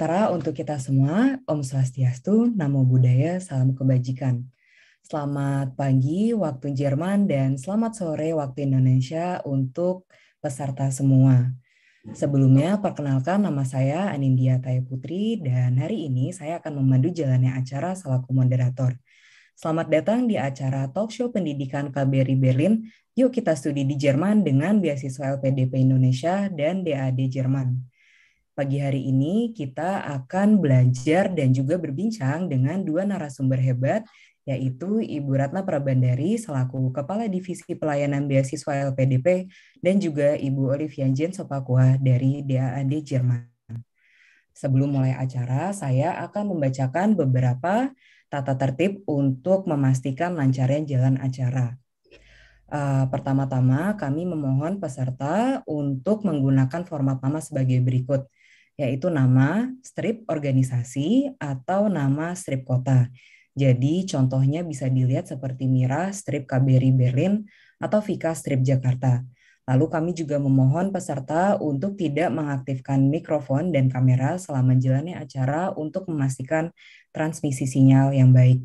sejahtera untuk kita semua, Om Swastiastu, Namo Buddhaya, Salam Kebajikan. Selamat pagi waktu Jerman dan selamat sore waktu Indonesia untuk peserta semua. Sebelumnya, perkenalkan nama saya Anindya Taya Putri dan hari ini saya akan memandu jalannya acara selaku moderator. Selamat datang di acara talk show pendidikan KBRI Berlin. Yuk kita studi di Jerman dengan beasiswa LPDP Indonesia dan DAD Jerman. Pagi hari ini kita akan belajar dan juga berbincang dengan dua narasumber hebat yaitu Ibu Ratna Prabandari selaku Kepala Divisi Pelayanan Beasiswa LPDP dan juga Ibu Olivia Jen Sopakua dari DAAD Jerman. Sebelum mulai acara, saya akan membacakan beberapa tata tertib untuk memastikan lancarnya jalan acara. Uh, pertama-tama, kami memohon peserta untuk menggunakan format lama sebagai berikut yaitu nama strip organisasi atau nama strip kota. Jadi contohnya bisa dilihat seperti Mira strip KBRI Berlin atau Vika strip Jakarta. Lalu kami juga memohon peserta untuk tidak mengaktifkan mikrofon dan kamera selama jalannya acara untuk memastikan transmisi sinyal yang baik.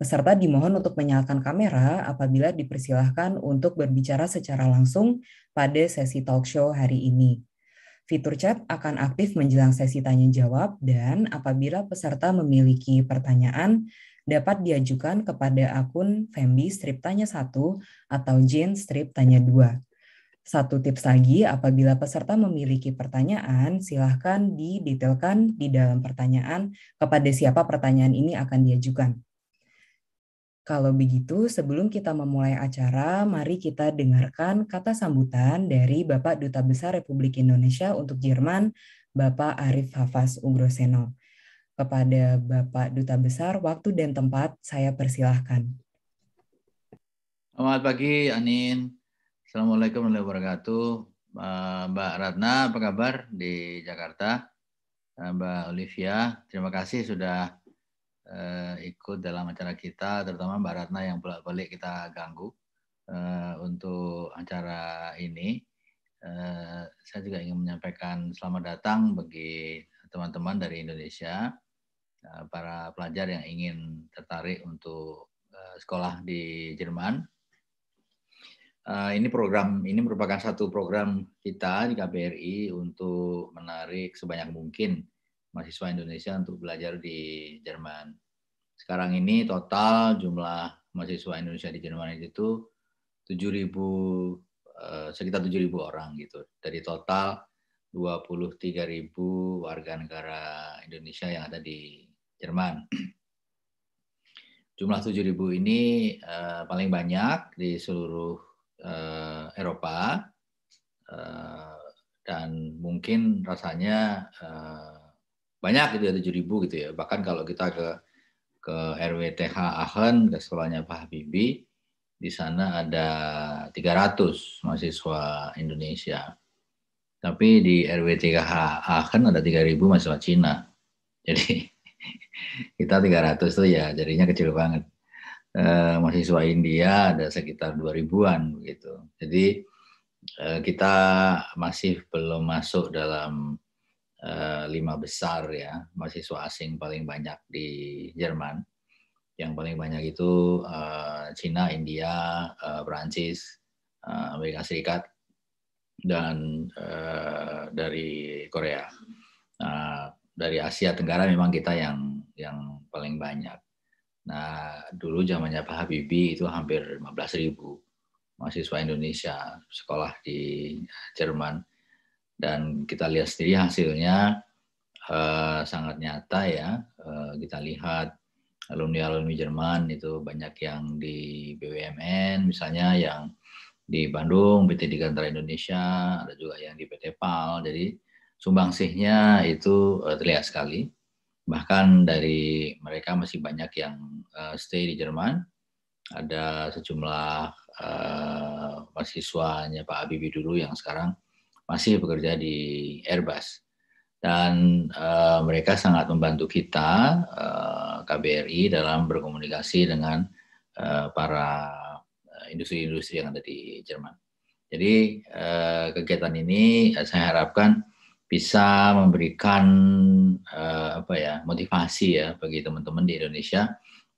Peserta dimohon untuk menyalakan kamera apabila dipersilahkan untuk berbicara secara langsung pada sesi talk show hari ini. Fitur chat akan aktif menjelang sesi tanya jawab dan apabila peserta memiliki pertanyaan dapat diajukan kepada akun Fembi Strip Tanya 1 atau Jane Strip Tanya 2. Satu tips lagi, apabila peserta memiliki pertanyaan, silahkan didetailkan di dalam pertanyaan kepada siapa pertanyaan ini akan diajukan. Kalau begitu, sebelum kita memulai acara, mari kita dengarkan kata sambutan dari Bapak Duta Besar Republik Indonesia untuk Jerman, Bapak Arif Hafaz Ugroseno. Kepada Bapak Duta Besar, waktu dan tempat saya persilahkan. Selamat pagi, Anin. Assalamualaikum warahmatullahi wabarakatuh. Eh, Mbak Ratna, apa kabar di Jakarta? Eh, Mbak Olivia, terima kasih sudah uh, ikut dalam acara kita, terutama Mbak Ratna yang bolak-balik kita ganggu uh, untuk acara ini. Uh, saya juga ingin menyampaikan selamat datang bagi teman-teman dari Indonesia, uh, para pelajar yang ingin tertarik untuk uh, sekolah di Jerman. Uh, ini program ini merupakan satu program kita di KBRI untuk menarik sebanyak mungkin mahasiswa Indonesia untuk belajar di Jerman. Sekarang ini total jumlah mahasiswa Indonesia di Jerman itu 7.000 eh, sekitar 7.000 orang gitu. Dari total 23.000 warga negara Indonesia yang ada di Jerman. Jumlah 7.000 ini uh, paling banyak di seluruh uh, Eropa uh, dan mungkin rasanya uh, banyak itu ya 7.000 gitu ya. Bahkan kalau kita ke ke RWTH Aachen ke sekolahnya Pak Habibie di sana ada 300 mahasiswa Indonesia tapi di RWTH Aachen ada 3000 mahasiswa Cina jadi kita 300 tuh ya jadinya kecil banget eh, mahasiswa India ada sekitar 2000-an begitu jadi eh, kita masih belum masuk dalam Eh, lima besar ya mahasiswa asing paling banyak di Jerman. Yang paling banyak itu uh, Cina, India, uh, Perancis, uh, Amerika Serikat, dan uh, dari Korea. Uh, dari Asia Tenggara memang kita yang yang paling banyak. Nah, dulu zamannya Pak Habibie itu hampir 15.000 mahasiswa Indonesia sekolah di Jerman dan kita lihat sendiri hasilnya uh, sangat nyata ya Uh, kita lihat alumni-alumni Jerman itu banyak yang di BUMN misalnya yang di Bandung, PT Digantara Indonesia, ada juga yang di PT PAL. Jadi sumbangsihnya itu uh, terlihat sekali. Bahkan dari mereka masih banyak yang uh, stay di Jerman. Ada sejumlah uh, mahasiswanya Pak Habibie dulu yang sekarang masih bekerja di Airbus dan uh, mereka sangat membantu kita uh, eh, KBRI dalam berkomunikasi dengan uh, para industri-industri yang ada di Jerman. Jadi uh, kegiatan ini uh, saya harapkan bisa memberikan uh, apa ya motivasi ya bagi teman-teman di Indonesia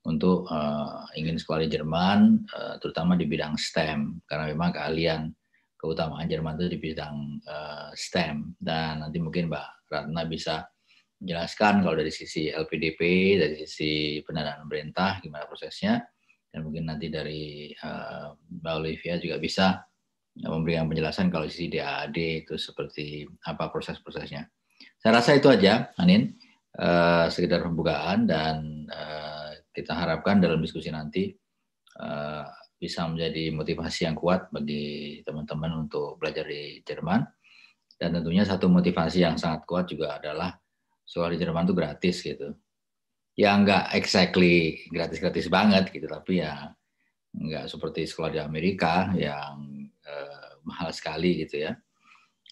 untuk uh, ingin sekolah di Jerman, uh, terutama di bidang STEM karena memang keahlian keutamaan Jerman itu di bidang uh, STEM dan nanti mungkin Mbak Ratna bisa menjelaskan kalau dari sisi LPDP, dari sisi pendanaan pemerintah gimana prosesnya dan mungkin nanti dari uh, Mbak Olivia juga bisa memberikan penjelasan kalau sisi DAAD itu seperti apa proses-prosesnya. Saya rasa itu aja, Anin, uh, sekedar pembukaan dan uh, kita harapkan dalam diskusi nanti bisa menjadi motivasi yang kuat bagi teman-teman untuk belajar di Jerman. Dan tentunya satu motivasi yang sangat kuat juga adalah sekolah di Jerman itu gratis gitu. Ya nggak exactly gratis-gratis banget gitu, tapi ya nggak seperti sekolah di Amerika yang eh, mahal sekali gitu ya.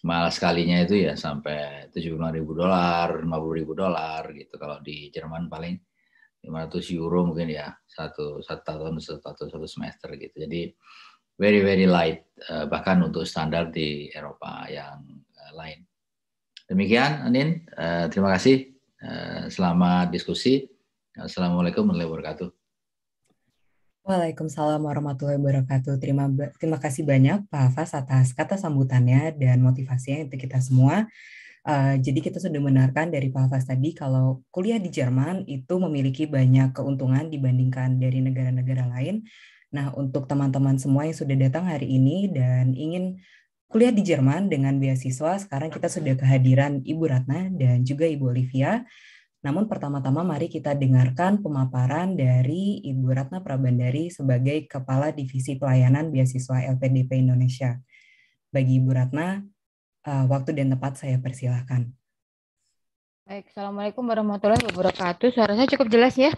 Mahal sekalinya itu ya sampai 75 ribu dolar, 50 ribu dolar gitu. Kalau di Jerman paling 500 euro mungkin ya satu satu tahun satu satu semester gitu jadi very very light uh, bahkan untuk standar di Eropa yang uh, lain demikian Anin uh, terima kasih uh, selamat diskusi assalamualaikum warahmatullahi wabarakatuh Waalaikumsalam warahmatullahi wabarakatuh. Terima terima kasih banyak Pak Hafaz atas kata sambutannya dan motivasinya untuk kita semua. Eh, jadi kita sudah benarkan dari Pak Hafaz tadi kalau kuliah di Jerman itu memiliki banyak keuntungan dibandingkan dari negara-negara lain. Nah, untuk teman-teman semua yang sudah datang hari ini dan ingin kuliah di Jerman dengan beasiswa, sekarang kita sudah kehadiran Ibu Ratna dan juga Ibu Olivia. Namun pertama-tama mari kita dengarkan pemaparan dari Ibu Ratna Prabandari sebagai Kepala Divisi Pelayanan Beasiswa LPDP Indonesia. Bagi Ibu Ratna, uh, waktu dan tempat saya persilahkan. Baik, Assalamualaikum warahmatullahi wabarakatuh. Suara saya cukup jelas ya?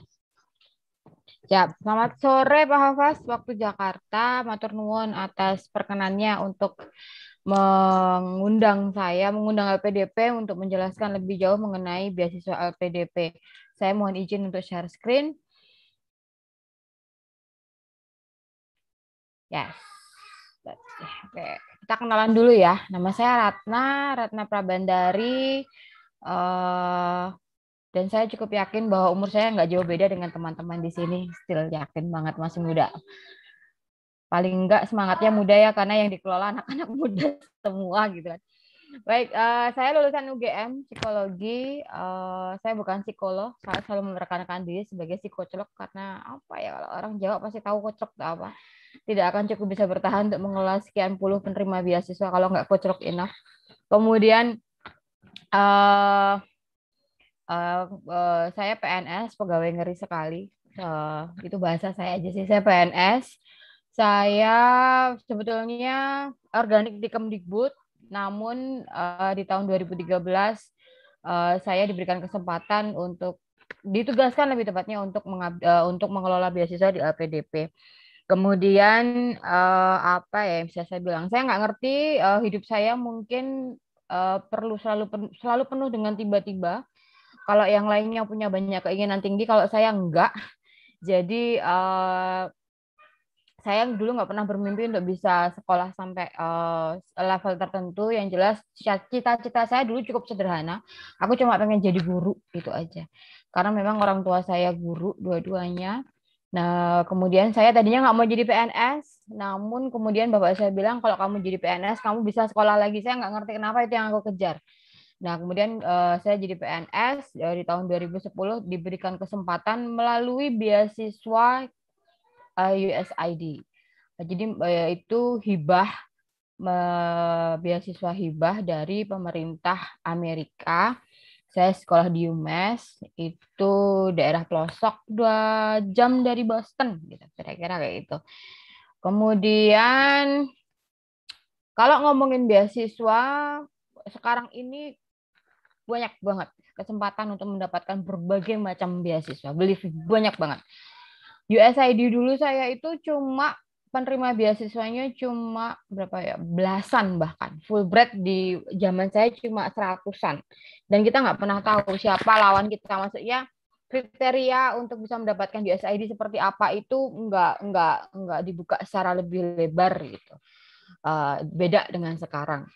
Ya, selamat sore Pak Hafaz waktu Jakarta. Matur nuwun atas perkenannya untuk mengundang saya, mengundang LPDP untuk menjelaskan lebih jauh mengenai beasiswa LPDP. Saya mohon izin untuk share screen. Yes. Oke. Okay kita kenalan dulu ya. Nama saya Ratna, Ratna Prabandari. Eh, dan saya cukup yakin bahwa umur saya nggak jauh beda dengan teman-teman di sini. Still yakin banget masih muda. Paling nggak semangatnya muda ya, karena yang dikelola anak-anak muda semua gitu kan. Baik, uh, saya lulusan UGM Psikologi. Uh, saya bukan psikolog. Saya selalu menerkankan diri sebagai psikocelok karena apa ya kalau orang Jawa pasti tahu kocok apa tidak akan cukup bisa bertahan untuk mengelola sekian puluh penerima beasiswa kalau nggak kocrok enough. Kemudian uh, uh, uh, saya PNS pegawai ngeri sekali. Uh, itu bahasa saya aja sih. Saya PNS. Saya sebetulnya organik di Kemdikbud, namun uh, di tahun 2013 uh, saya diberikan kesempatan untuk ditugaskan lebih tepatnya untuk uh, untuk mengelola beasiswa di LPDP. Kemudian uh, apa ya bisa saya bilang? Saya nggak ngerti uh, hidup saya mungkin uh, perlu selalu penuh, selalu penuh dengan tiba-tiba. Kalau yang lainnya punya banyak keinginan tinggi, kalau saya enggak. Jadi uh, saya dulu nggak pernah bermimpi untuk bisa sekolah sampai uh, level tertentu. Yang jelas cita-cita saya dulu cukup sederhana. Aku cuma pengen jadi guru itu aja. Karena memang orang tua saya guru dua-duanya Nah, kemudian saya tadinya nggak mau jadi PNS, namun kemudian bapak saya bilang kalau kamu jadi PNS, kamu bisa sekolah lagi. Saya nggak ngerti kenapa itu yang aku kejar. Nah, kemudian uh, saya jadi PNS eh, dari tahun 2010 diberikan kesempatan melalui beasiswa uh, eh, USID. Jadi uh, itu hibah uh, beasiswa hibah dari pemerintah Amerika saya sekolah di UMass, e itu daerah pelosok dua jam dari Boston, gitu kira-kira kayak gitu. Kemudian kalau ngomongin beasiswa sekarang ini banyak banget kesempatan untuk mendapatkan berbagai macam beasiswa. Believe banyak banget. USID dulu saya itu cuma penerima beasiswanya cuma berapa ya belasan bahkan full bread di zaman saya cuma seratusan dan kita nggak pernah tahu siapa lawan kita maksudnya kriteria untuk bisa mendapatkan USID seperti apa itu nggak nggak nggak dibuka secara lebih lebar gitu uh, beda dengan sekarang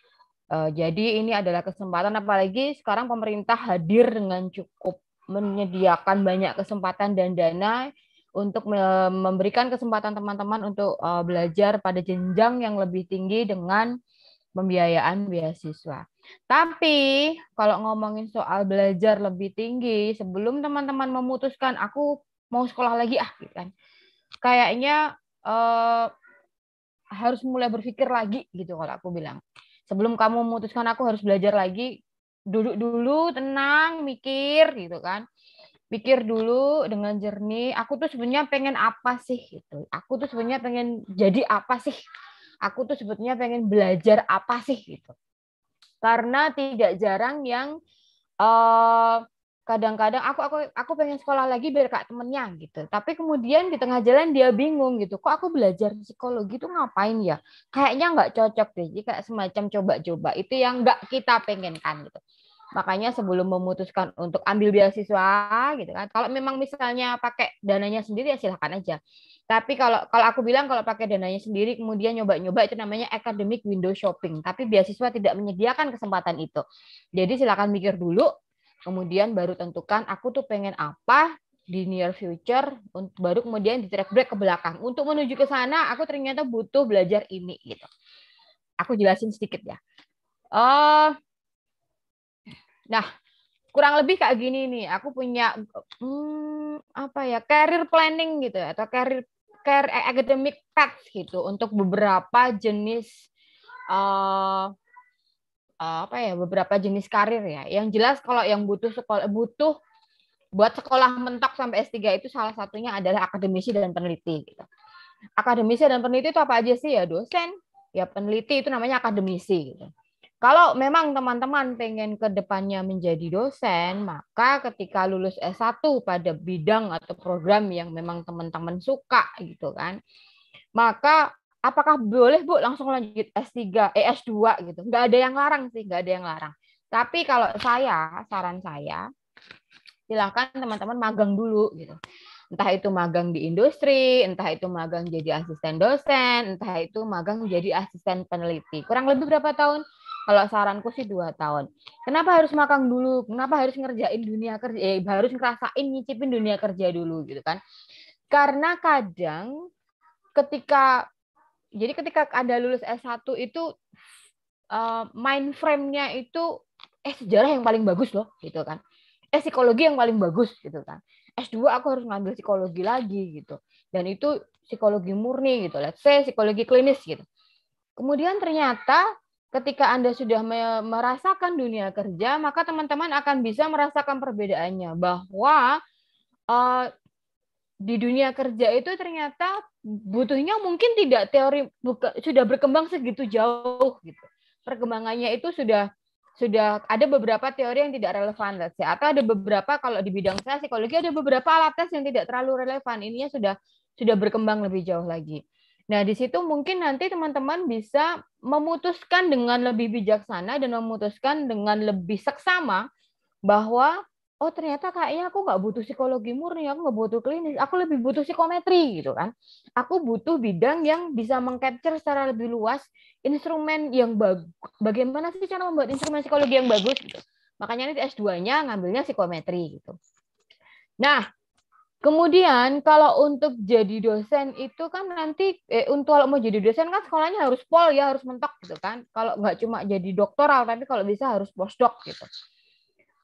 uh, jadi ini adalah kesempatan apalagi sekarang pemerintah hadir dengan cukup menyediakan banyak kesempatan dan dana untuk memberikan kesempatan teman-teman untuk eh, belajar pada jenjang yang lebih tinggi dengan pembiayaan beasiswa. Tapi kalau ngomongin soal belajar lebih tinggi, sebelum teman-teman memutuskan aku mau sekolah lagi ah, gitu kan, kayaknya uh, harus mulai berpikir lagi gitu kalau aku bilang. Sebelum kamu memutuskan aku harus belajar lagi, duduk dulu tenang mikir gitu kan pikir dulu dengan jernih aku tuh sebenarnya pengen apa sih gitu aku tuh sebenarnya pengen jadi apa sih aku tuh sebetulnya pengen belajar apa sih gitu karena tidak jarang yang kadang eh, kadang-kadang aku aku aku pengen sekolah lagi biar kak temennya gitu tapi kemudian di tengah jalan dia bingung gitu kok aku belajar psikologi tuh ngapain ya kayaknya nggak cocok deh jadi kayak semacam coba-coba itu yang nggak kita pengenkan gitu Makanya sebelum memutuskan untuk ambil beasiswa gitu kan. Kalau memang misalnya pakai dananya sendiri ya silahkan aja. Tapi kalau kalau aku bilang kalau pakai dananya sendiri kemudian nyoba-nyoba itu namanya academic window shopping. Tapi beasiswa tidak menyediakan kesempatan itu. Jadi silahkan mikir dulu kemudian baru tentukan aku tuh pengen apa di near future baru kemudian di track break ke belakang. Untuk menuju ke sana aku ternyata butuh belajar ini gitu. Aku jelasin sedikit ya. Uh, Nah, kurang lebih kayak gini nih. Aku punya hmm, apa ya career planning gitu ya, atau career care academic path gitu untuk beberapa jenis uh, apa ya beberapa jenis karir ya. Yang jelas kalau yang butuh sekolah butuh buat sekolah mentok sampai S3 itu salah satunya adalah akademisi dan peneliti gitu. Akademisi dan peneliti itu apa aja sih ya? Dosen, ya peneliti itu namanya akademisi gitu. Kalau memang teman-teman pengen ke depannya menjadi dosen, maka ketika lulus S1 pada bidang atau program yang memang teman-teman suka gitu kan. Maka apakah boleh Bu langsung lanjut S3, eh, S2 gitu. Gak ada yang larang sih, enggak ada yang larang. Tapi kalau saya, saran saya, silakan teman-teman magang dulu gitu entah itu magang di industri, entah itu magang jadi asisten dosen, entah itu magang jadi asisten peneliti. Kurang lebih berapa tahun? Kalau saranku sih dua tahun. Kenapa harus makan dulu? Kenapa harus ngerjain dunia kerja? Eh, harus ngerasain nyicipin dunia kerja dulu gitu kan? Karena kadang ketika jadi ketika Anda lulus S1 itu uh, mind frame-nya itu eh sejarah yang paling bagus loh gitu kan. Eh psikologi yang paling bagus gitu kan. S2 aku harus ngambil psikologi lagi gitu. Dan itu psikologi murni gitu. Let's say psikologi klinis gitu. Kemudian ternyata ketika Anda sudah merasakan dunia kerja, maka teman-teman akan bisa merasakan perbedaannya bahwa uh, di dunia kerja itu ternyata butuhnya mungkin tidak teori buka, sudah berkembang segitu jauh gitu. Perkembangannya itu sudah sudah ada beberapa teori yang tidak relevan let's atau ada beberapa kalau di bidang saya psikologi ada beberapa alat tes yang tidak terlalu relevan. Ininya sudah sudah berkembang lebih jauh lagi. Nah, di situ mungkin nanti teman-teman bisa memutuskan dengan lebih bijaksana dan memutuskan dengan lebih seksama bahwa oh ternyata kayaknya aku nggak butuh psikologi murni, aku nggak butuh klinis, aku lebih butuh psikometri gitu kan. Aku butuh bidang yang bisa mengcapture secara lebih luas instrumen yang bagus. Bagaimana sih cara membuat instrumen psikologi yang bagus gitu. Makanya nanti S2-nya ngambilnya psikometri gitu. Nah, Kemudian kalau untuk jadi dosen itu kan nanti eh, untuk kalau mau jadi dosen kan sekolahnya harus pol ya harus mentok gitu kan. Kalau nggak cuma jadi doktoral tapi kalau bisa harus postdoc gitu.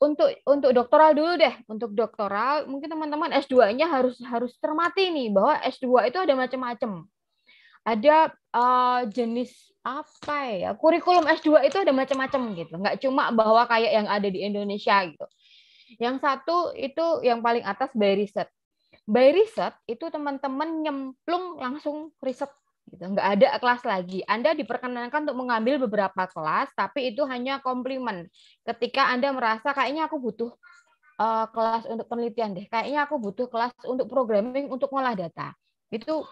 Untuk untuk doktoral dulu deh. Untuk doktoral mungkin teman-teman S2-nya harus harus termati nih bahwa S2 itu ada macam-macam. Ada uh, jenis apa ya? Kurikulum S2 itu ada macam-macam gitu. Nggak cuma bahwa kayak yang ada di Indonesia gitu. Yang satu itu yang paling atas by set by riset itu teman-teman nyemplung langsung riset gitu nggak ada kelas lagi Anda diperkenankan untuk mengambil beberapa kelas tapi itu hanya komplimen ketika Anda merasa kayaknya aku butuh uh, kelas untuk penelitian deh kayaknya aku butuh kelas untuk programming untuk mengolah data itu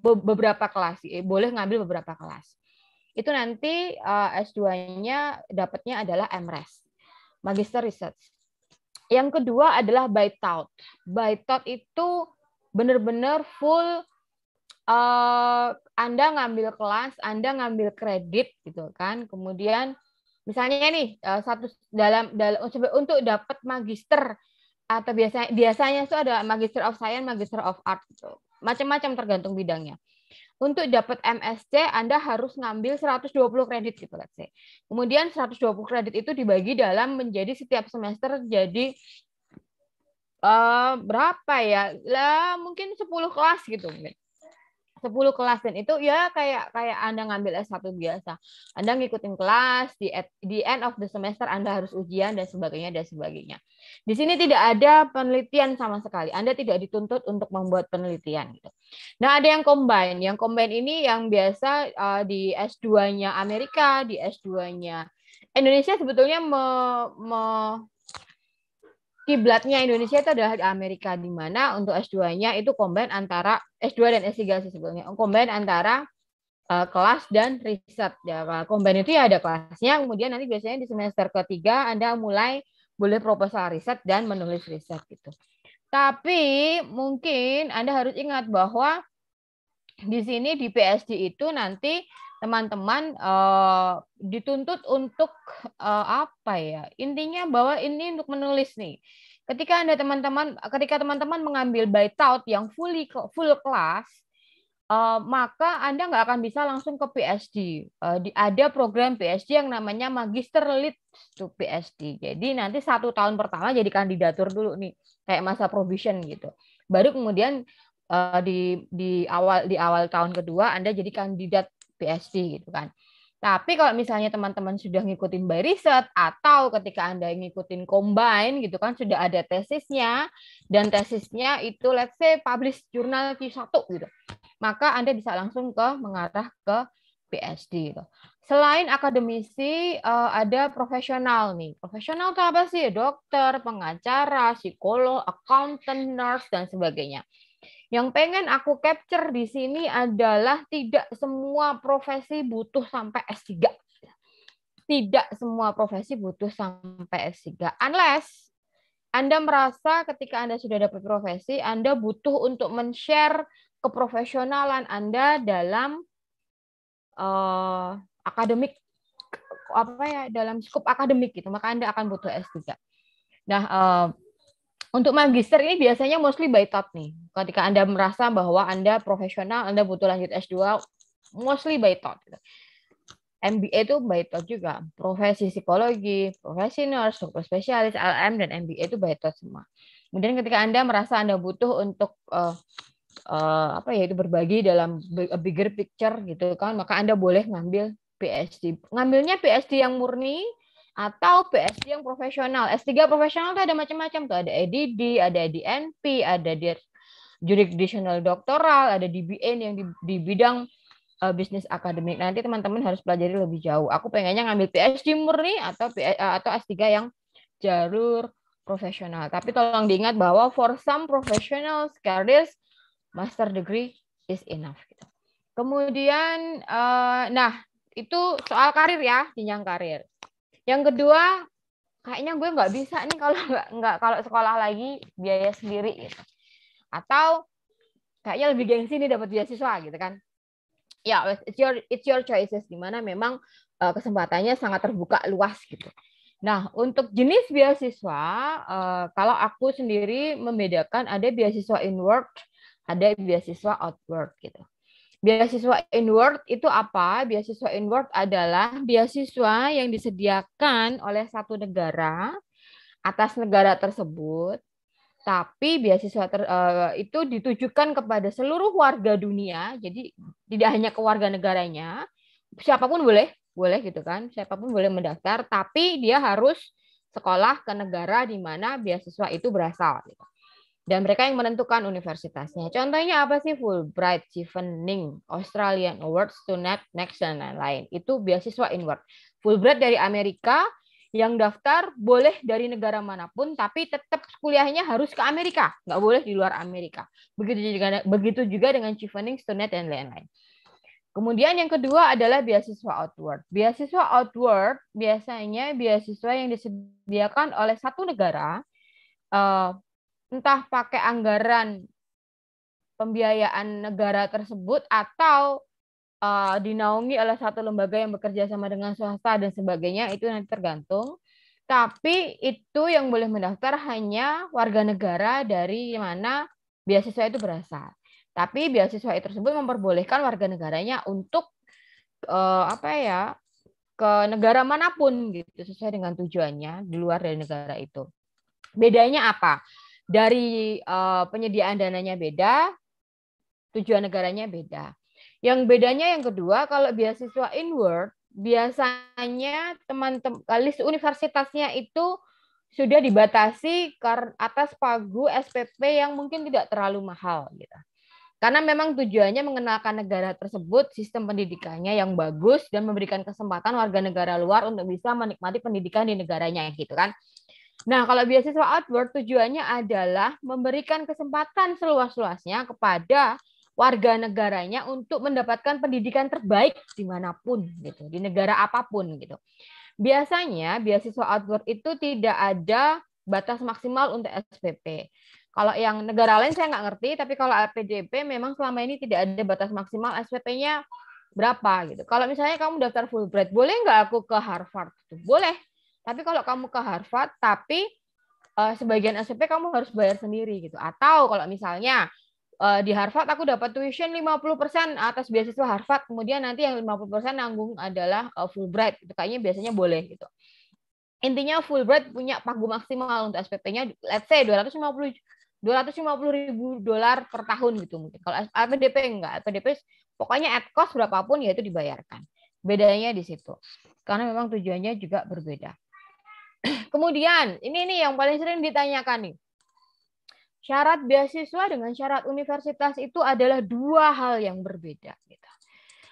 be beberapa kelas boleh ngambil beberapa kelas itu nanti uh, eh, S2-nya dapatnya adalah MRes Magister Research yang kedua adalah By thought itu benar-benar full uh, Anda ngambil kelas, Anda ngambil kredit gitu kan. Kemudian misalnya nih uh, satu dalam dalam oh, untuk dapat magister atau biasanya biasanya itu ada magister of science, magister of art gitu. Macam-macam tergantung bidangnya untuk dapat MSC Anda harus ngambil 120 kredit gitu let's say. Kemudian 120 kredit itu dibagi dalam menjadi setiap semester jadi uh, berapa ya? Lah mungkin 10 kelas gitu mungkin. 10 kelas dan itu ya kayak kayak Anda ngambil S1 biasa. Anda ngikutin kelas di at, di end of the semester Anda harus ujian dan sebagainya dan sebagainya. Di sini tidak ada penelitian sama sekali. Anda tidak dituntut untuk membuat penelitian gitu. Nah, ada yang combine. Yang combine ini yang biasa uh, di S2-nya Amerika, di S2-nya Indonesia sebetulnya me, me, kiblatnya Indonesia itu adalah di Amerika di mana untuk S2-nya itu combine antara S2 dan S3 sih sebetulnya. Combine antara uh, kelas dan riset ya. Combine itu ya ada kelasnya, kemudian nanti biasanya di semester ketiga Anda mulai boleh proposal riset dan menulis riset gitu. Tapi mungkin Anda harus ingat bahwa di sini di PSD itu nanti teman-teman uh, dituntut untuk uh, apa ya intinya bahwa ini untuk menulis nih ketika anda teman-teman ketika teman-teman mengambil buyout yang fully full class uh, maka anda nggak akan bisa langsung ke PSD uh, di, ada program PSD yang namanya magister lead to PSD jadi nanti satu tahun pertama jadi kandidatur dulu nih kayak masa provision gitu baru kemudian uh, di di awal di awal tahun kedua Anda jadi kandidat PSC gitu kan. Tapi kalau misalnya teman-teman sudah ngikutin by riset atau ketika Anda ngikutin combine gitu kan sudah ada tesisnya dan tesisnya itu let's say publish jurnal Q1 gitu. Maka Anda bisa langsung ke mengarah ke PhD gitu. Selain akademisi eh, ada profesional nih. Profesional itu apa sih? Dokter, pengacara, psikolog, accountant, nurse dan sebagainya. Yang pengen aku capture di sini adalah tidak semua profesi butuh sampai S3. Tidak semua profesi butuh sampai S3. Unless Anda merasa ketika Anda sudah dapat profesi, Anda butuh untuk men-share keprofesionalan Anda dalam uh, akademik apa ya dalam skup akademik gitu maka anda akan butuh S3. Nah, uh, untuk magister ini biasanya mostly by top nih. Ketika Anda merasa bahwa Anda profesional, Anda butuh lanjut S2, mostly by top. Gitu. MBA itu by top juga. Profesi psikologi, profesi nurse, dokter spesialis, LM, dan MBA itu by top semua. Kemudian ketika Anda merasa Anda butuh untuk uh, uh, apa ya itu berbagi dalam bigger picture gitu kan, maka Anda boleh ngambil PhD. Ngambilnya PhD yang murni atau PSD yang profesional. S3 profesional itu ada macam-macam tuh, ada EDD, ada DNP, ada di jurisdictional doktoral, ada DBN yang di, di bidang uh, bisnis akademik. Nanti teman-teman harus pelajari lebih jauh. Aku pengennya ngambil PhD murni atau eh, atau S3 yang jalur profesional. Tapi tolong diingat bahwa for some professionals, careers master degree is enough gitu. Kemudian uh, nah itu soal karir ya, jenjang karir yang kedua kayaknya gue nggak bisa nih kalau nggak nggak kalau sekolah lagi biaya sendiri gitu atau kayaknya lebih gengsi nih dapat beasiswa gitu kan ya yeah, it's your it's your choices dimana memang uh, kesempatannya sangat terbuka luas gitu nah untuk jenis beasiswa uh, kalau aku sendiri membedakan ada beasiswa inward ada beasiswa outward gitu Beasiswa inward itu apa? Beasiswa inward adalah beasiswa yang disediakan oleh satu negara atas negara tersebut, tapi beasiswa ter, uh, itu ditujukan kepada seluruh warga dunia. Jadi tidak hanya ke warga negaranya, siapapun boleh, boleh gitu kan? Siapapun boleh mendaftar, tapi dia harus sekolah ke negara di mana beasiswa itu berasal. Gitu dan mereka yang menentukan universitasnya. Contohnya apa sih Fulbright, Chevening, Australian Awards to Net, Next dan lain-lain. Itu beasiswa inward. Fulbright dari Amerika yang daftar boleh dari negara manapun, tapi tetap kuliahnya harus ke Amerika, nggak boleh di luar Amerika. Begitu juga begitu juga dengan Chevening, Stonet dan lain-lain. Kemudian yang kedua adalah beasiswa outward. Beasiswa outward biasanya beasiswa yang disediakan oleh satu negara uh, entah pakai anggaran pembiayaan negara tersebut atau uh, dinaungi oleh satu lembaga yang bekerja sama dengan swasta dan sebagainya itu nanti tergantung tapi itu yang boleh mendaftar hanya warga negara dari mana beasiswa itu berasal tapi beasiswa itu tersebut memperbolehkan warga negaranya untuk uh, apa ya ke negara manapun gitu sesuai dengan tujuannya di luar dari negara itu bedanya apa dari uh, penyediaan dananya beda, tujuan negaranya beda. Yang bedanya yang kedua, kalau beasiswa inward, biasanya teman-teman list universitasnya itu sudah dibatasi atas pagu SPP yang mungkin tidak terlalu mahal gitu. Karena memang tujuannya mengenalkan negara tersebut, sistem pendidikannya yang bagus dan memberikan kesempatan warga negara luar untuk bisa menikmati pendidikan di negaranya gitu kan. Nah, kalau beasiswa outward tujuannya adalah memberikan kesempatan seluas-luasnya kepada warga negaranya untuk mendapatkan pendidikan terbaik dimanapun gitu, di negara apapun gitu. Biasanya beasiswa outward itu tidak ada batas maksimal untuk SPP. Kalau yang negara lain saya nggak ngerti, tapi kalau LPDP memang selama ini tidak ada batas maksimal SPP-nya berapa gitu. Kalau misalnya kamu daftar Fulbright, boleh nggak aku ke Harvard? Boleh. Tapi kalau kamu ke Harvard, tapi uh, sebagian SPP kamu harus bayar sendiri gitu. Atau kalau misalnya uh, di Harvard aku dapat tuition 50% atas beasiswa Harvard, kemudian nanti yang 50% nanggung adalah uh, Fulbright. Itu kayaknya biasanya boleh gitu. Intinya Fulbright punya pagu maksimal untuk SPP-nya, let's say 250 250 ribu dolar per tahun gitu mungkin. Kalau APDP enggak, APDP pokoknya at cost berapapun ya itu dibayarkan. Bedanya di situ. Karena memang tujuannya juga berbeda. Kemudian, ini nih yang paling sering ditanyakan nih. Syarat beasiswa dengan syarat universitas itu adalah dua hal yang berbeda. Gitu.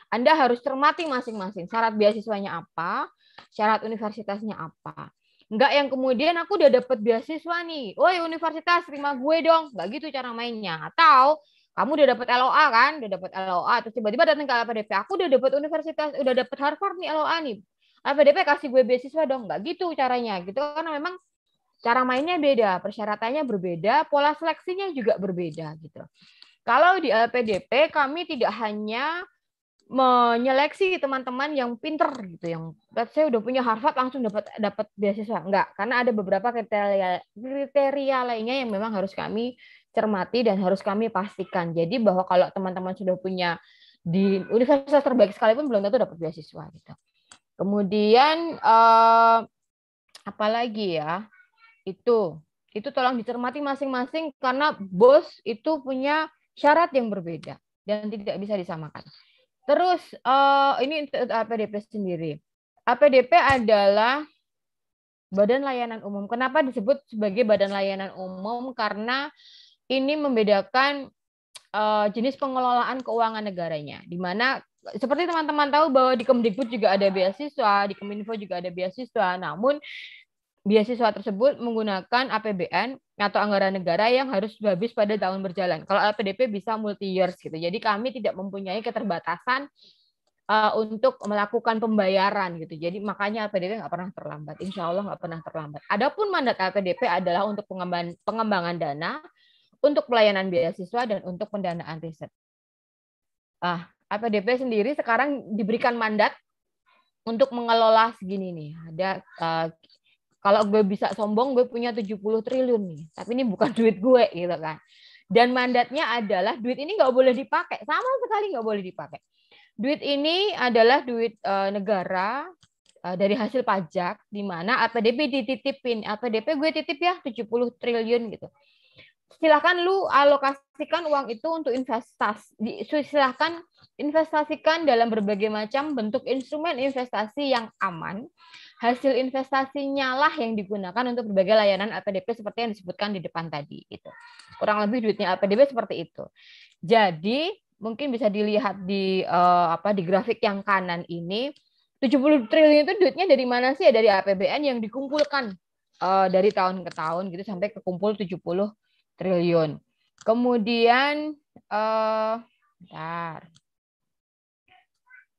Anda harus cermati masing-masing. Syarat beasiswanya apa, syarat universitasnya apa. Enggak yang kemudian aku udah dapat beasiswa nih. Woi universitas, terima gue dong. Enggak gitu cara mainnya. Atau kamu udah dapat LOA kan, udah dapat LOA, terus tiba-tiba datang ke LPDP, aku udah dapat universitas, udah dapat Harvard nih LOA nih, FDP kasih gue beasiswa dong nggak gitu caranya gitu karena memang cara mainnya beda persyaratannya berbeda pola seleksinya juga berbeda gitu kalau di LPDP kami tidak hanya menyeleksi teman-teman yang pinter gitu yang saya udah punya Harvard langsung dapat dapat beasiswa enggak karena ada beberapa kriteria kriteria lainnya yang memang harus kami cermati dan harus kami pastikan jadi bahwa kalau teman-teman sudah punya di universitas terbaik sekalipun belum tentu dapat beasiswa gitu Kemudian eh, apa lagi ya itu itu tolong dicermati masing-masing karena bos itu punya syarat yang berbeda dan tidak bisa disamakan. Terus uh, ini untuk APDP sendiri. APDP adalah Badan Layanan Umum. Kenapa disebut sebagai Badan Layanan Umum? Karena ini membedakan uh, jenis pengelolaan keuangan negaranya, di mana seperti teman-teman tahu bahwa di Kemdikbud juga ada beasiswa, di Kominfo juga ada beasiswa. Namun beasiswa tersebut menggunakan APBN atau anggaran negara yang harus habis pada tahun berjalan. Kalau LPDP bisa multi years gitu. Jadi kami tidak mempunyai keterbatasan uh, untuk melakukan pembayaran gitu. Jadi makanya LPDP nggak pernah terlambat. Insya Allah nggak pernah terlambat. Adapun mandat LPDP adalah untuk pengembangan, pengembangan dana, untuk pelayanan beasiswa dan untuk pendanaan riset. Ah, APDP sendiri sekarang diberikan mandat untuk mengelola segini nih. Ada uh, kalau gue bisa sombong gue punya 70 triliun nih, tapi ini bukan duit gue gitu kan. Dan mandatnya adalah duit ini nggak boleh dipakai, sama sekali nggak boleh dipakai. Duit ini adalah duit uh, negara uh, dari hasil pajak di mana APDP dititipin. APDP gue titip ya 70 triliun gitu silahkan lu alokasikan uang itu untuk investasi. Silahkan Investasikan dalam berbagai macam bentuk instrumen investasi yang aman. Hasil investasinya lah yang digunakan untuk berbagai layanan APDP seperti yang disebutkan di depan tadi. Gitu. Kurang lebih duitnya APDP seperti itu. Jadi mungkin bisa dilihat di eh, apa di grafik yang kanan ini 70 triliun itu duitnya dari mana sih? Ya? dari APBN yang dikumpulkan eh, dari tahun ke tahun gitu sampai kekumpul 70 triliun. Kemudian eh uh,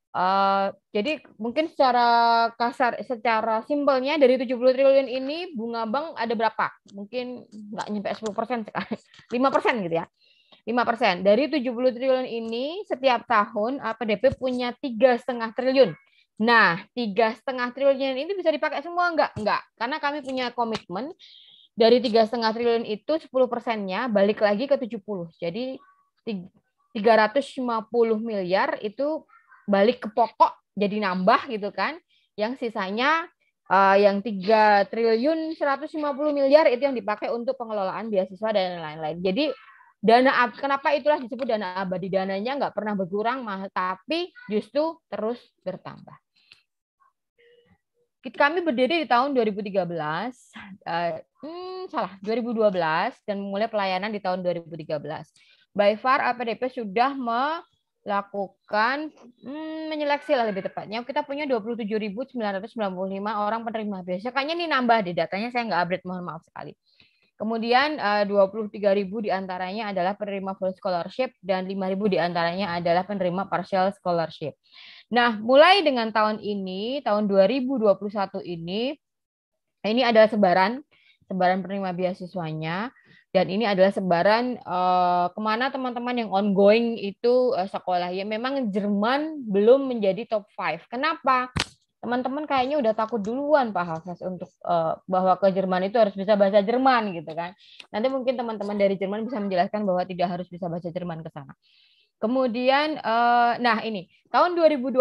Uh, jadi mungkin secara kasar, secara simpelnya dari 70 triliun ini bunga bank ada berapa? Mungkin nggak nyampe 10 persen sekarang, 5 persen gitu ya. 5 persen. Dari 70 triliun ini setiap tahun APDP punya tiga setengah triliun. Nah, tiga setengah triliun ini bisa dipakai semua nggak? Nggak, karena kami punya komitmen dari tiga setengah triliun itu 10 persennya balik lagi ke 70. Jadi 350 miliar itu balik ke pokok jadi nambah gitu kan. Yang sisanya uh, yang 3 triliun 150 miliar itu yang dipakai untuk pengelolaan beasiswa dan lain-lain. Jadi dana kenapa itulah disebut dana abadi dananya nggak pernah berkurang mah tapi justru terus bertambah kami berdiri di tahun 2013 uh, eh, hmm, salah 2012 dan mulai pelayanan di tahun 2013 by far APDP sudah me lakukan hmm, menyeleksi lah lebih tepatnya. Kita punya 27.995 orang penerima beasiswa. Kayaknya ini nambah di datanya saya nggak update, mohon maaf sekali. Kemudian 23.000 eh, diantaranya adalah penerima full scholarship dan 5.000 diantaranya adalah penerima partial scholarship. Nah, mulai dengan tahun ini, tahun 2021 ini, ini adalah sebaran, sebaran penerima beasiswanya dan ini adalah sebaran uh, kemana teman-teman yang ongoing itu uh, sekolah ya memang Jerman belum menjadi top 5 kenapa teman-teman kayaknya udah takut duluan Pak Hafiz untuk uh, bahwa ke Jerman itu harus bisa bahasa Jerman gitu kan nanti mungkin teman-teman dari Jerman bisa menjelaskan bahwa tidak harus bisa bahasa Jerman ke sana Kemudian, uh, nah ini tahun 2021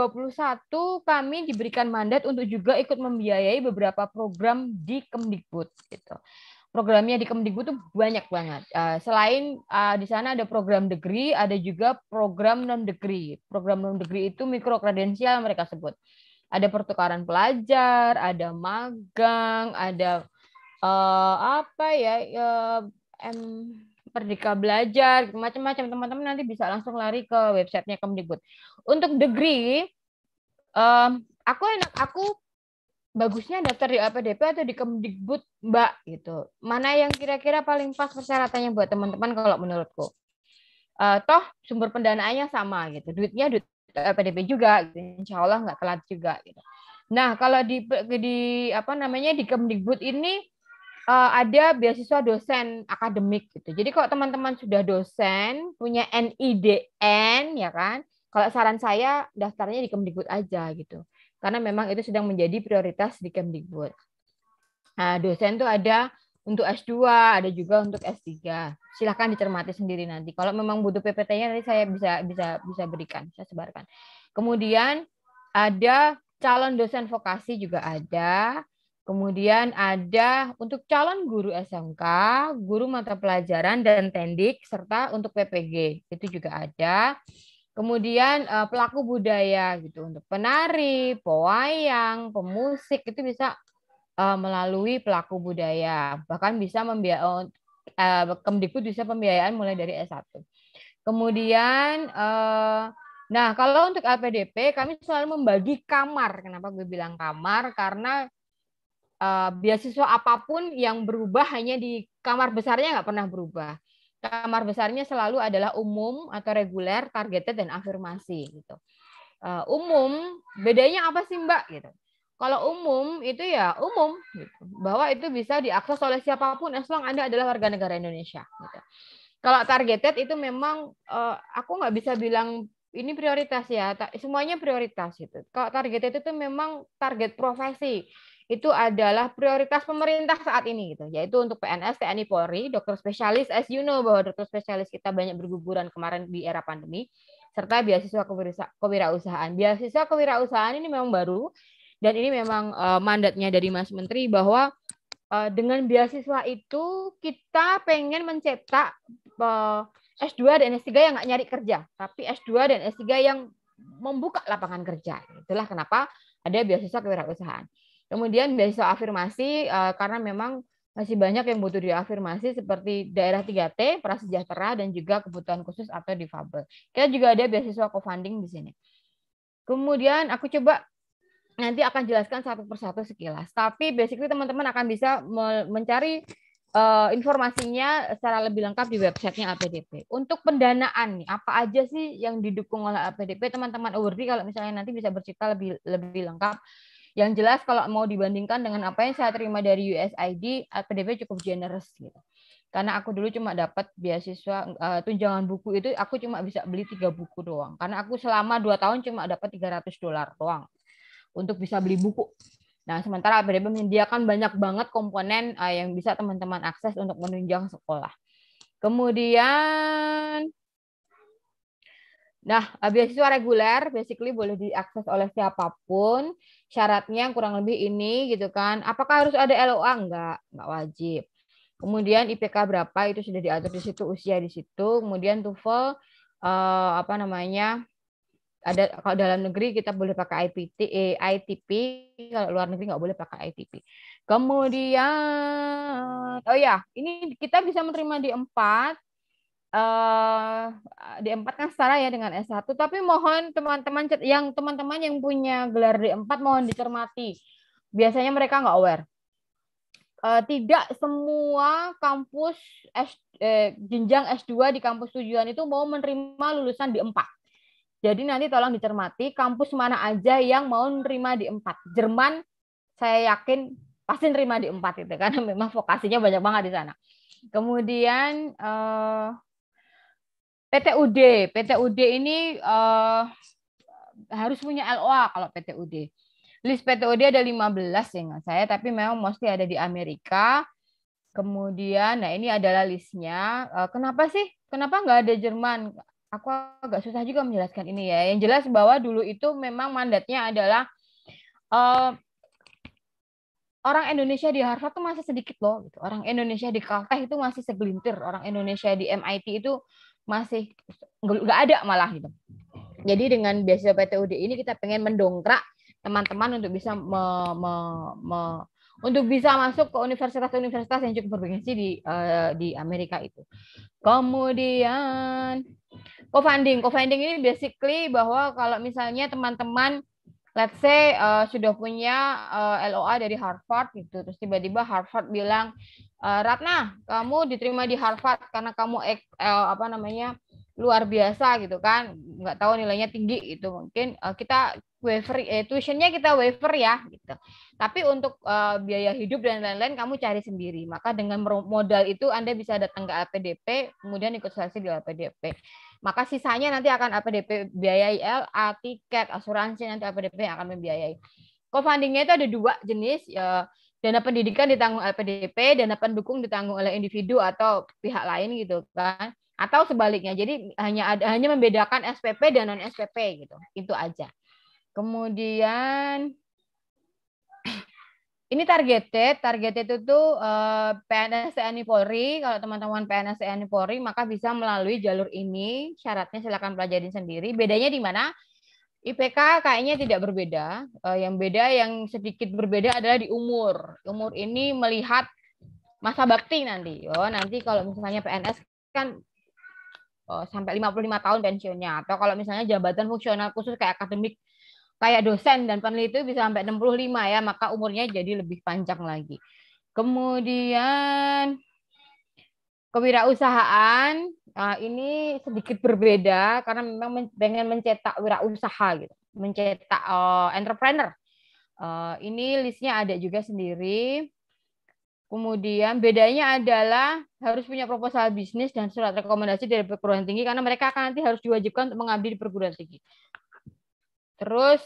kami diberikan mandat untuk juga ikut membiayai beberapa program di Kemdikbud gitu programnya di Kemdikbud tuh banyak banget. Uh, selain uh, di sana ada program degree, ada juga program non degree. Program non degree itu mikro kredensial mereka sebut. Ada pertukaran pelajar, ada magang, ada uh, apa ya uh, M Merdeka Belajar, macam-macam teman-teman nanti bisa langsung lari ke websitenya Kemdikbud. Untuk degree, um, aku enak aku bagusnya daftar di LPDP atau di Kemdikbud, Mbak gitu. Mana yang kira-kira paling pas persyaratannya buat teman-teman kalau menurutku. Uh, toh sumber pendanaannya sama gitu, duitnya duit LPDP juga, gitu. insya Allah nggak telat juga gitu. Nah kalau di di apa namanya di Kemdikbud ini uh, ada beasiswa dosen akademik gitu. Jadi kalau teman-teman sudah dosen punya NIDN ya kan, kalau saran saya daftarnya di Kemdikbud aja gitu karena memang itu sedang menjadi prioritas di Kemdikbud. Nah, dosen itu ada untuk S2, ada juga untuk S3. Silahkan dicermati sendiri nanti. Kalau memang butuh PPT-nya nanti saya bisa bisa bisa berikan, saya sebarkan. Kemudian ada calon dosen vokasi juga ada. Kemudian ada untuk calon guru SMK, guru mata pelajaran dan tendik serta untuk PPG itu juga ada. Kemudian uh, pelaku budaya gitu untuk penari, pewayang, pemusik itu bisa uh, melalui pelaku budaya. Bahkan bisa membiayai uh, eh, Kemdikbud bisa pembiayaan mulai dari S1. Kemudian uh, nah kalau untuk LPDP kami selalu membagi kamar. Kenapa gue bilang kamar? Karena uh, beasiswa apapun yang berubah hanya di kamar besarnya nggak pernah berubah. Kamar besarnya selalu adalah umum atau reguler, targeted dan afirmasi gitu. Uh, umum bedanya apa sih Mbak gitu? Kalau umum itu ya umum gitu. bahwa itu bisa diakses oleh siapapun as long Anda adalah warga negara Indonesia gitu. Kalau targeted itu memang uh, aku nggak bisa bilang ini prioritas ya, semuanya prioritas itu. Kalau targeted itu memang target profesi itu adalah prioritas pemerintah saat ini gitu, yaitu untuk PNS, TNI, Polri, dokter spesialis, as you know bahwa dokter spesialis kita banyak berguguran kemarin di era pandemi, serta beasiswa kewirausahaan. Beasiswa kewirausahaan ini memang baru dan ini memang uh, mandatnya dari Mas Menteri bahwa uh, dengan beasiswa itu kita pengen mencetak uh, eh, S2 dan S3 yang nggak nyari kerja, tapi S2 dan S3 yang membuka lapangan kerja. Itulah kenapa ada beasiswa kewirausahaan. Kemudian beasiswa afirmasi eh, karena memang masih banyak yang butuh diafirmasi seperti daerah 3T, prasejahtera, dan juga kebutuhan khusus atau difabel. Kita juga ada beasiswa co-funding di sini. Kemudian aku coba nanti akan jelaskan satu persatu sekilas. Tapi basically teman-teman akan bisa mencari eh, informasinya secara lebih lengkap di websitenya APDP. Untuk pendanaan nih, apa aja sih yang didukung oleh APDP? Teman-teman awardee kalau misalnya nanti bisa bercerita lebih lebih lengkap yang jelas kalau mau dibandingkan dengan apa yang saya terima dari USID, PDB cukup generous gitu. Karena aku dulu cuma dapat beasiswa uh, tunjangan buku itu aku cuma bisa beli tiga buku doang. Karena aku selama dua tahun cuma dapat 300 dolar doang untuk bisa beli buku. Nah, sementara PDB menyediakan banyak banget komponen uh, yang bisa teman-teman akses untuk menunjang sekolah. Kemudian, nah, eh, beasiswa reguler basically boleh diakses oleh siapapun syaratnya kurang lebih ini gitu kan. Apakah harus ada LOA? Enggak, enggak wajib. Kemudian IPK berapa itu sudah diatur di situ, usia di situ. Kemudian TOEFL eh, apa namanya? Ada kalau dalam negeri kita boleh pakai IPT, eh, ITP, kalau luar negeri nggak boleh pakai ITP. Kemudian oh ya, ini kita bisa menerima di empat Uh, eh, D4 kan setara ya dengan S1, tapi mohon teman-teman yang teman-teman yang punya gelar D4 mohon dicermati. Biasanya mereka nggak aware. Eh, tidak semua kampus S, eh, jenjang S2 di kampus tujuan itu mau menerima lulusan D4. Jadi nanti tolong dicermati kampus mana aja yang mau menerima D4. Jerman saya yakin pasti menerima D4 itu karena memang vokasinya banyak banget di sana. Kemudian uh, PTUD, PTUD ini uh, harus punya LOA kalau PTUD. List PTUD ada 15 ya nggak saya, tapi memang mostly ada di Amerika. Kemudian, nah ini adalah listnya. Uh, kenapa sih? Kenapa nggak ada Jerman? Aku agak susah juga menjelaskan ini ya. Yang jelas bahwa dulu itu memang mandatnya adalah uh, orang Indonesia di Harvard itu masih sedikit loh. Gitu. Orang Indonesia di Caltech itu masih segelintir. Orang Indonesia di MIT itu masih nggak ada malah gitu. Jadi dengan beasiswa PTUD ini kita pengen mendongkrak teman-teman untuk bisa me, me, me, untuk bisa masuk ke universitas-universitas yang cukup bergengsi di uh, di Amerika itu. Kemudian co-funding, co-funding ini basically bahwa kalau misalnya teman-teman let's say uh, sudah punya uh, eh, LOA dari Harvard gitu terus tiba-tiba Harvard bilang Eh, Ratna, kamu diterima di Harvard karena kamu eh, apa namanya luar biasa gitu kan, nggak tahu nilainya tinggi itu mungkin uh, kita waiver eh, tuitionnya kita waiver ya gitu. Tapi untuk uh, biaya hidup dan lain-lain kamu cari sendiri. Maka dengan modal itu Anda bisa datang ke APDP, kemudian ikut seleksi di APDP. Maka sisanya nanti akan APDP biayai LA, tiket, asuransi nanti APDP yang akan membiayai. Co-fundingnya itu ada dua jenis, dana pendidikan ditanggung oleh LPDP, dana pendukung ditanggung oleh individu atau pihak lain gitu kan. Atau sebaliknya. Jadi hanya ada hanya membedakan SPP dan non SPP gitu. Itu aja. Kemudian ini targeted, targeted itu tuh eh, PNS TNI Polri. Kalau teman-teman PNS TNI Polri maka bisa melalui jalur ini. Syaratnya silakan pelajarin sendiri. Bedanya di mana? IPK kayaknya tidak berbeda. Eh, yang beda, yang sedikit berbeda adalah di umur. Umur ini melihat masa bakti nanti. Oh, nanti kalau misalnya PNS kan oh, sampai 55 tahun pensiunnya. Atau kalau misalnya jabatan fungsional khusus kayak akademik, kayak dosen dan peneliti bisa sampai 65 ya, maka umurnya jadi lebih panjang lagi. Kemudian kewirausahaan Nah, ini sedikit berbeda karena memang men pengen mencetak wirausaha gitu, mencetak uh, entrepreneur. Uh, ini listnya ada juga sendiri. Kemudian bedanya adalah harus punya proposal bisnis dan surat rekomendasi dari perguruan tinggi karena mereka akan nanti harus diwajibkan untuk mengabdi di perguruan tinggi. Terus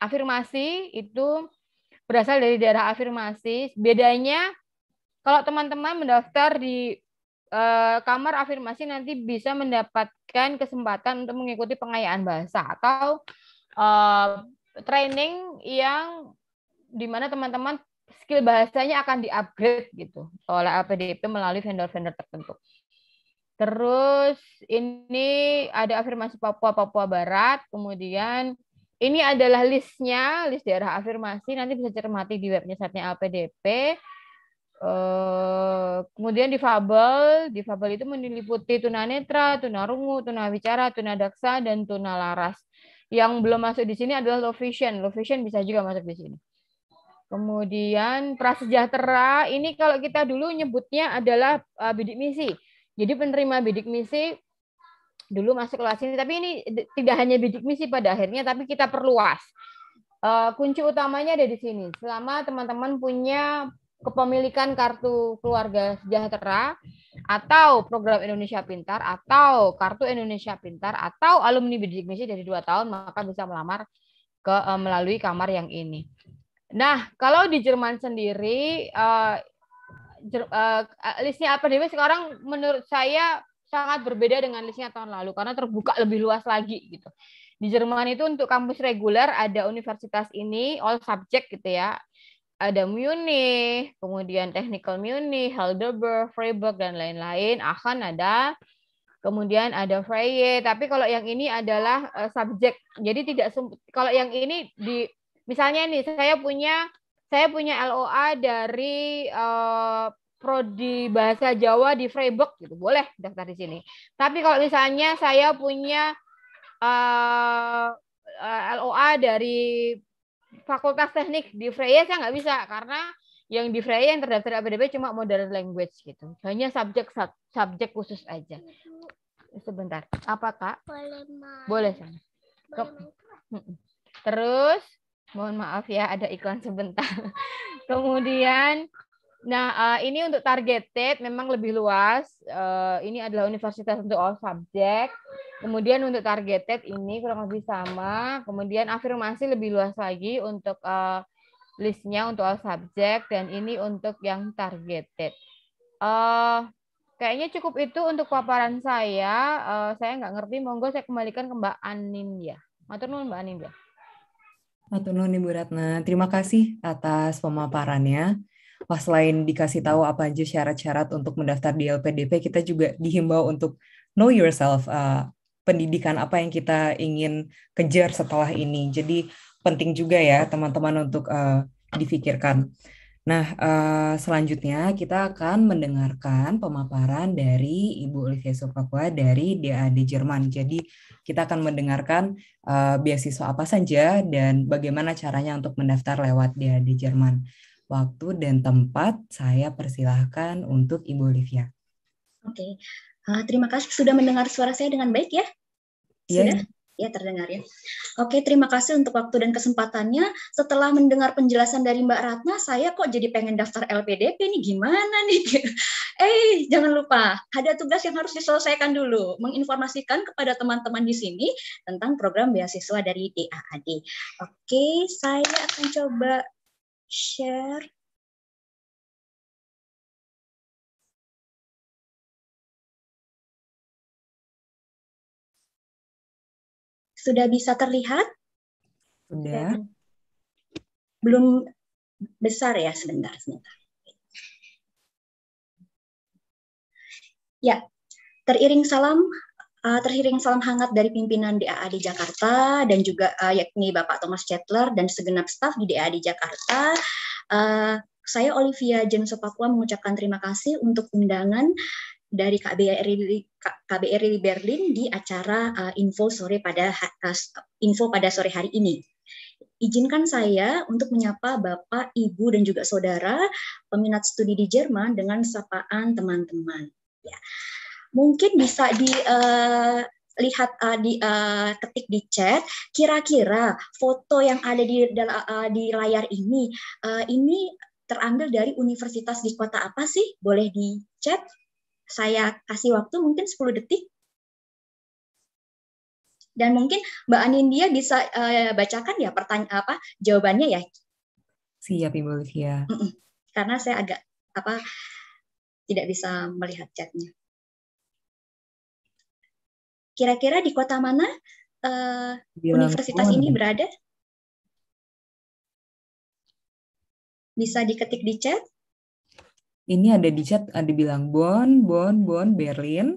afirmasi itu berasal dari daerah afirmasi. Bedanya kalau teman-teman mendaftar di Eh, kamar afirmasi nanti bisa mendapatkan kesempatan untuk mengikuti pengayaan bahasa atau eh, training yang di mana teman-teman skill bahasanya akan diupgrade gitu oleh LPDP melalui vendor-vendor tertentu. Terus ini ada afirmasi Papua Papua Barat, kemudian ini adalah listnya, list daerah afirmasi nanti bisa cermati di webnya saatnya LPDP. Eh, kemudian difabel, difabel itu meliputi tunanetra, tunarungu, tunawicara, tunadaksa, dan tunalaras. Yang belum masuk di sini adalah low vision. Low vision bisa juga masuk di sini. Kemudian prasejahtera, ini kalau kita dulu nyebutnya adalah eh, bidik misi. Jadi penerima bidik misi dulu masuk ke sini, tapi ini tidak hanya bidik misi pada akhirnya, tapi kita perluas. Eh, kunci utamanya ada di sini. Selama teman-teman punya kepemilikan kartu keluarga sejahtera atau program Indonesia Pintar atau kartu Indonesia Pintar atau alumni bidik misi dari dua tahun maka bisa melamar ke eh, melalui kamar yang ini. Nah, kalau di Jerman sendiri uh, uh, listnya LPDP sekarang menurut saya sangat berbeda dengan listnya tahun lalu karena terbuka lebih luas lagi gitu. Di Jerman itu untuk kampus reguler ada universitas ini all subject gitu ya, ada Munich, kemudian Technical Munich, Helderberg, Freiburg, dan lain-lain. akan ada, kemudian ada Freie. Tapi kalau yang ini adalah uh, subjek, jadi tidak kalau yang ini di misalnya nih saya punya saya punya LOA dari uh, prodi bahasa Jawa di Freiburg gitu boleh daftar di sini. Tapi kalau misalnya saya punya uh, eh, LOA dari fakultas teknik di Freya saya nggak bisa karena yang di Freya yang terdaftar APDB cuma modern language gitu. Hanya subjek subjek khusus aja. Sebentar. Apa Kak? Boleh. Boleh sana. Terus mohon maaf ya ada iklan sebentar. Kemudian Nah, uh, ini untuk targeted memang lebih luas. Uh, ini adalah universitas untuk all subject. Kemudian untuk targeted ini kurang lebih sama. Kemudian afirmasi lebih luas lagi untuk uh, listnya untuk all subject dan ini untuk yang targeted. Uh, kayaknya cukup itu untuk paparan saya. Uh, saya nggak ngerti. Monggo saya kembalikan ke Mbak Anin ya. Matur nuwun Mbak Anin ya. Matur nuwun Ibu Ratna. Terima kasih atas pemaparannya. Wah, lain dikasih tahu apa aja syarat-syarat untuk mendaftar di LPDP, kita juga dihimbau untuk know yourself, uh, pendidikan apa yang kita ingin kejar setelah ini. Jadi penting juga ya teman-teman untuk uh, difikirkan. Nah, uh, selanjutnya kita akan mendengarkan pemaparan dari Ibu Olivia Surpakwa dari DAD Jerman. Jadi, kita akan mendengarkan uh, beasiswa apa saja dan bagaimana caranya untuk mendaftar lewat DAD Jerman. Waktu dan tempat saya persilahkan untuk Ibu Olivia. Oke, uh, terima kasih sudah mendengar suara saya dengan baik ya. Iya, sudah? Yeah. Ya, iya, terdengar ya. Oke, terima kasih untuk waktu dan kesempatannya. Setelah mendengar penjelasan dari Mbak Ratna, saya kok jadi pengen daftar LPDP nih, gimana nih? eh, jangan lupa, ada tugas yang harus diselesaikan dulu, menginformasikan kepada teman-teman di sini tentang program beasiswa dari DAAD. Oke, saya akan coba share sudah bisa terlihat? Sudah. belum besar ya sebentar sebentar. Ya, teriring salam uh, terhiring salam hangat dari pimpinan DAA di Jakarta dan juga uh, yakni Bapak Thomas Chetler dan segenap staf di DAA di Jakarta. Uh, saya Olivia Jenso Papua mengucapkan terima kasih untuk undangan dari KBRI KBRI Berlin di acara uh, info sore pada uh, info pada sore hari ini. Izinkan saya untuk menyapa Bapak, Ibu, dan juga Saudara peminat studi di Jerman dengan sapaan teman-teman. Ya. -teman mungkin bisa dilihat uh, uh, di uh, ketik di chat kira-kira foto yang ada di uh, di layar ini uh, ini terambil dari universitas di kota apa sih? Boleh di chat. Saya kasih waktu mungkin 10 detik. Dan mungkin Mbak Anindya bisa uh, bacakan ya pertanyaan apa jawabannya ya. Siap Ibu Olivia. Mm Karena saya agak apa tidak bisa melihat chatnya. Kira-kira di kota mana uh, universitas ini berada? Bisa diketik di chat. Ini ada di chat ada bilang Bon Bon Bon Berlin,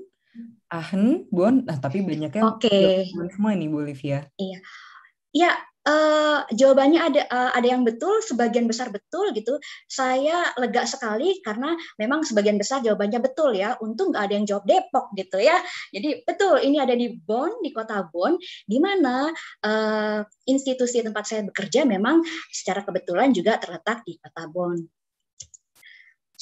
Aachen, Bon Nah, tapi banyaknya Oke. Okay. semua ini Bolivia. Iya. Ya, uh, jawabannya ada uh, ada yang betul, sebagian besar betul gitu. Saya lega sekali karena memang sebagian besar jawabannya betul ya. Untung nggak ada yang jawab Depok gitu ya. Jadi betul ini ada di Bon di kota Bon, di mana uh, institusi tempat saya bekerja memang secara kebetulan juga terletak di kota Bon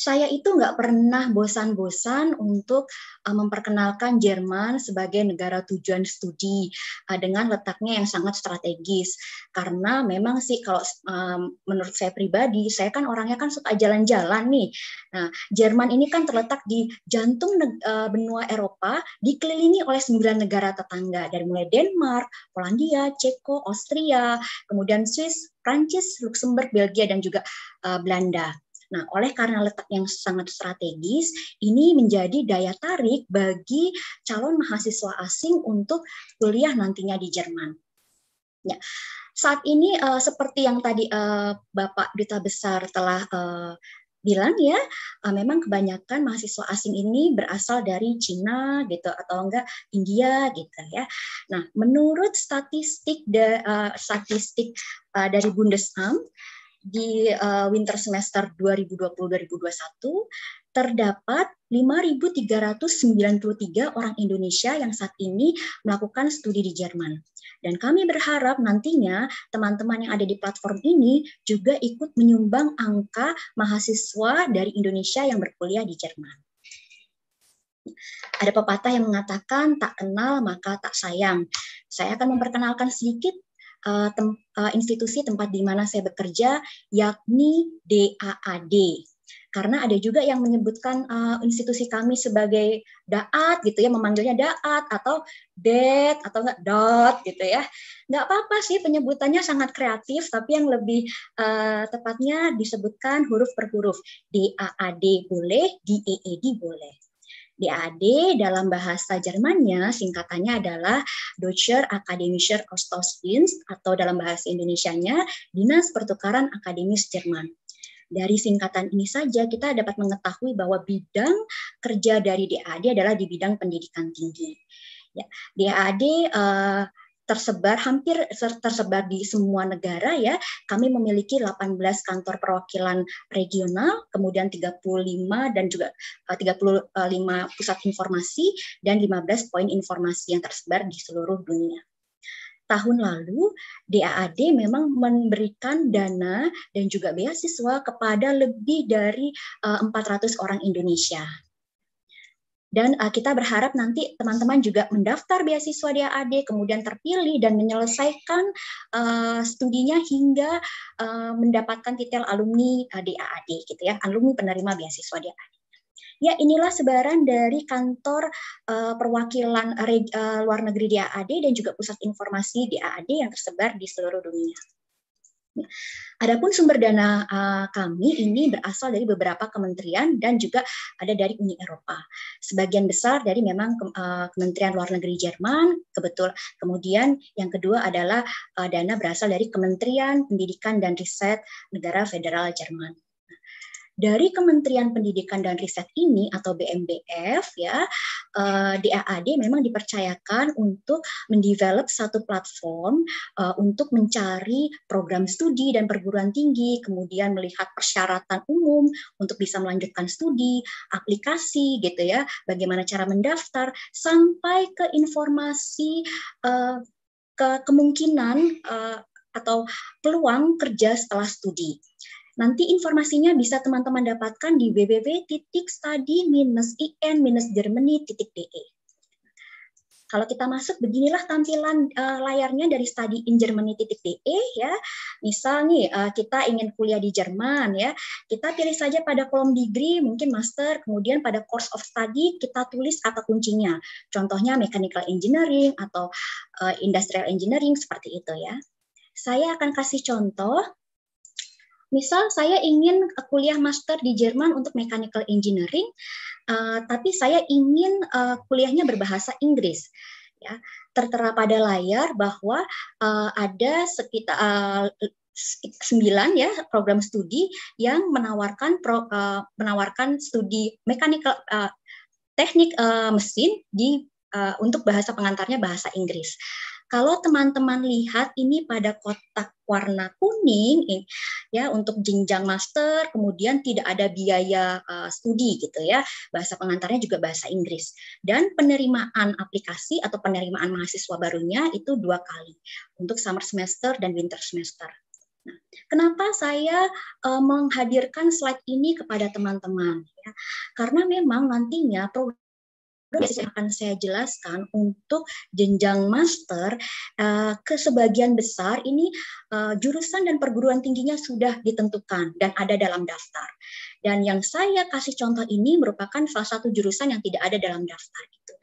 saya itu nggak pernah bosan-bosan untuk uh, memperkenalkan Jerman sebagai negara tujuan studi uh, dengan letaknya yang sangat strategis. Karena memang sih kalau um, menurut saya pribadi, saya kan orangnya kan suka jalan-jalan nih. Nah, Jerman ini kan terletak di jantung uh, benua Eropa, dikelilingi oleh sembilan negara tetangga dari mulai Denmark, Polandia, Ceko, Austria, kemudian Swiss, Prancis, Luxembourg, Belgia, dan juga uh, Belanda. Nah, oleh karena letak yang sangat strategis, ini menjadi daya tarik bagi calon mahasiswa asing untuk kuliah nantinya di Jerman. Ya. Saat ini uh, seperti yang tadi uh, Bapak Duta Besar telah uh, bilang ya memang kebanyakan mahasiswa asing ini berasal dari Cina gitu atau enggak India gitu ya. Nah, menurut statistik de, uh, statistik uh, dari Bundesamt di uh, winter semester 2020-2021 terdapat 5.393 orang Indonesia yang saat ini melakukan studi di Jerman. Dan kami berharap nantinya teman-teman yang ada di platform ini juga ikut menyumbang angka mahasiswa dari Indonesia yang berkuliah di Jerman. Ada pepatah yang mengatakan tak kenal maka tak sayang. Saya akan memperkenalkan sedikit uh, tem uh, institusi tempat di mana saya bekerja, yakni DAAD. Karena ada juga yang menyebutkan uh, institusi kami sebagai daat gitu ya, memanggilnya daat atau det atau enggak dot gitu ya. Nggak apa-apa sih penyebutannya sangat kreatif, tapi yang lebih uh, tepatnya disebutkan huruf per huruf. DAAD boleh, DEAD e boleh. DAD dalam bahasa Jermannya singkatannya adalah Deutscher Akademischer Austauschdienst atau dalam bahasa Indonesianya Dinas Pertukaran Akademis Jerman. Dari singkatan ini saja kita dapat mengetahui bahwa bidang kerja dari DAD adalah di bidang pendidikan tinggi. Ya, DAD uh, tersebar hampir tersebar di semua negara ya. Kami memiliki 18 kantor perwakilan regional, kemudian 35 dan juga 35 eh, pusat informasi dan 15 poin informasi yang tersebar di seluruh dunia tahun lalu DAAD memang memberikan dana dan juga beasiswa kepada lebih dari 400 eh, orang Indonesia. Dan uh, kita berharap nanti teman-teman juga mendaftar beasiswa DAAD, kemudian terpilih dan menyelesaikan uh, studinya hingga uh, mendapatkan titel alumni uh, DAAD, gitu ya, alumni penerima beasiswa DAAD. Ya, inilah sebaran dari kantor uh, perwakilan uh, luar negeri DAAD dan juga pusat informasi DAAD yang tersebar di seluruh dunia. Adapun sumber dana eh, kami ini berasal dari beberapa kementerian dan juga ada dari Uni Eropa. Sebagian besar dari memang eh, Kementerian Luar Negeri Jerman, kebetul. Kemudian yang kedua adalah eh, dana berasal dari Kementerian Pendidikan dan Riset Negara Federal Jerman dari Kementerian Pendidikan dan Riset ini atau BMBF ya uh, eh, DAAD memang dipercayakan untuk mendevelop satu platform uh, untuk mencari program studi dan perguruan tinggi, kemudian melihat persyaratan umum untuk bisa melanjutkan studi, aplikasi gitu ya, bagaimana cara mendaftar sampai ke informasi uh, ke kemungkinan uh, atau peluang kerja setelah studi. Nanti informasinya bisa teman-teman dapatkan di www.study-in-germany.de. Kalau kita masuk, beginilah tampilan uh, layarnya dari study in Germany.de ya. misalnya uh, eh, kita ingin kuliah di Jerman ya, kita pilih saja pada kolom degree, mungkin master, kemudian pada course of study kita tulis kata kuncinya. Contohnya mechanical engineering atau uh, industrial engineering seperti itu ya. Saya akan kasih contoh misal saya ingin kuliah master di Jerman untuk mechanical engineering, uh, tapi saya ingin uh, kuliahnya berbahasa Inggris. Ya, tertera pada layar bahwa uh, ada sekitar uh, ya program studi yang menawarkan pro, uh, menawarkan studi mechanical uh, teknik uh, mesin di uh, untuk bahasa pengantarnya bahasa Inggris. Kalau teman-teman lihat ini pada kotak warna kuning eh, ya untuk jenjang master kemudian tidak ada biaya uh, studi gitu ya bahasa pengantarnya juga bahasa Inggris dan penerimaan aplikasi atau penerimaan mahasiswa barunya itu dua kali untuk summer semester dan winter semester Nah, kenapa saya uh, menghadirkan slide ini kepada teman-teman? Ya? Karena memang nantinya program proses yang akan saya jelaskan untuk jenjang master eh, ke sebagian besar ini eh, jurusan dan perguruan tingginya sudah ditentukan dan ada dalam daftar. Dan yang saya kasih contoh ini merupakan salah satu jurusan yang tidak ada dalam daftar itu.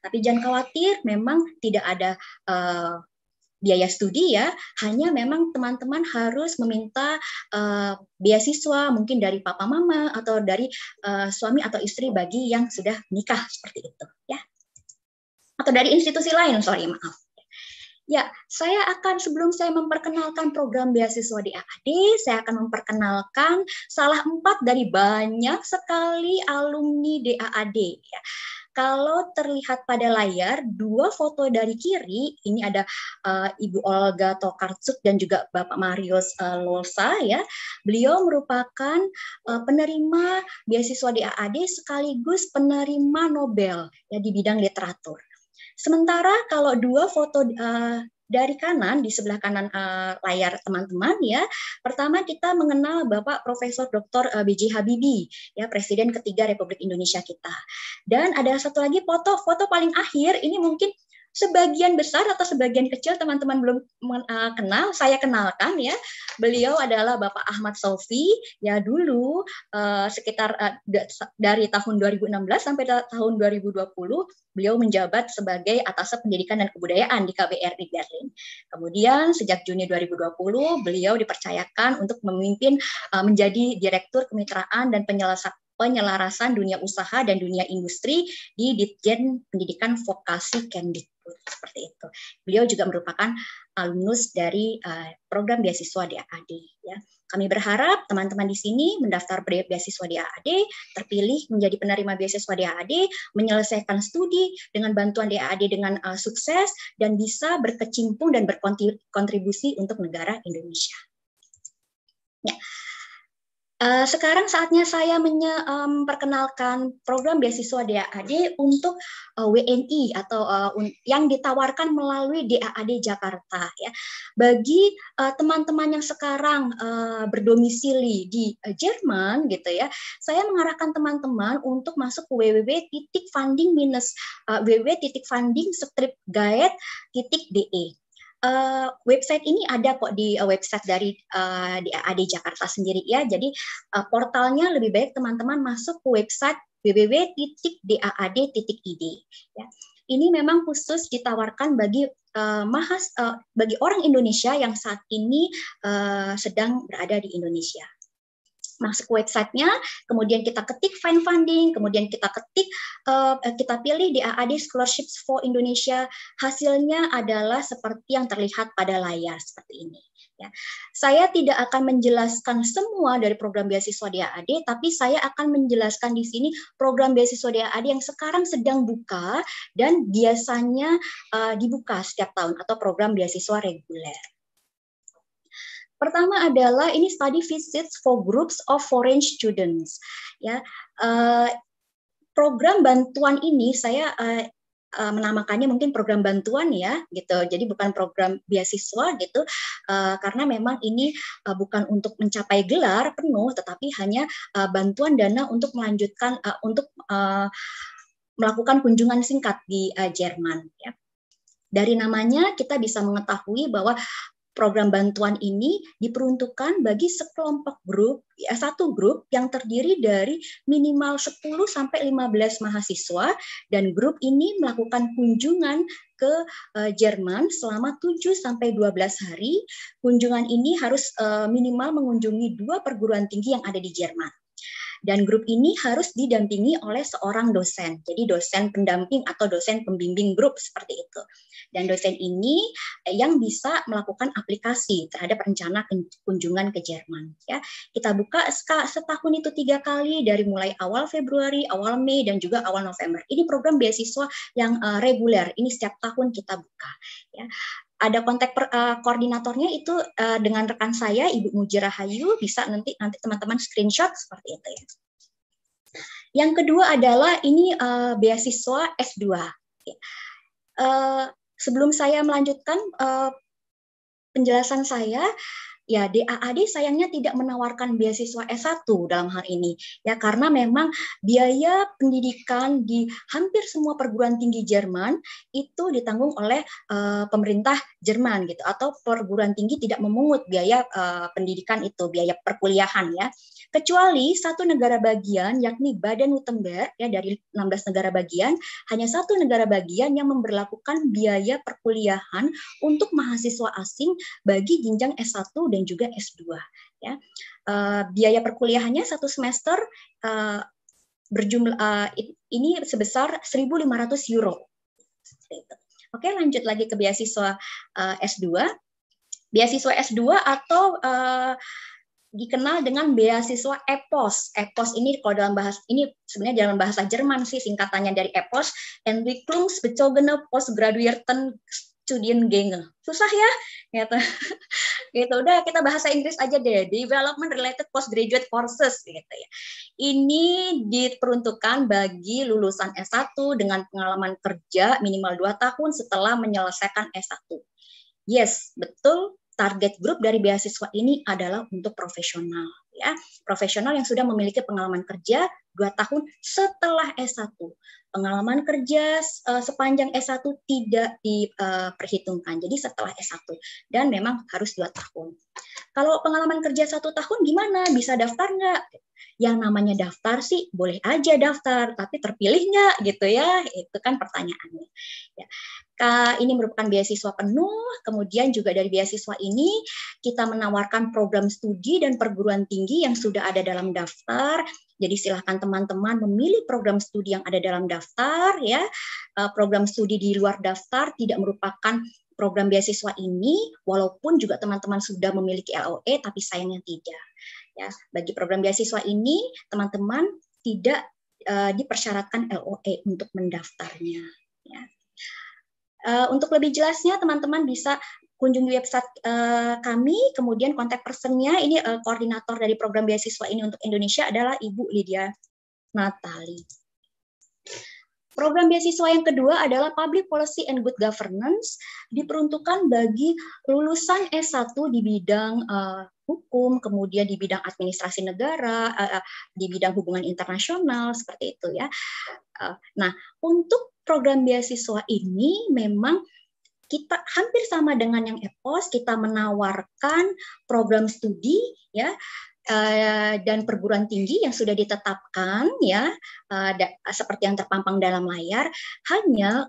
Tapi jangan khawatir, memang tidak ada eh, biaya studi ya, hanya memang teman-teman harus meminta uh, beasiswa mungkin dari papa mama atau dari uh, suami atau istri bagi yang sudah nikah seperti itu ya. Atau dari institusi lain, sorry maaf. Ya, saya akan sebelum saya memperkenalkan program beasiswa di AAD, saya akan memperkenalkan salah empat dari banyak sekali alumni DAAD. Ya kalau terlihat pada layar, dua foto dari kiri, ini ada uh, Ibu Olga Tokarczuk dan juga Bapak Marius uh, Lolsa ya. Beliau merupakan uh, penerima beasiswa di AAD sekaligus penerima Nobel ya di bidang literatur. Sementara kalau dua foto uh, dari kanan di sebelah kanan uh, layar teman-teman ya. Pertama kita mengenal Bapak Profesor Dr. Eh, B.J. Habibie ya Presiden ketiga Republik Indonesia kita. Dan ada satu lagi foto foto paling akhir ini mungkin sebagian besar atau sebagian kecil teman-teman belum uh, kenal, saya kenalkan ya. Beliau adalah Bapak Ahmad Sofi ya dulu eh, sekitar eh, dari tahun 2016 sampai tahun 2020 beliau menjabat sebagai atase pendidikan dan kebudayaan di KBRI Berlin. Kemudian sejak Juni 2020 beliau dipercayakan untuk memimpin menjadi direktur kemitraan dan penyelesaian penyelarasan dunia usaha dan dunia industri di Ditjen Pendidikan Vokasi Kemdikbud seperti itu. Beliau juga merupakan alumnus dari eh, program beasiswa DAAD ya. Kami berharap teman-teman di sini mendaftar beasiswa DAAD, terpilih menjadi penerima beasiswa DAAD, menyelesaikan studi dengan bantuan DAAD dengan uh, sukses dan bisa berkecimpung dan berkontribusi untuk negara Indonesia. Ya. Eh, sekarang saatnya saya memperkenalkan um, program beasiswa DAAD untuk uh, eh, WNI atau uh, yang ditawarkan melalui DAAD Jakarta ya. Bagi teman-teman uh, yang sekarang uh, berdomisili di uh, Jerman gitu ya, saya mengarahkan teman-teman untuk masuk ke www.funding minus uh, www.funding guide.de uh, website ini ada kok di uh, website dari uh, di AAD Jakarta sendiri ya. Jadi uh, portalnya lebih baik teman-teman masuk ke website www.daad.id ya. Ini memang khusus ditawarkan bagi uh, mahas uh, bagi orang Indonesia yang saat ini uh, sedang berada di Indonesia masuk website nya kemudian kita ketik find funding, kemudian kita ketik eh, kita pilih DAAD scholarships for Indonesia, hasilnya adalah seperti yang terlihat pada layar seperti ini. Ya. Saya tidak akan menjelaskan semua dari program beasiswa DAAD, tapi saya akan menjelaskan di sini program beasiswa DAAD yang sekarang sedang buka dan biasanya uh, dibuka setiap tahun atau program beasiswa reguler. Pertama adalah ini study visits for groups of foreign students. Ya, eh, program bantuan ini saya uh, menamakannya mungkin program bantuan ya gitu jadi bukan program beasiswa gitu karena memang ini bukan untuk mencapai gelar penuh tetapi hanya bantuan dana untuk melanjutkan untuk melakukan kunjungan singkat di Jerman ya dari namanya kita bisa mengetahui bahwa program bantuan ini diperuntukkan bagi sekelompok grup, ya, satu grup yang terdiri dari minimal 10 sampai 15 mahasiswa dan grup ini melakukan kunjungan ke uh, Jerman selama 7 sampai 12 hari. Kunjungan ini harus uh, minimal mengunjungi dua perguruan tinggi yang ada di Jerman. Dan grup ini harus didampingi oleh seorang dosen. Jadi dosen pendamping atau dosen pembimbing grup seperti itu. Dan dosen ini eh, yang bisa melakukan aplikasi terhadap rencana kunjungan ke Jerman. Ya, kita buka setahun itu tiga kali dari mulai awal Februari, awal Mei, dan juga awal November. Ini program beasiswa yang uh, reguler. Ini setiap tahun kita buka. Ya ada kontak per, uh, koordinatornya itu uh, dengan rekan saya Ibu Mujira Hayu bisa nanti nanti teman-teman screenshot seperti itu ya. Yang kedua adalah ini uh, beasiswa S2. Uh, ya. sebelum saya melanjutkan uh, penjelasan saya, ya DAAD sayangnya tidak menawarkan beasiswa S1 dalam hal ini ya karena memang biaya pendidikan di hampir semua perguruan tinggi Jerman itu ditanggung oleh uh, pemerintah Jerman gitu atau perguruan tinggi tidak memungut biaya uh, pendidikan itu biaya perkuliahan ya kecuali satu negara bagian yakni Baden-Württemberg ya dari 16 negara bagian hanya satu negara bagian yang memberlakukan biaya perkuliahan untuk mahasiswa asing bagi jenjang S1 dan juga S2 ya. Uh, biaya perkuliahannya satu semester uh, berjumlah uh, ini sebesar 1.500 euro. Oke, lanjut lagi ke beasiswa uh, S2. Beasiswa S2 atau uh, dikenal dengan beasiswa EPOS. EPOS ini kalau dalam bahasa ini sebenarnya dalam bahasa Jerman sih singkatannya dari EPOS Entwicklungsbezogene Postgraduierten Studiengänge. Susah ya, gitu. gitu udah kita bahasa Inggris aja deh development related postgraduate courses gitu ya ini diperuntukkan bagi lulusan S1 dengan pengalaman kerja minimal 2 tahun setelah menyelesaikan S1 yes betul target grup dari beasiswa ini adalah untuk profesional ya profesional yang sudah memiliki pengalaman kerja 2 tahun setelah S1 pengalaman kerja eh, sepanjang S1 tidak diperhitungkan. Jadi setelah S1 dan memang harus dua tahun. Kalau pengalaman kerja satu tahun gimana? Bisa daftar nggak? Yang namanya daftar sih boleh aja daftar, tapi terpilih nggak gitu ya? Itu kan pertanyaannya. Ya. Ini merupakan beasiswa penuh, kemudian juga dari beasiswa ini kita menawarkan program studi dan perguruan tinggi yang sudah ada dalam daftar jadi silahkan teman-teman memilih program studi yang ada dalam daftar ya. Eh, program studi di luar daftar tidak merupakan program beasiswa ini walaupun juga teman-teman sudah memiliki LOE tapi sayangnya tidak. Ya, bagi program beasiswa ini teman-teman tidak uh, dipersyaratkan LOE untuk mendaftarnya ya. Uh, untuk lebih jelasnya, teman-teman bisa kunjungi website uh, kami, kemudian kontak personnya, ini uh, koordinator dari program beasiswa ini untuk Indonesia adalah Ibu Lydia Natali. Program beasiswa yang kedua adalah Public Policy and Good Governance, diperuntukkan bagi lulusan S1 di bidang uh, hukum, kemudian di bidang administrasi negara, uh, di bidang hubungan internasional, seperti itu ya. Uh, nah, untuk program beasiswa ini memang kita hampir sama dengan yang EPOS, kita menawarkan program studi ya eh, dan perguruan tinggi yang sudah ditetapkan ya eh, seperti yang terpampang dalam layar hanya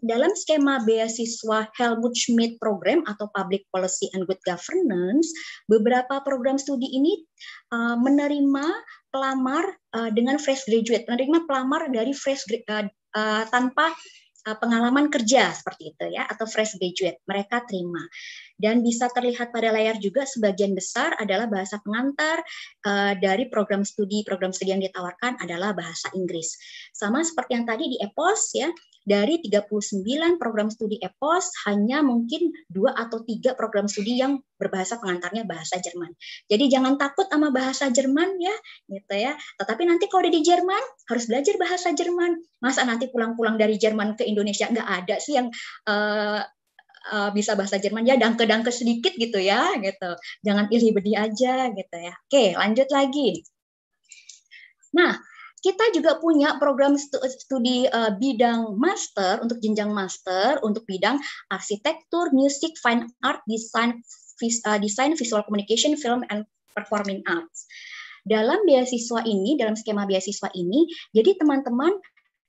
dalam skema beasiswa Helmut Schmidt program atau Public Policy and Good Governance beberapa program studi ini eh, menerima pelamar dengan fresh graduate menerima pelamar dari fresh tanpa Eh, pengalaman kerja seperti itu ya atau fresh graduate mereka terima dan bisa terlihat pada layar juga sebagian besar adalah bahasa pengantar uh, dari program studi program studi yang ditawarkan adalah bahasa Inggris sama seperti yang tadi di EPOS ya dari 39 program studi EPOS, hanya mungkin dua atau tiga program studi yang berbahasa pengantarnya bahasa Jerman. Jadi jangan takut sama bahasa Jerman ya, gitu ya. Tetapi nanti kalau udah di Jerman, harus belajar bahasa Jerman. Masa nanti pulang-pulang dari Jerman ke Indonesia nggak ada sih yang uh, uh, bisa bahasa Jerman ya dangke-dangke sedikit gitu ya gitu jangan ilih bedi aja gitu ya oke lanjut lagi nah kita juga punya program studi uh, bidang master untuk jenjang master untuk bidang arsitektur, music, fine art, design, vis, uh, design visual communication, film and performing arts. Dalam beasiswa ini, dalam skema beasiswa ini, jadi teman-teman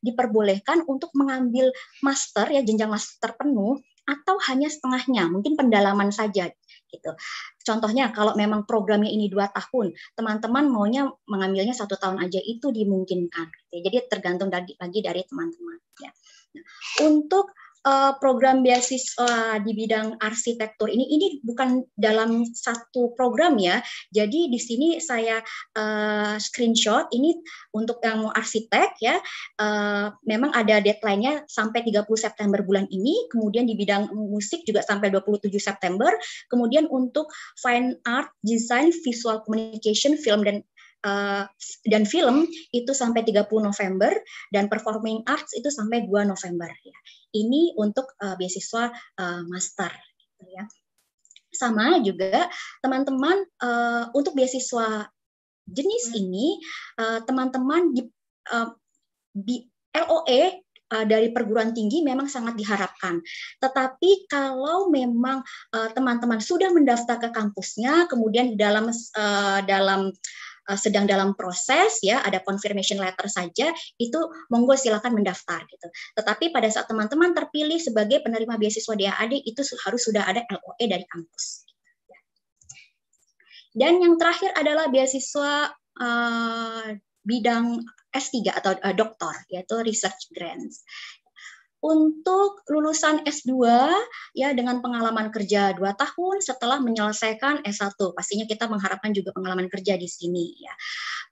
diperbolehkan untuk mengambil master ya jenjang master penuh atau hanya setengahnya, mungkin pendalaman saja gitu. Contohnya kalau memang programnya ini dua tahun, teman-teman maunya mengambilnya satu tahun aja itu dimungkinkan. Gitu. Ya. Jadi tergantung lagi dari teman-teman. Ya. Nah, untuk uh, program beasiswa eh, di bidang arsitektur ini ini bukan dalam satu program ya. Jadi di sini saya uh, screenshot ini untuk yang mau arsitek ya. Uh, memang ada deadline-nya sampai 30 September bulan ini. Kemudian di bidang musik juga sampai 27 September. Kemudian untuk fine art, design, visual communication, film dan Eh, dan film itu sampai 30 November dan performing arts itu sampai 2 November ya. Ini untuk uh, beasiswa uh, master gitu ya. Sama juga teman-teman uh, untuk beasiswa jenis hmm. ini teman-teman uh, di uh, LOE dari perguruan tinggi memang sangat diharapkan. Tetapi kalau memang teman-teman uh, sudah mendaftar ke kampusnya, kemudian dalam uh, dalam Eh, sedang dalam proses ya ada confirmation letter saja itu monggo silakan mendaftar gitu tetapi pada saat teman-teman terpilih sebagai penerima beasiswa DAAD itu harus sudah ada LOE dari kampus dan yang terakhir adalah beasiswa uh, bidang S3 atau uh, doktor yaitu research grants untuk lulusan S2 ya dengan pengalaman kerja 2 tahun setelah menyelesaikan S1. Pastinya kita mengharapkan juga pengalaman kerja di sini ya.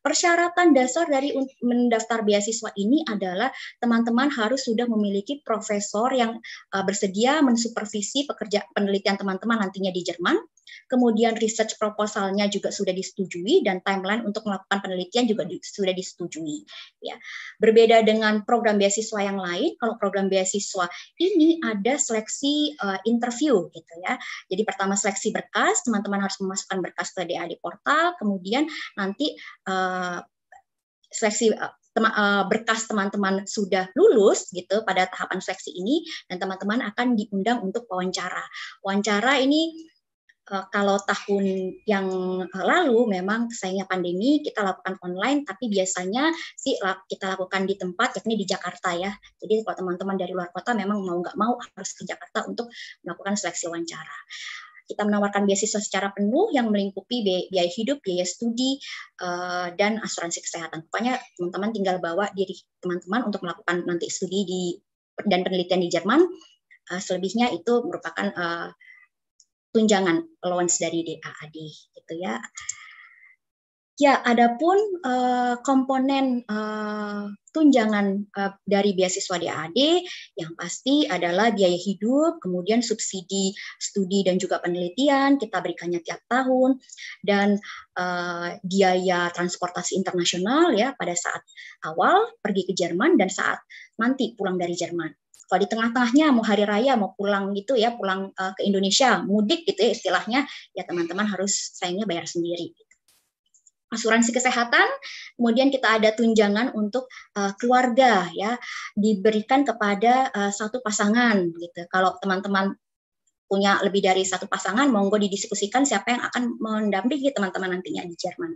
Persyaratan dasar dari mendaftar beasiswa ini adalah teman-teman harus sudah memiliki profesor yang eh, bersedia mensupervisi pekerja penelitian teman-teman nantinya di Jerman. Kemudian research proposalnya juga sudah disetujui dan timeline untuk melakukan penelitian juga sudah disetujui. Ya, berbeda dengan program beasiswa yang lain, kalau program beasiswa beasiswa ini ada seleksi uh, interview gitu ya. Jadi pertama seleksi berkas, teman-teman harus memasukkan berkas ke DAD portal, kemudian nanti uh, seleksi uh, berkas teman-teman sudah lulus gitu pada tahapan seleksi ini dan teman-teman akan diundang untuk wawancara. Wawancara ini Eh, kalau tahun yang eh, lalu memang sayangnya pandemi kita lakukan online, tapi biasanya sih kita lakukan di tempat yakni di Jakarta ya. Jadi kalau teman-teman dari luar kota memang mau nggak mau harus ke Jakarta untuk melakukan seleksi wawancara. Kita menawarkan beasiswa secara penuh yang melingkupi biaya hidup, biaya studi, eh, dan asuransi kesehatan. Pokoknya teman-teman tinggal bawa diri teman-teman untuk melakukan nanti studi di dan penelitian di Jerman. selebihnya itu merupakan tunjangan allowance dari DAAD gitu ya. Ya, adapun uh, komponen uh, tunjangan uh, dari beasiswa DAAD yang pasti adalah biaya hidup, kemudian subsidi studi dan juga penelitian kita berikannya tiap tahun dan uh, biaya transportasi internasional ya pada saat awal pergi ke Jerman dan saat nanti pulang dari Jerman. Kalau di tengah-tengahnya mau hari raya mau pulang gitu ya, pulang uh, ke Indonesia, mudik gitu ya istilahnya, ya teman-teman harus sayangnya bayar sendiri. Gitu. Asuransi kesehatan, kemudian kita ada tunjangan untuk uh, keluarga ya, diberikan kepada uh, satu pasangan gitu. Kalau teman-teman punya lebih dari satu pasangan, monggo didiskusikan siapa yang akan mendampingi teman-teman nantinya di Jerman.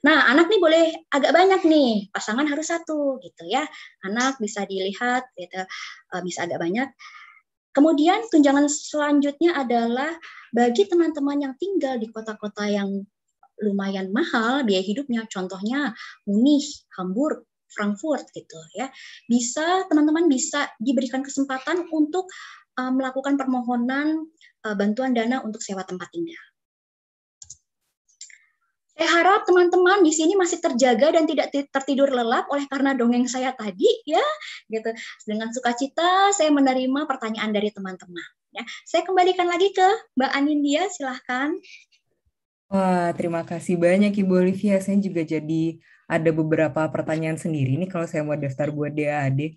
Nah, anak nih boleh agak banyak nih, pasangan harus satu gitu ya. Anak bisa dilihat gitu, e, bisa agak banyak. Kemudian tunjangan selanjutnya adalah bagi teman-teman yang tinggal di kota-kota yang lumayan mahal biaya hidupnya, contohnya Munich, Hamburg, Frankfurt gitu ya. Bisa teman-teman bisa diberikan kesempatan untuk uh, melakukan permohonan uh, bantuan dana untuk sewa tempat tinggal saya harap teman-teman di sini masih terjaga dan tidak tertidur lelap oleh karena dongeng saya tadi ya, gitu. Dengan sukacita saya menerima pertanyaan dari teman-teman. Ya, saya kembalikan lagi ke Mbak Anindia, silahkan. Wah, terima kasih banyak Ibu Olivia. Saya juga jadi ada beberapa pertanyaan sendiri nih kalau saya mau daftar buat DAAD.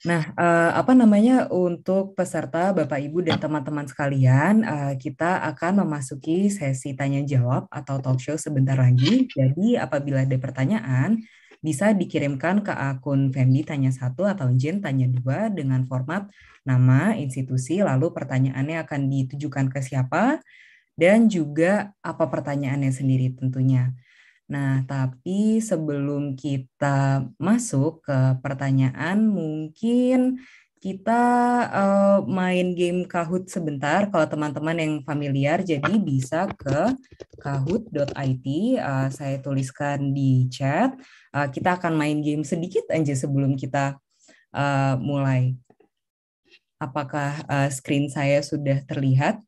Nah, uh, apa namanya untuk peserta Bapak Ibu dan teman-teman sekalian, uh, kita akan memasuki sesi tanya jawab atau talk show sebentar lagi. Jadi apabila ada pertanyaan, bisa dikirimkan ke akun Femdi Tanya satu atau Jen Tanya dua dengan format nama, institusi, lalu pertanyaannya akan ditujukan ke siapa, dan juga apa pertanyaannya sendiri tentunya. Nah, tapi sebelum kita masuk ke pertanyaan, mungkin kita uh, main game Kahoot sebentar. Kalau teman-teman yang familiar, jadi bisa ke kahoot.it. Uh, eh, saya tuliskan di chat. Uh, kita akan main game sedikit aja sebelum kita uh, mulai. Apakah uh, screen saya sudah terlihat?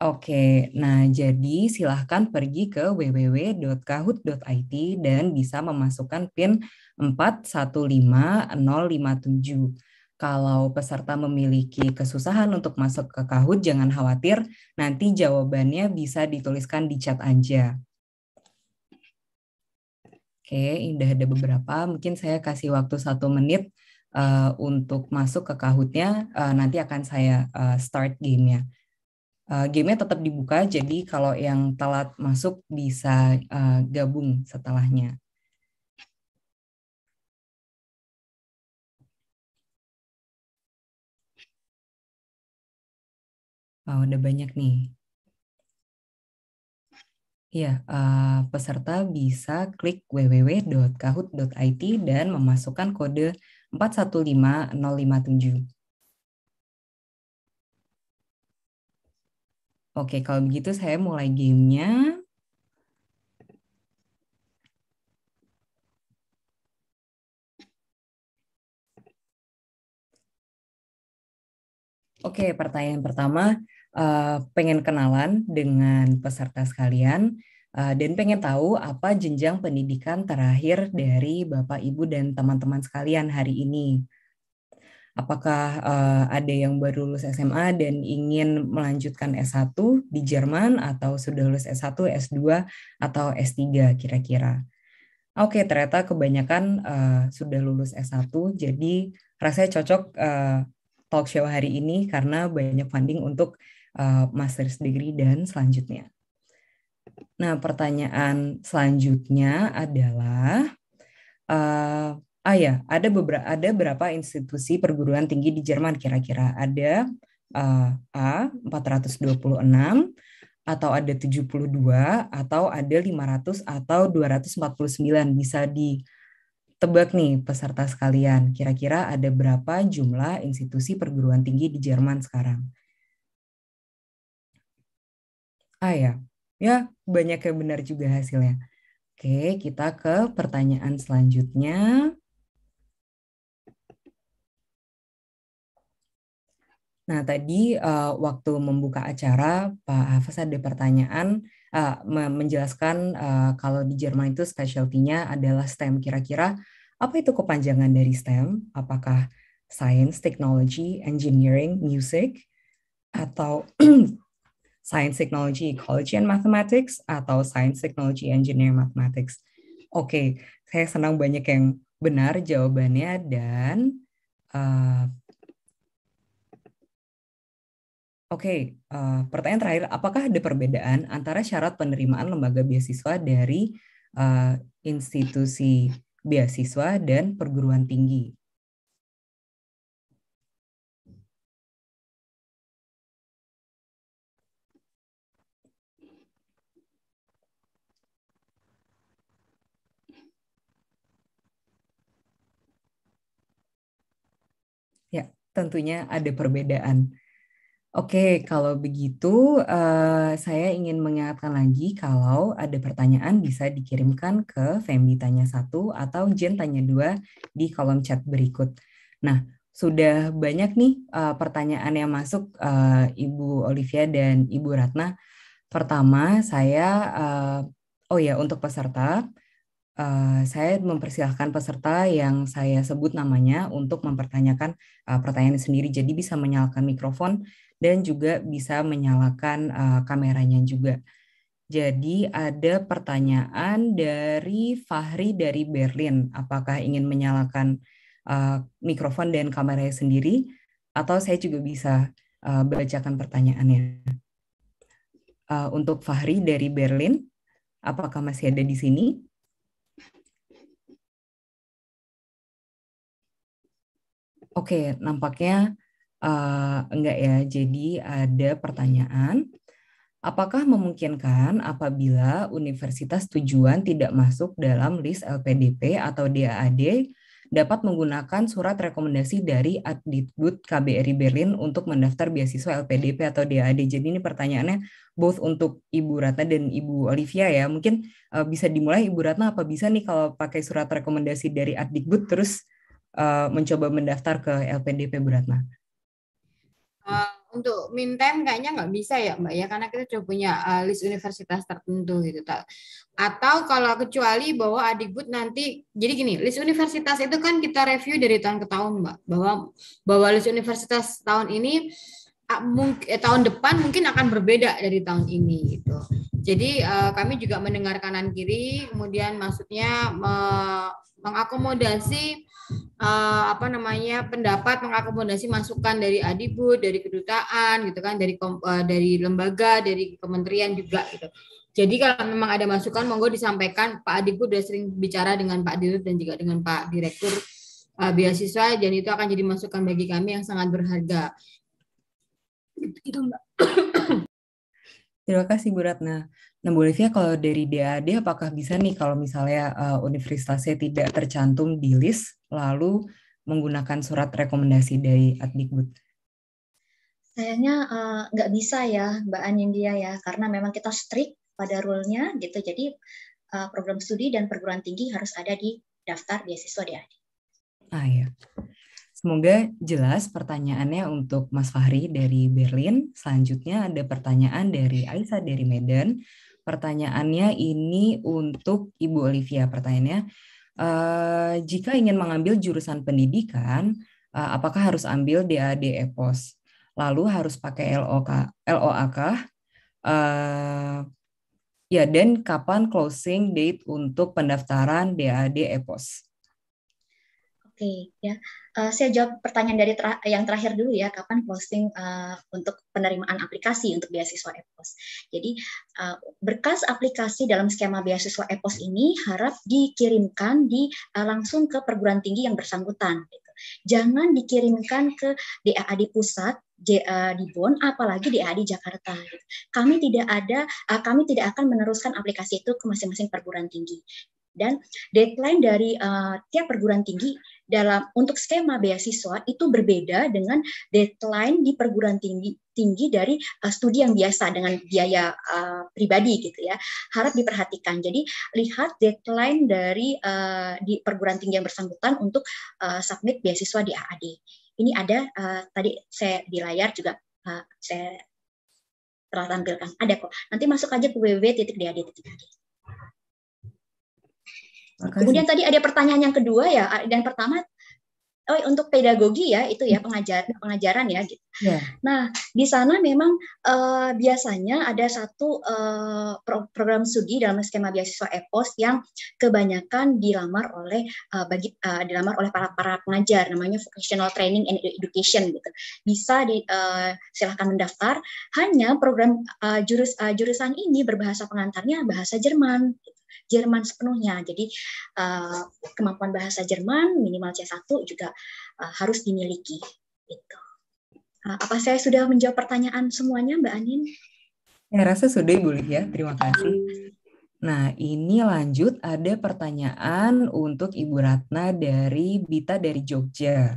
Oke, nah jadi silahkan pergi ke www.kahut.it dan bisa memasukkan PIN 415057. Kalau peserta memiliki kesusahan untuk masuk ke Kahut, jangan khawatir, nanti jawabannya bisa dituliskan di chat aja. Oke, indah ada beberapa. Mungkin saya kasih waktu satu menit uh, untuk masuk ke Kahutnya. uh, nanti akan saya uh, start gamenya. nya uh, gamenya tetap dibuka jadi kalau yang telat masuk bisa uh, gabung setelahnya Oh, udah banyak nih. Ya, uh, peserta bisa klik www.kahoot.it dan memasukkan kode 415057. Oke, kalau begitu saya mulai gamenya. Oke, pertanyaan pertama, uh, pengen kenalan dengan peserta sekalian uh, dan pengen tahu apa jenjang pendidikan terakhir dari Bapak, Ibu, dan teman-teman sekalian hari ini apakah uh, ada yang baru lulus SMA dan ingin melanjutkan S1 di Jerman atau sudah lulus S1, S2 atau S3 kira-kira. Oke, ternyata kebanyakan uh, sudah lulus S1 jadi rasanya cocok uh, talk show hari ini karena banyak funding untuk uh, master's degree dan selanjutnya. Nah, pertanyaan selanjutnya adalah uh, ah ya ada beberapa ada berapa institusi perguruan tinggi di Jerman kira-kira ada uh, A 426 atau ada 72 atau ada 500 atau 249 bisa ditebak nih peserta sekalian kira-kira ada berapa jumlah institusi perguruan tinggi di Jerman sekarang Ah ya ya banyak yang benar juga hasilnya Oke, kita ke pertanyaan selanjutnya. Nah, tadi uh, waktu membuka acara, Pak Hafiz ada pertanyaan uh, menjelaskan uh, kalau di Jerman itu specialty-nya adalah STEM. Kira-kira apa itu kepanjangan dari STEM? Apakah Science, Technology, Engineering, Music, atau Science, Technology, Ecology, and Mathematics, atau Science, Technology, Engineering, Mathematics? Oke, okay. saya senang banyak yang benar jawabannya dan... Uh, Oke, okay, uh, eh, pertanyaan terakhir, apakah ada perbedaan antara syarat penerimaan lembaga beasiswa dari uh, institusi beasiswa dan perguruan tinggi? Ya, tentunya ada perbedaan. Oke, kalau begitu uh, saya ingin mengingatkan lagi kalau ada pertanyaan bisa dikirimkan ke Femi Tanya satu atau Jen Tanya 2 di kolom chat berikut. Nah, sudah banyak nih uh, pertanyaan yang masuk uh, Ibu Olivia dan Ibu Ratna. Pertama, saya uh, oh ya untuk peserta Uh, saya mempersilahkan peserta yang saya sebut namanya untuk mempertanyakan uh, pertanyaan sendiri. Jadi bisa menyalakan mikrofon dan juga bisa menyalakan uh, kameranya juga. Jadi ada pertanyaan dari Fahri dari Berlin, apakah ingin menyalakan uh, mikrofon dan kameranya sendiri atau saya juga bisa uh, bacakan pertanyaannya. Uh, untuk Fahri dari Berlin, apakah masih ada di sini? Oke, nampaknya Uh, enggak ya, jadi ada hmm. pertanyaan. Apakah memungkinkan apabila universitas tujuan tidak masuk dalam list LPDP atau DAAD dapat menggunakan surat rekomendasi dari Adidut KBRI Berlin untuk mendaftar beasiswa LPDP atau DAAD? Jadi ini pertanyaannya both untuk Ibu Ratna dan Ibu Olivia ya. Mungkin uh, bisa dimulai Ibu Ratna apa bisa nih kalau pakai surat rekomendasi dari Adidut terus uh, mencoba mendaftar ke LPDP Bu Ratna? Eh, untuk meantime kayaknya nggak bisa ya mbak ya karena kita sudah punya uh, list universitas tertentu gitu tak atau kalau kecuali bahwa adikbud nanti jadi gini list universitas itu kan kita review dari tahun ke tahun mbak bahwa bahwa list universitas tahun ini mungkin eh, tahun depan mungkin akan berbeda dari tahun ini gitu. Jadi uh, kami juga mendengar kanan kiri, kemudian maksudnya me mengakomodasi uh, apa namanya pendapat mengakomodasi masukan dari adibu dari kedutaan gitu kan, dari uh, dari lembaga, dari kementerian juga gitu. Jadi kalau memang ada masukan monggo disampaikan Pak adibu sudah sering bicara dengan Pak Dirut dan juga dengan Pak Direktur uh, beasiswa dan itu akan jadi masukan bagi kami yang sangat berharga. Itu, itu Mbak. Terima kasih Bu Ratna. Nah, Bu Olivia, kalau dari DAD apakah bisa nih kalau misalnya eh, universitasnya tidak tercantum di list, lalu menggunakan surat rekomendasi dari Adikbud? Sayangnya eh, nggak uh, bisa ya, Mbak Anindya ya, karena memang kita strict pada rule-nya gitu. Jadi uh, program studi dan perguruan tinggi harus ada di daftar beasiswa DAD. Ah ya. Semoga jelas pertanyaannya untuk Mas Fahri dari Berlin. Selanjutnya ada pertanyaan dari Aisyah dari Medan. Pertanyaannya ini untuk Ibu Olivia. Pertanyaannya, uh, jika ingin mengambil jurusan pendidikan, eh, apakah harus ambil DAD EPOS? Lalu harus pakai LOK, LOA kah? Eh, ya, dan kapan closing date untuk pendaftaran DAD EPOS? Oke, okay, ya. Uh, saya jawab pertanyaan dari ter yang terakhir dulu ya, kapan posting uh, untuk penerimaan aplikasi untuk beasiswa EPOS. Jadi uh, berkas aplikasi dalam skema beasiswa EPOS ini harap dikirimkan di uh, langsung ke perguruan tinggi yang bersangkutan. Gitu. Jangan dikirimkan ke DAAD pusat di Bon, apalagi di AD Jakarta. Gitu. Kami tidak ada, kami tidak akan meneruskan aplikasi itu ke masing-masing perguruan tinggi. Dan deadline dari uh, tiap perguruan tinggi dalam untuk skema beasiswa itu berbeda dengan deadline di perguruan tinggi tinggi dari uh, studi yang biasa dengan biaya uh, pribadi gitu ya harap diperhatikan jadi lihat deadline dari uh, di perguruan tinggi yang bersangkutan untuk uh, submit beasiswa di AAD ini ada uh, tadi saya di layar juga uh, saya telah tampilkan ada kok nanti masuk aja ke www.dad.id Kemudian tadi ada pertanyaan yang kedua ya, dan pertama oh untuk pedagogi ya itu ya hmm. pengajar pengajaran ya gitu. Yeah. Nah di sana memang uh, biasanya ada satu uh, program studi dalam skema beasiswa EPOS yang kebanyakan dilamar oleh uh, bagi uh, dilamar oleh para para pengajar namanya vocational training and education gitu. Bisa di uh, silahkan mendaftar. Hanya program uh, jurus uh, jurusan ini berbahasa pengantarnya bahasa Jerman. Gitu. Jerman sepenuhnya. Jadi eh, kemampuan bahasa Jerman minimal C1 juga eh, harus dimiliki. Itu. Eh, apa saya sudah menjawab pertanyaan semuanya, Mbak Anin? Saya rasa sudah Ibu ya. Terima kasih. Nah, ini lanjut ada pertanyaan untuk Ibu Ratna dari Bita dari Jogja.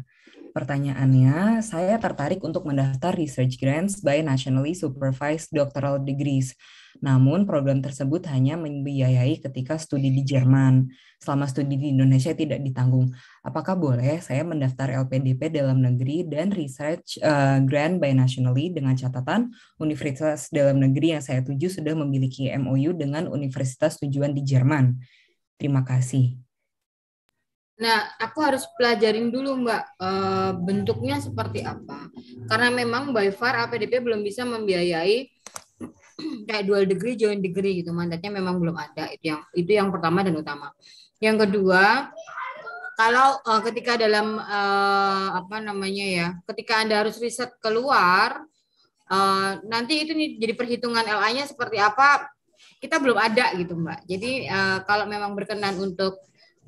Pertanyaannya, saya tertarik untuk mendaftar research grants by nationally supervised doctoral degrees. Namun program tersebut hanya membiayai ketika studi di Jerman. Selama studi di Indonesia tidak ditanggung. Apakah boleh saya mendaftar LPDP dalam negeri dan research uh, grant nationally dengan catatan universitas dalam negeri yang saya tuju sudah memiliki MOU dengan universitas tujuan di Jerman? Terima kasih. Nah, aku harus pelajarin dulu, Mbak, eh, bentuknya seperti apa. Karena memang by far APDP belum bisa membiayai kayak dual degree joint degree gitu mandatnya memang belum ada itu yang itu yang pertama dan utama yang kedua kalau uh, ketika dalam uh, apa namanya ya ketika anda harus riset keluar uh, nanti itu nih jadi perhitungan LA-nya seperti apa kita belum ada gitu mbak jadi uh, kalau memang berkenan untuk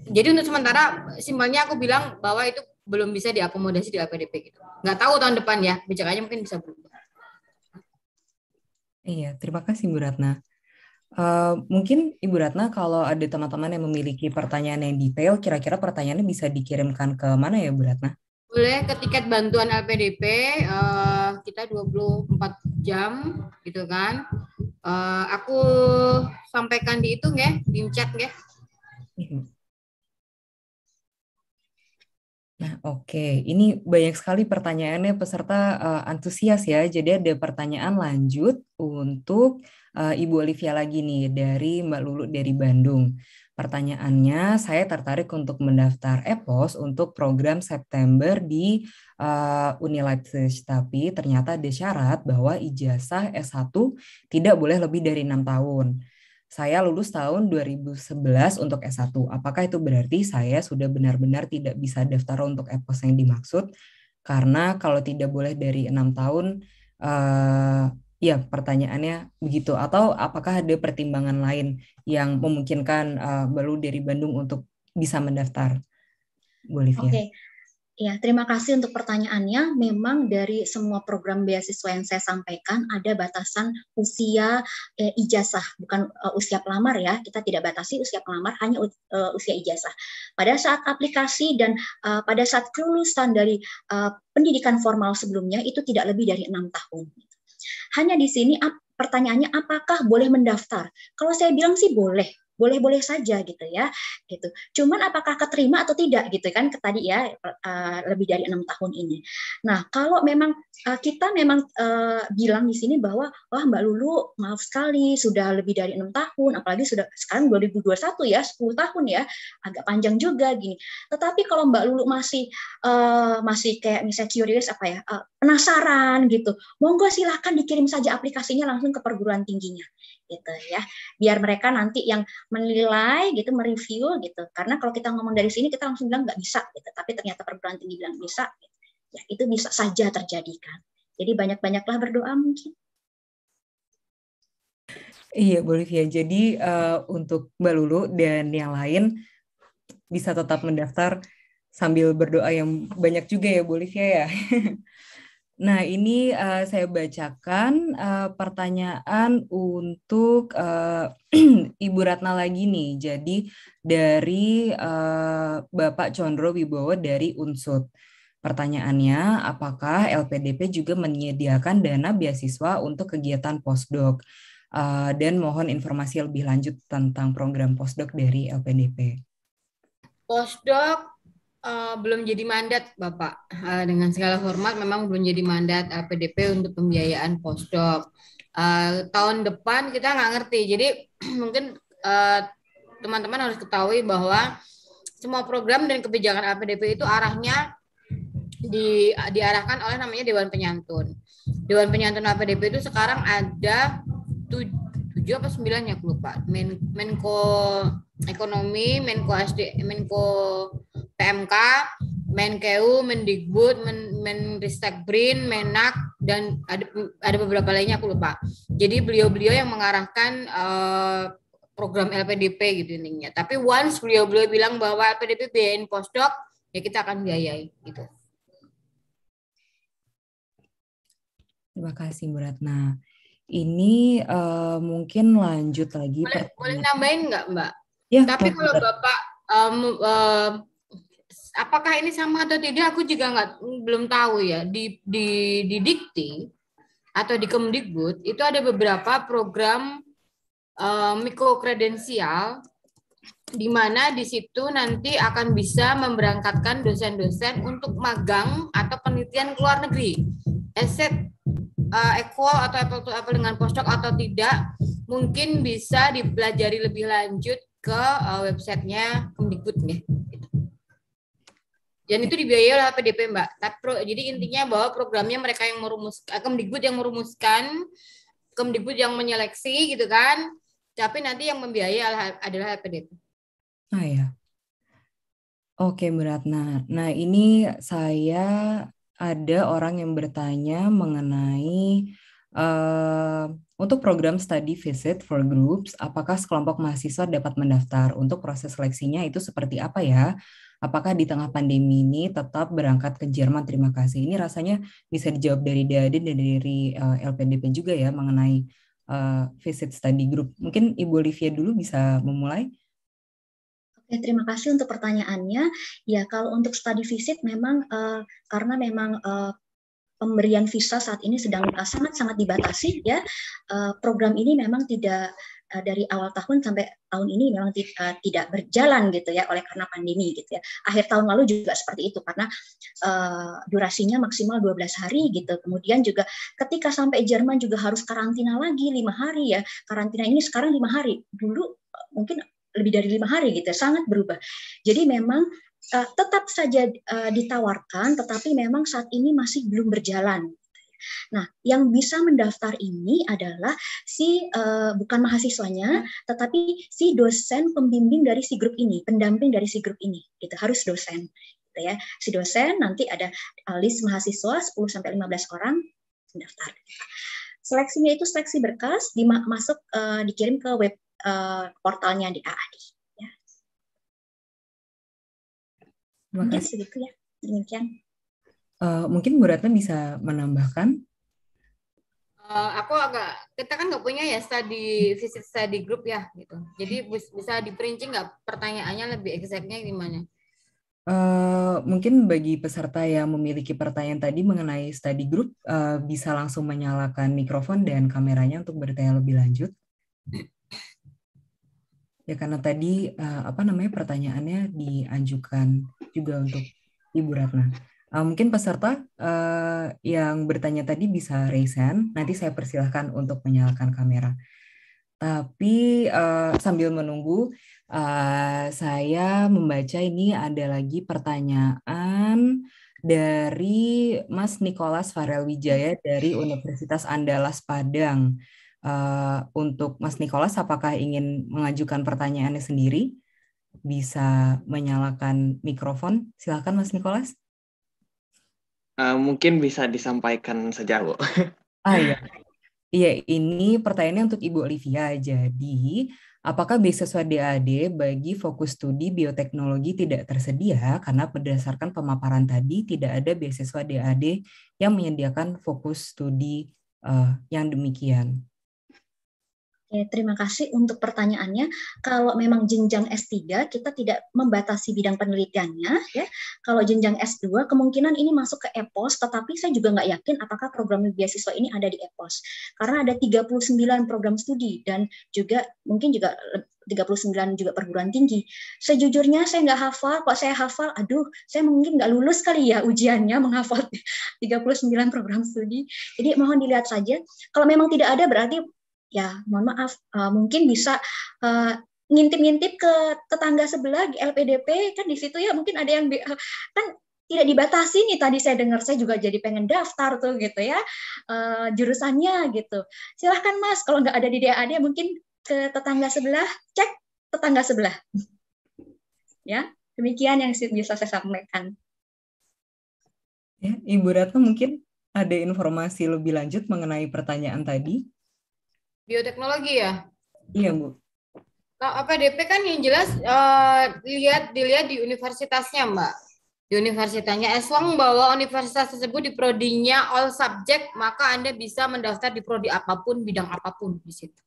jadi untuk sementara simpelnya aku bilang bahwa itu belum bisa diakomodasi di LPDP gitu nggak tahu tahun depan ya bicaranya mungkin bisa berubah Iya, terima kasih Bu Ratna. Uh, mungkin Ibu Ratna kalau ada teman-teman yang memiliki pertanyaan yang detail, kira-kira pertanyaannya bisa dikirimkan ke mana ya Bu Ratna? Boleh ke tiket bantuan LPDP, uh, eh, kita 24 jam gitu kan. Uh, aku sampaikan di itu nggak, di chat nggak? Iya. Nah, oke, okay. ini banyak sekali pertanyaannya peserta uh, antusias ya. Jadi ada pertanyaan lanjut untuk uh, Ibu Olivia lagi nih dari Mbak Lulu dari Bandung. Pertanyaannya, saya tertarik untuk mendaftar EPOS untuk program September di uh, tapi ternyata ada syarat bahwa ijazah S1 tidak boleh lebih dari enam tahun saya lulus tahun 2011 untuk S1. Apakah itu berarti saya sudah benar-benar tidak bisa daftar untuk EPOS yang dimaksud? Karena kalau tidak boleh dari enam tahun, uh, ya pertanyaannya begitu. Atau apakah ada pertimbangan lain yang memungkinkan uh, eh, baru dari Bandung untuk bisa mendaftar? Boleh, Oke, okay. Ya, terima kasih untuk pertanyaannya. Memang dari semua program beasiswa yang saya sampaikan ada batasan usia e, ijazah, bukan e, usia pelamar ya. Kita tidak batasi usia pelamar, hanya e, usia ijazah. Pada saat aplikasi dan e, pada saat kelulusan dari e, pendidikan formal sebelumnya itu tidak lebih dari enam tahun. Hanya di sini pertanyaannya apakah boleh mendaftar? Kalau saya bilang sih boleh, boleh-boleh saja gitu ya gitu cuman apakah keterima atau tidak gitu kan tadi ya eh, lebih dari enam tahun ini nah kalau memang eh, kita memang eh, bilang di sini bahwa wah mbak Lulu maaf sekali sudah lebih dari enam tahun apalagi sudah sekarang 2021 ya 10 tahun ya agak panjang juga gini tetapi kalau mbak Lulu masih masih kayak misalnya curious apa ya penasaran gitu monggo silahkan dikirim saja aplikasinya langsung ke perguruan tingginya gitu ya biar mereka nanti yang menilai gitu mereview gitu karena kalau kita ngomong dari sini kita langsung bilang nggak bisa gitu tapi ternyata perguruan tinggi bilang bisa gitu. ya itu bisa saja terjadi kan jadi banyak-banyaklah berdoa mungkin Iya, Bolivia. Ya. Jadi uh, untuk Mbak Lulu dan yang lain bisa tetap mendaftar sambil berdoa yang banyak juga ya, Bolivia ya. ya. Nah, ini uh, saya bacakan uh, pertanyaan untuk uh, Ibu Ratna lagi nih. Jadi dari uh, Bapak Condro Wibowo dari Unsut. Pertanyaannya, apakah LPDP juga menyediakan dana beasiswa untuk kegiatan postdoc? Uh, dan mohon informasi lebih lanjut tentang program postdoc dari LPDP. Postdoc Eh, belum jadi mandat Bapak. Uh, dengan segala hormat memang belum jadi mandat LPDP eh, untuk pembiayaan postdoc. Uh, tahun depan kita nggak ngerti. Jadi mungkin teman-teman uh, harus ketahui bahwa semua program dan kebijakan APDP itu arahnya di, diarahkan oleh namanya Dewan Penyantun. Dewan Penyantun APDP itu sekarang ada tujuh, tujuh apa sembilan ya aku lupa. Men, Menko ekonomi, Menko SD, Menko PMK, Menkeu, Mendikbud, Men, Brin, Menak dan ada ada beberapa lainnya aku lupa. Jadi beliau-beliau yang mengarahkan uh, program LPDP gitu intinya. Tapi once beliau-beliau bilang bahwa LPDP biayain postdoc, ya kita akan biayai gitu. Terima kasih Bu Ratna. Ini uh, mungkin lanjut lagi. Boleh, boleh nambahin nggak Mbak? Ya, Tapi kalau Bapak um, um, apakah ini sama atau tidak aku juga nggak belum tahu ya di di di Dikti atau di Kemdikbud itu ada beberapa program um, mikro kredensial di mana di situ nanti akan bisa memberangkatkan dosen-dosen untuk magang atau penelitian ke luar negeri. Aset uh, eh, equal atau apple to apple dengan postdoc atau tidak mungkin bisa dipelajari lebih lanjut ke uh, websitenya Kemdikbud nih, gitu. Dan itu dibiayai oleh PDP Mbak. Tapi nah, pro, jadi intinya bahwa programnya mereka yang merumuskan eh, Kemdikbud yang merumuskan, Kemdikbud yang menyeleksi gitu kan. Tapi nanti yang membiayai adalah PDP. Ah ya. Oke, Bu Ratna. Nah, ini saya ada orang yang bertanya mengenai uh, untuk program study visit for groups, apakah sekelompok mahasiswa dapat mendaftar? Untuk proses seleksinya itu seperti apa ya? Apakah di tengah pandemi ini tetap berangkat ke Jerman? Terima kasih. Ini rasanya bisa dijawab dari Dadin dan dari eh, LPDP juga ya mengenai eh, visit study group. Mungkin Ibu Olivia dulu bisa memulai. Oke, terima kasih untuk pertanyaannya. Ya, kalau untuk study visit memang uh, karena memang uh, pemberian visa saat ini sedang uh, sangat-sangat dibatasi ya. Uh, program ini memang tidak uh, dari awal tahun sampai tahun ini memang tidak berjalan gitu ya oleh karena pandemi gitu ya. Akhir tahun lalu juga seperti itu karena uh, durasinya maksimal 12 hari gitu. Kemudian juga ketika sampai Jerman juga harus karantina lagi lima hari ya. Karantina ini sekarang lima hari. Dulu mungkin lebih dari lima hari gitu, ya. sangat berubah. Jadi memang uh, tetap saja uh, ditawarkan, tetapi memang saat ini masih belum berjalan. Nah, yang bisa mendaftar ini adalah si uh, bukan mahasiswanya, tetapi si dosen pembimbing dari si grup ini, pendamping dari si grup ini, gitu harus dosen, gitu ya. Si dosen nanti ada alis mahasiswa 10 sampai 15 orang mendaftar. Seleksinya itu seleksi berkas, dimasuk uh, dikirim ke web uh, portalnya di AAD. mungkin sedikit ya demikian uh, mungkin Bu Ratna bisa menambahkan uh, aku agak kita kan nggak punya ya study visit study group ya gitu jadi bisa diperinci nggak pertanyaannya lebih eksaknya gimana Uh, mungkin bagi peserta yang memiliki pertanyaan tadi mengenai study group uh, bisa langsung menyalakan mikrofon dan kameranya untuk bertanya lebih lanjut. Ya karena tadi uh, apa namanya pertanyaannya diajukan juga untuk Ibu Ratna. Uh, mungkin peserta uh, yang bertanya tadi bisa raise hand. Nanti saya persilahkan untuk menyalakan kamera. Tapi uh, sambil menunggu, uh, saya membaca ini ada lagi pertanyaan dari Mas Nicholas Farel Wijaya dari Universitas Andalas Padang. Eh, untuk Mas Nikolas, apakah ingin mengajukan pertanyaannya sendiri? Bisa menyalakan mikrofon. Silahkan Mas Nikolas. Uh, eh, mungkin bisa disampaikan saja, Bu. ah iya. Iya, ini pertanyaannya untuk Ibu Olivia. Jadi, apakah beasiswa DAD bagi fokus studi bioteknologi tidak tersedia karena berdasarkan pemaparan tadi tidak ada beasiswa DAD yang menyediakan fokus studi uh, yang demikian? Oke, terima kasih untuk pertanyaannya. Kalau memang jenjang S3 kita tidak membatasi bidang penelitiannya ya. Kalau jenjang S2 kemungkinan ini masuk ke EPOS tetapi saya juga nggak yakin apakah program beasiswa ini ada di EPOS. Karena ada 39 program studi dan juga mungkin juga 39 juga perguruan tinggi. Sejujurnya saya nggak hafal, kok saya hafal, aduh, saya mungkin nggak lulus kali ya ujiannya menghafal 39 program studi. Jadi mohon dilihat saja. Kalau memang tidak ada berarti ya mohon maaf uh, mungkin bisa uh, ngintip-ngintip ke tetangga sebelah LPDP kan di situ ya mungkin ada yang eh, kan tidak dibatasi nih tadi saya dengar saya juga jadi pengen daftar tuh gitu ya uh, jurusannya gitu silahkan mas kalau nggak ada di DAD mungkin ke tetangga sebelah cek tetangga sebelah ya demikian yang bisa saya sampaikan ya Ibu Ratna mungkin ada informasi lebih lanjut mengenai pertanyaan tadi Bioteknologi ya? Iya, Bu. Nah, DP kan yang jelas uh, lihat dilihat di universitasnya, Mbak. Di universitasnya Eswang bahwa universitas tersebut di prodinya all subject, maka Anda bisa mendaftar di prodi apapun, bidang apapun di situ.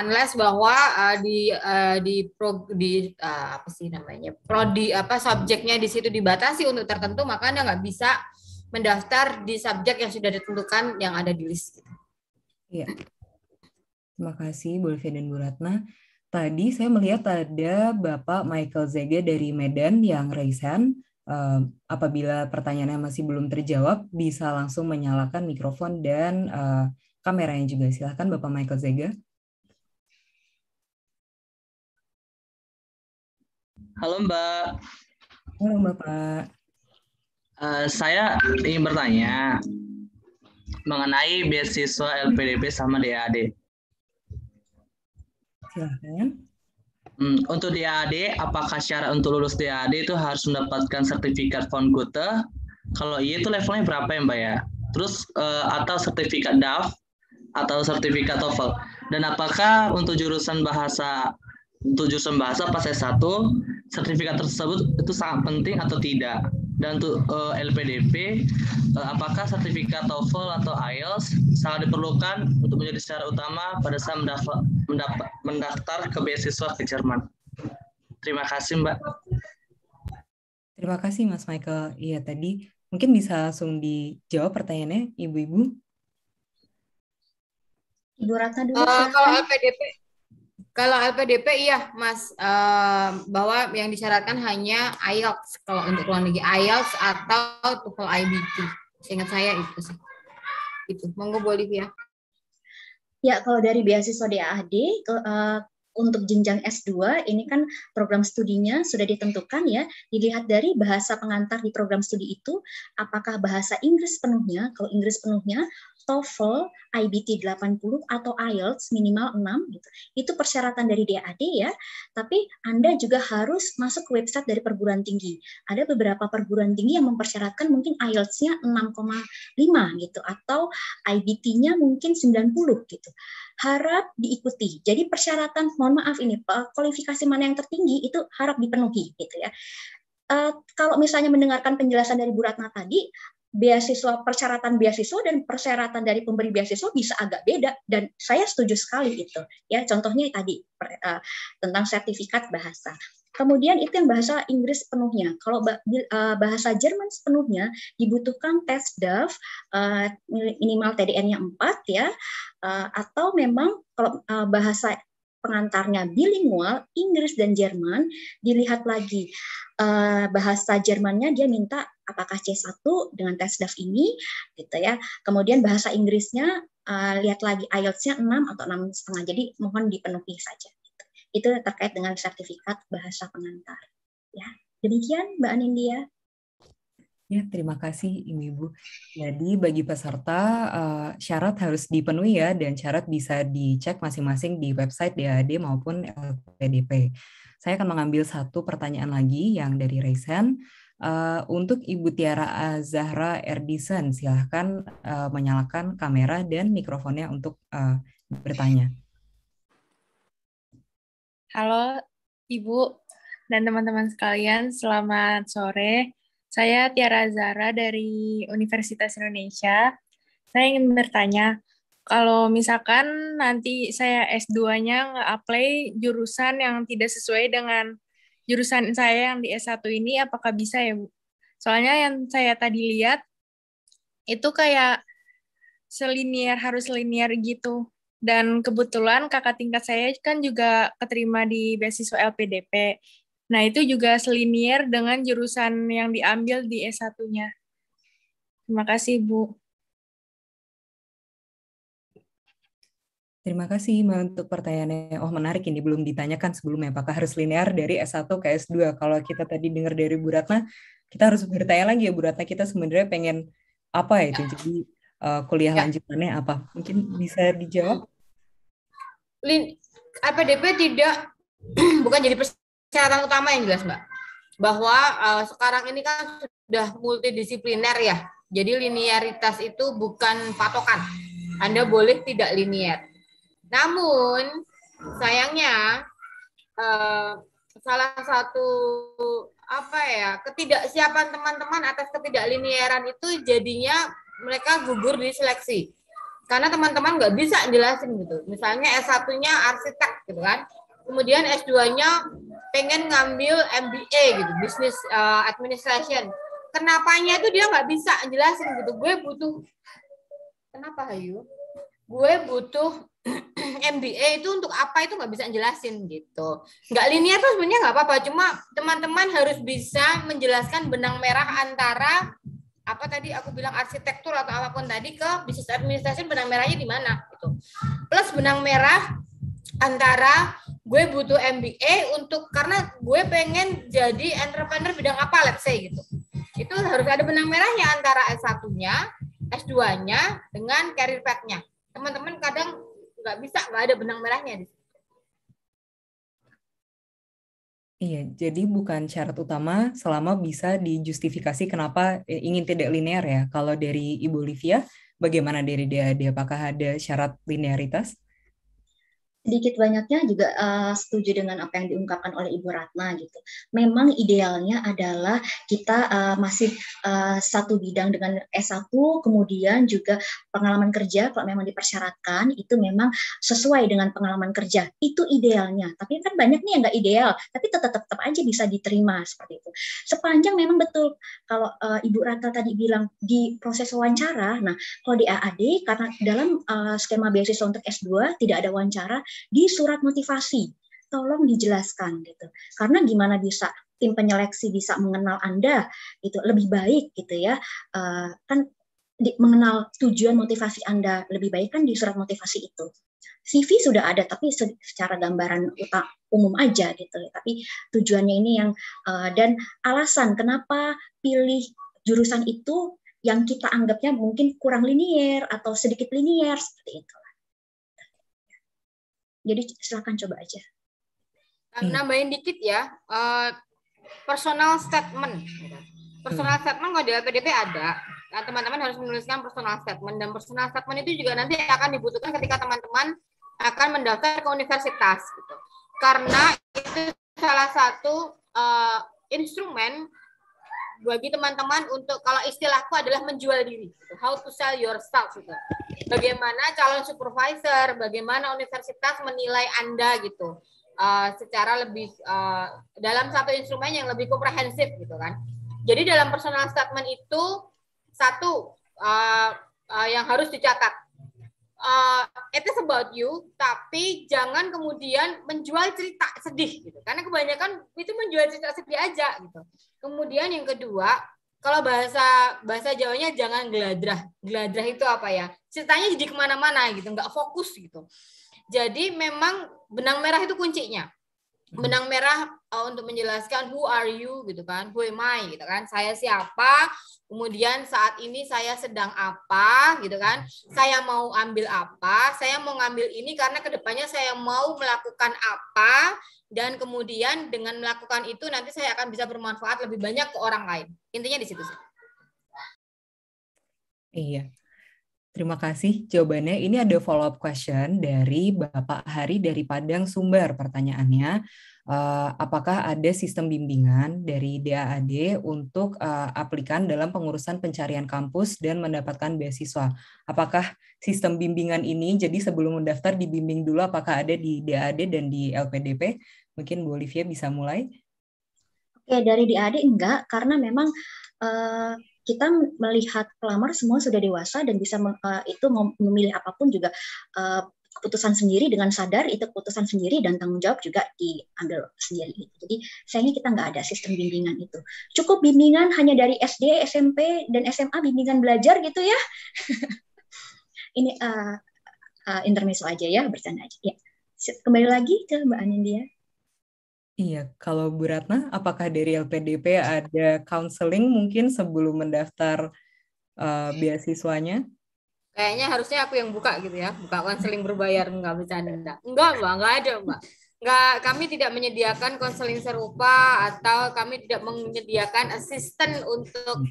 Unless bahwa uh, di uh, di pro, di uh, apa sih namanya? prodi apa subjeknya di situ dibatasi untuk tertentu, maka Anda nggak bisa mendaftar di subjek yang sudah ditentukan yang ada di list. Iya. Yeah. Terima kasih Bu Olivia dan Bu Ratna. Tadi saya melihat ada Bapak Michael Zega dari Medan yang raise Uh, apabila pertanyaannya masih belum terjawab, bisa langsung menyalakan mikrofon dan uh, kameranya juga. Silahkan Bapak Michael Zega. Halo Mbak. Halo Bapak. Uh, saya ingin bertanya mengenai beasiswa LPDP sama DAD Hmm, untuk DAD, apakah syarat untuk lulus DAD itu harus mendapatkan sertifikat von Goethe? Kalau iya itu levelnya berapa ya Mbak ya? Terus uh, atau sertifikat DAF atau sertifikat TOEFL? Dan apakah untuk jurusan bahasa untuk jurusan bahasa pas S1 sertifikat tersebut itu sangat penting atau tidak? Dan untuk eh, LPDP, eh, apakah sertifikat TOEFL atau IELTS sangat diperlukan untuk menjadi secara utama pada saat mendaftar, mendaftar, mendaftar ke beasiswa ke Jerman? Terima kasih, Mbak. Terima kasih, Mas Michael. Iya, tadi mungkin bisa langsung dijawab pertanyaannya, Ibu-Ibu. Ibu Rata dulu. Uh, kalau LPDP, kalau LPDP iya Mas bahwa yang disyaratkan hanya IELTS kalau untuk luar negeri IELTS atau TOEFL IBT. Ingat saya itu sih. Itu. Monggo Bolivia. Ya, kalau dari beasiswa DAAD eh, untuk jenjang S2 ini kan program studinya sudah ditentukan ya, dilihat dari bahasa pengantar di program studi itu apakah bahasa Inggris penuhnya. Kalau Inggris penuhnya, TOEFL, IBT 80 atau IELTS minimal 6 gitu. Itu persyaratan dari DAD ya. Tapi Anda juga harus masuk ke website dari perguruan tinggi. Ada beberapa perguruan tinggi yang mempersyaratkan mungkin IELTS-nya 6,5 gitu atau IBT-nya mungkin 90 gitu. Harap diikuti. Jadi persyaratan mohon maaf ini eh, kualifikasi mana yang tertinggi itu harap dipenuhi gitu ya. Uh, kalau misalnya mendengarkan penjelasan dari Bu Ratna tadi, beasiswa persyaratan beasiswa dan persyaratan dari pemberi beasiswa bisa agak beda dan saya setuju sekali itu ya contohnya tadi per, uh, tentang sertifikat bahasa kemudian itu yang bahasa Inggris penuhnya kalau eh, bahasa Jerman sepenuhnya dibutuhkan tes DAF uh, eh, minimal TDN-nya 4 ya uh, atau memang kalau uh, bahasa pengantarnya bilingual Inggris dan Jerman dilihat lagi uh, bahasa Jermannya dia minta apakah C1 dengan tes DAF ini gitu ya kemudian bahasa Inggrisnya uh, lihat lagi IELTS-nya 6 atau enam setengah jadi mohon dipenuhi saja gitu. itu terkait dengan sertifikat bahasa pengantar ya demikian Mbak Anindya Ya, terima kasih Ibu Ibu. Jadi bagi peserta uh, syarat harus dipenuhi ya dan syarat bisa dicek masing-masing di website DAD maupun LPDP. Saya akan mengambil satu pertanyaan lagi yang dari Reisen. Uh, eh, untuk Ibu Tiara Zahra Erdison, silahkan uh, menyalakan kamera dan mikrofonnya untuk uh, bertanya. Halo Ibu dan teman-teman sekalian, selamat sore. Saya Tiara Zara dari Universitas Indonesia. Saya ingin bertanya, kalau misalkan nanti saya S2-nya nge-apply jurusan yang tidak sesuai dengan jurusan saya yang di S1 ini, apakah bisa ya, Bu? Soalnya yang saya tadi lihat, itu kayak selinier, harus selinier gitu. Dan kebetulan kakak tingkat saya kan juga keterima di beasiswa LPDP. Nah, itu juga selinier dengan jurusan yang diambil di S1-nya. Terima kasih, Bu. Terima kasih Ma, untuk pertanyaannya. Oh menarik ini belum ditanyakan sebelumnya. Apakah harus linear dari S1 ke S2? Kalau kita tadi dengar dari Bu Ratna, kita harus bertanya lagi ya Bu Ratna. Kita sebenarnya pengen apa ya. ya. Jadi uh, kuliah ya. lanjutannya apa? Mungkin bisa dijawab. Lin, apa tidak bukan jadi pers catatan utama yang jelas Mbak. Bahwa uh, sekarang ini kan sudah multidisipliner ya. Jadi linearitas itu bukan patokan. Anda boleh tidak linear Namun sayangnya uh, salah satu apa ya ketidaksiapan teman-teman atas ketidaklinieran itu jadinya mereka gugur di seleksi karena teman-teman nggak bisa jelasin gitu misalnya S1-nya arsitek gitu kan kemudian S2-nya pengen ngambil MBA gitu, Business uh, Administration. Kenapanya itu dia nggak bisa jelasin gitu. Gue butuh kenapa Hayu? Gue butuh MBA itu untuk apa itu nggak bisa jelasin gitu. Nggak linear tuh sebenarnya nggak apa-apa. Cuma teman-teman harus bisa menjelaskan benang merah antara apa tadi aku bilang arsitektur atau apapun tadi ke bisnis administration benang merahnya di mana gitu. Plus benang merah antara gue butuh MBA untuk karena gue pengen jadi entrepreneur bidang apa let's say gitu itu harus ada benang merahnya antara S1-nya S2-nya dengan career path-nya teman-teman kadang nggak bisa nggak ada benang merahnya di Iya, jadi bukan syarat utama selama bisa dijustifikasi kenapa eh, ingin tidak linear ya. Kalau dari Ibu Livia bagaimana dari dia dia? Apakah ada syarat linearitas? sedikit banyaknya juga uh, setuju dengan apa yang diungkapkan oleh Ibu Ratna gitu. Memang idealnya adalah kita uh, masih uh, satu bidang dengan S1 kemudian juga pengalaman kerja kalau memang dipersyaratkan itu memang sesuai dengan pengalaman kerja. Itu idealnya. Tapi kan banyak nih yang nggak ideal, tapi tetap tetap aja bisa diterima seperti itu. Sepanjang memang betul kalau uh, Ibu Ratna tadi bilang di proses wawancara, nah kalau di AAD karena dalam uh, skema beasiswa untuk S2 tidak ada wawancara di surat motivasi tolong dijelaskan gitu karena gimana bisa tim penyeleksi bisa mengenal anda itu lebih baik gitu ya uh, kan di, mengenal tujuan motivasi Anda lebih baik kan di surat motivasi itu. CV sudah ada tapi secara gambaran utang, umum aja gitu. Tapi tujuannya ini yang uh, dan alasan kenapa pilih jurusan itu yang kita anggapnya mungkin kurang linier atau sedikit linier seperti itu. Jadi silahkan coba aja. Iya. Nambahin dikit ya, uh, personal statement. Personal statement kalau di LPDP ada, nah, teman-teman harus menuliskan personal statement dan personal statement itu juga nanti akan dibutuhkan ketika teman-teman akan mendaftar ke universitas gitu. Karena itu salah satu uh, instrumen bagi teman-teman untuk kalau istilahku adalah menjual diri. Gitu. How to sell yourself gitu. Bagaimana calon supervisor, bagaimana universitas menilai Anda gitu. Uh, secara lebih uh, dalam satu instrumen yang lebih komprehensif gitu kan. Jadi dalam personal statement itu satu uh, uh, yang harus dicatat uh, it is about you, tapi jangan kemudian menjual cerita sedih gitu. Karena kebanyakan itu menjual cerita sedih aja gitu. Kemudian yang kedua, kalau bahasa bahasa Jawanya jangan geladrah. Geladrah itu apa ya? Ceritanya jadi kemana-mana gitu, nggak fokus gitu. Jadi memang benang merah itu kuncinya. Hmm. Benang merah uh, untuk menjelaskan who are you gitu kan, who am I gitu kan, saya siapa, kemudian saat ini saya sedang apa gitu kan, saya mau ambil apa, saya mau ngambil ini karena kedepannya saya mau melakukan apa dan kemudian dengan melakukan itu nanti saya akan bisa bermanfaat lebih banyak ke orang lain. Intinya di situ sih. Iya, Terima kasih jawabannya. Ini ada follow up question dari Bapak Hari dari Padang Sumber pertanyaannya. Eh, apakah ada sistem bimbingan dari DAAD untuk eh, aplikan dalam pengurusan pencarian kampus dan mendapatkan beasiswa. Apakah sistem bimbingan ini jadi sebelum mendaftar dibimbing dulu apakah ada di DAAD dan di LPDP? Mungkin Bu Olivia bisa mulai. Oke, dari DAAD enggak karena memang uh, kita melihat pelamar semua sudah dewasa dan bisa itu memilih apapun juga keputusan sendiri dengan sadar itu keputusan sendiri dan tanggung jawab juga diambil sendiri. Gitu. Jadi sayangnya kita nggak ada sistem bimbingan itu. Cukup bimbingan hanya dari SD, SMP, dan SMA bimbingan belajar gitu ya. Ini uh, uh, intermezzo aja ya, bercanda aja. Ya. Kembali lagi ke Mbak Anindya. Iya, kalau Bu Ratna, apakah dari LPDP ada counseling mungkin sebelum mendaftar uh, beasiswanya? Kayaknya harusnya aku yang buka gitu ya, buka konseling berbayar nggak bercanda. Enggak, Mbak, enggak ada, Mbak. Enggak, kami tidak menyediakan konseling serupa atau kami tidak menyediakan asisten untuk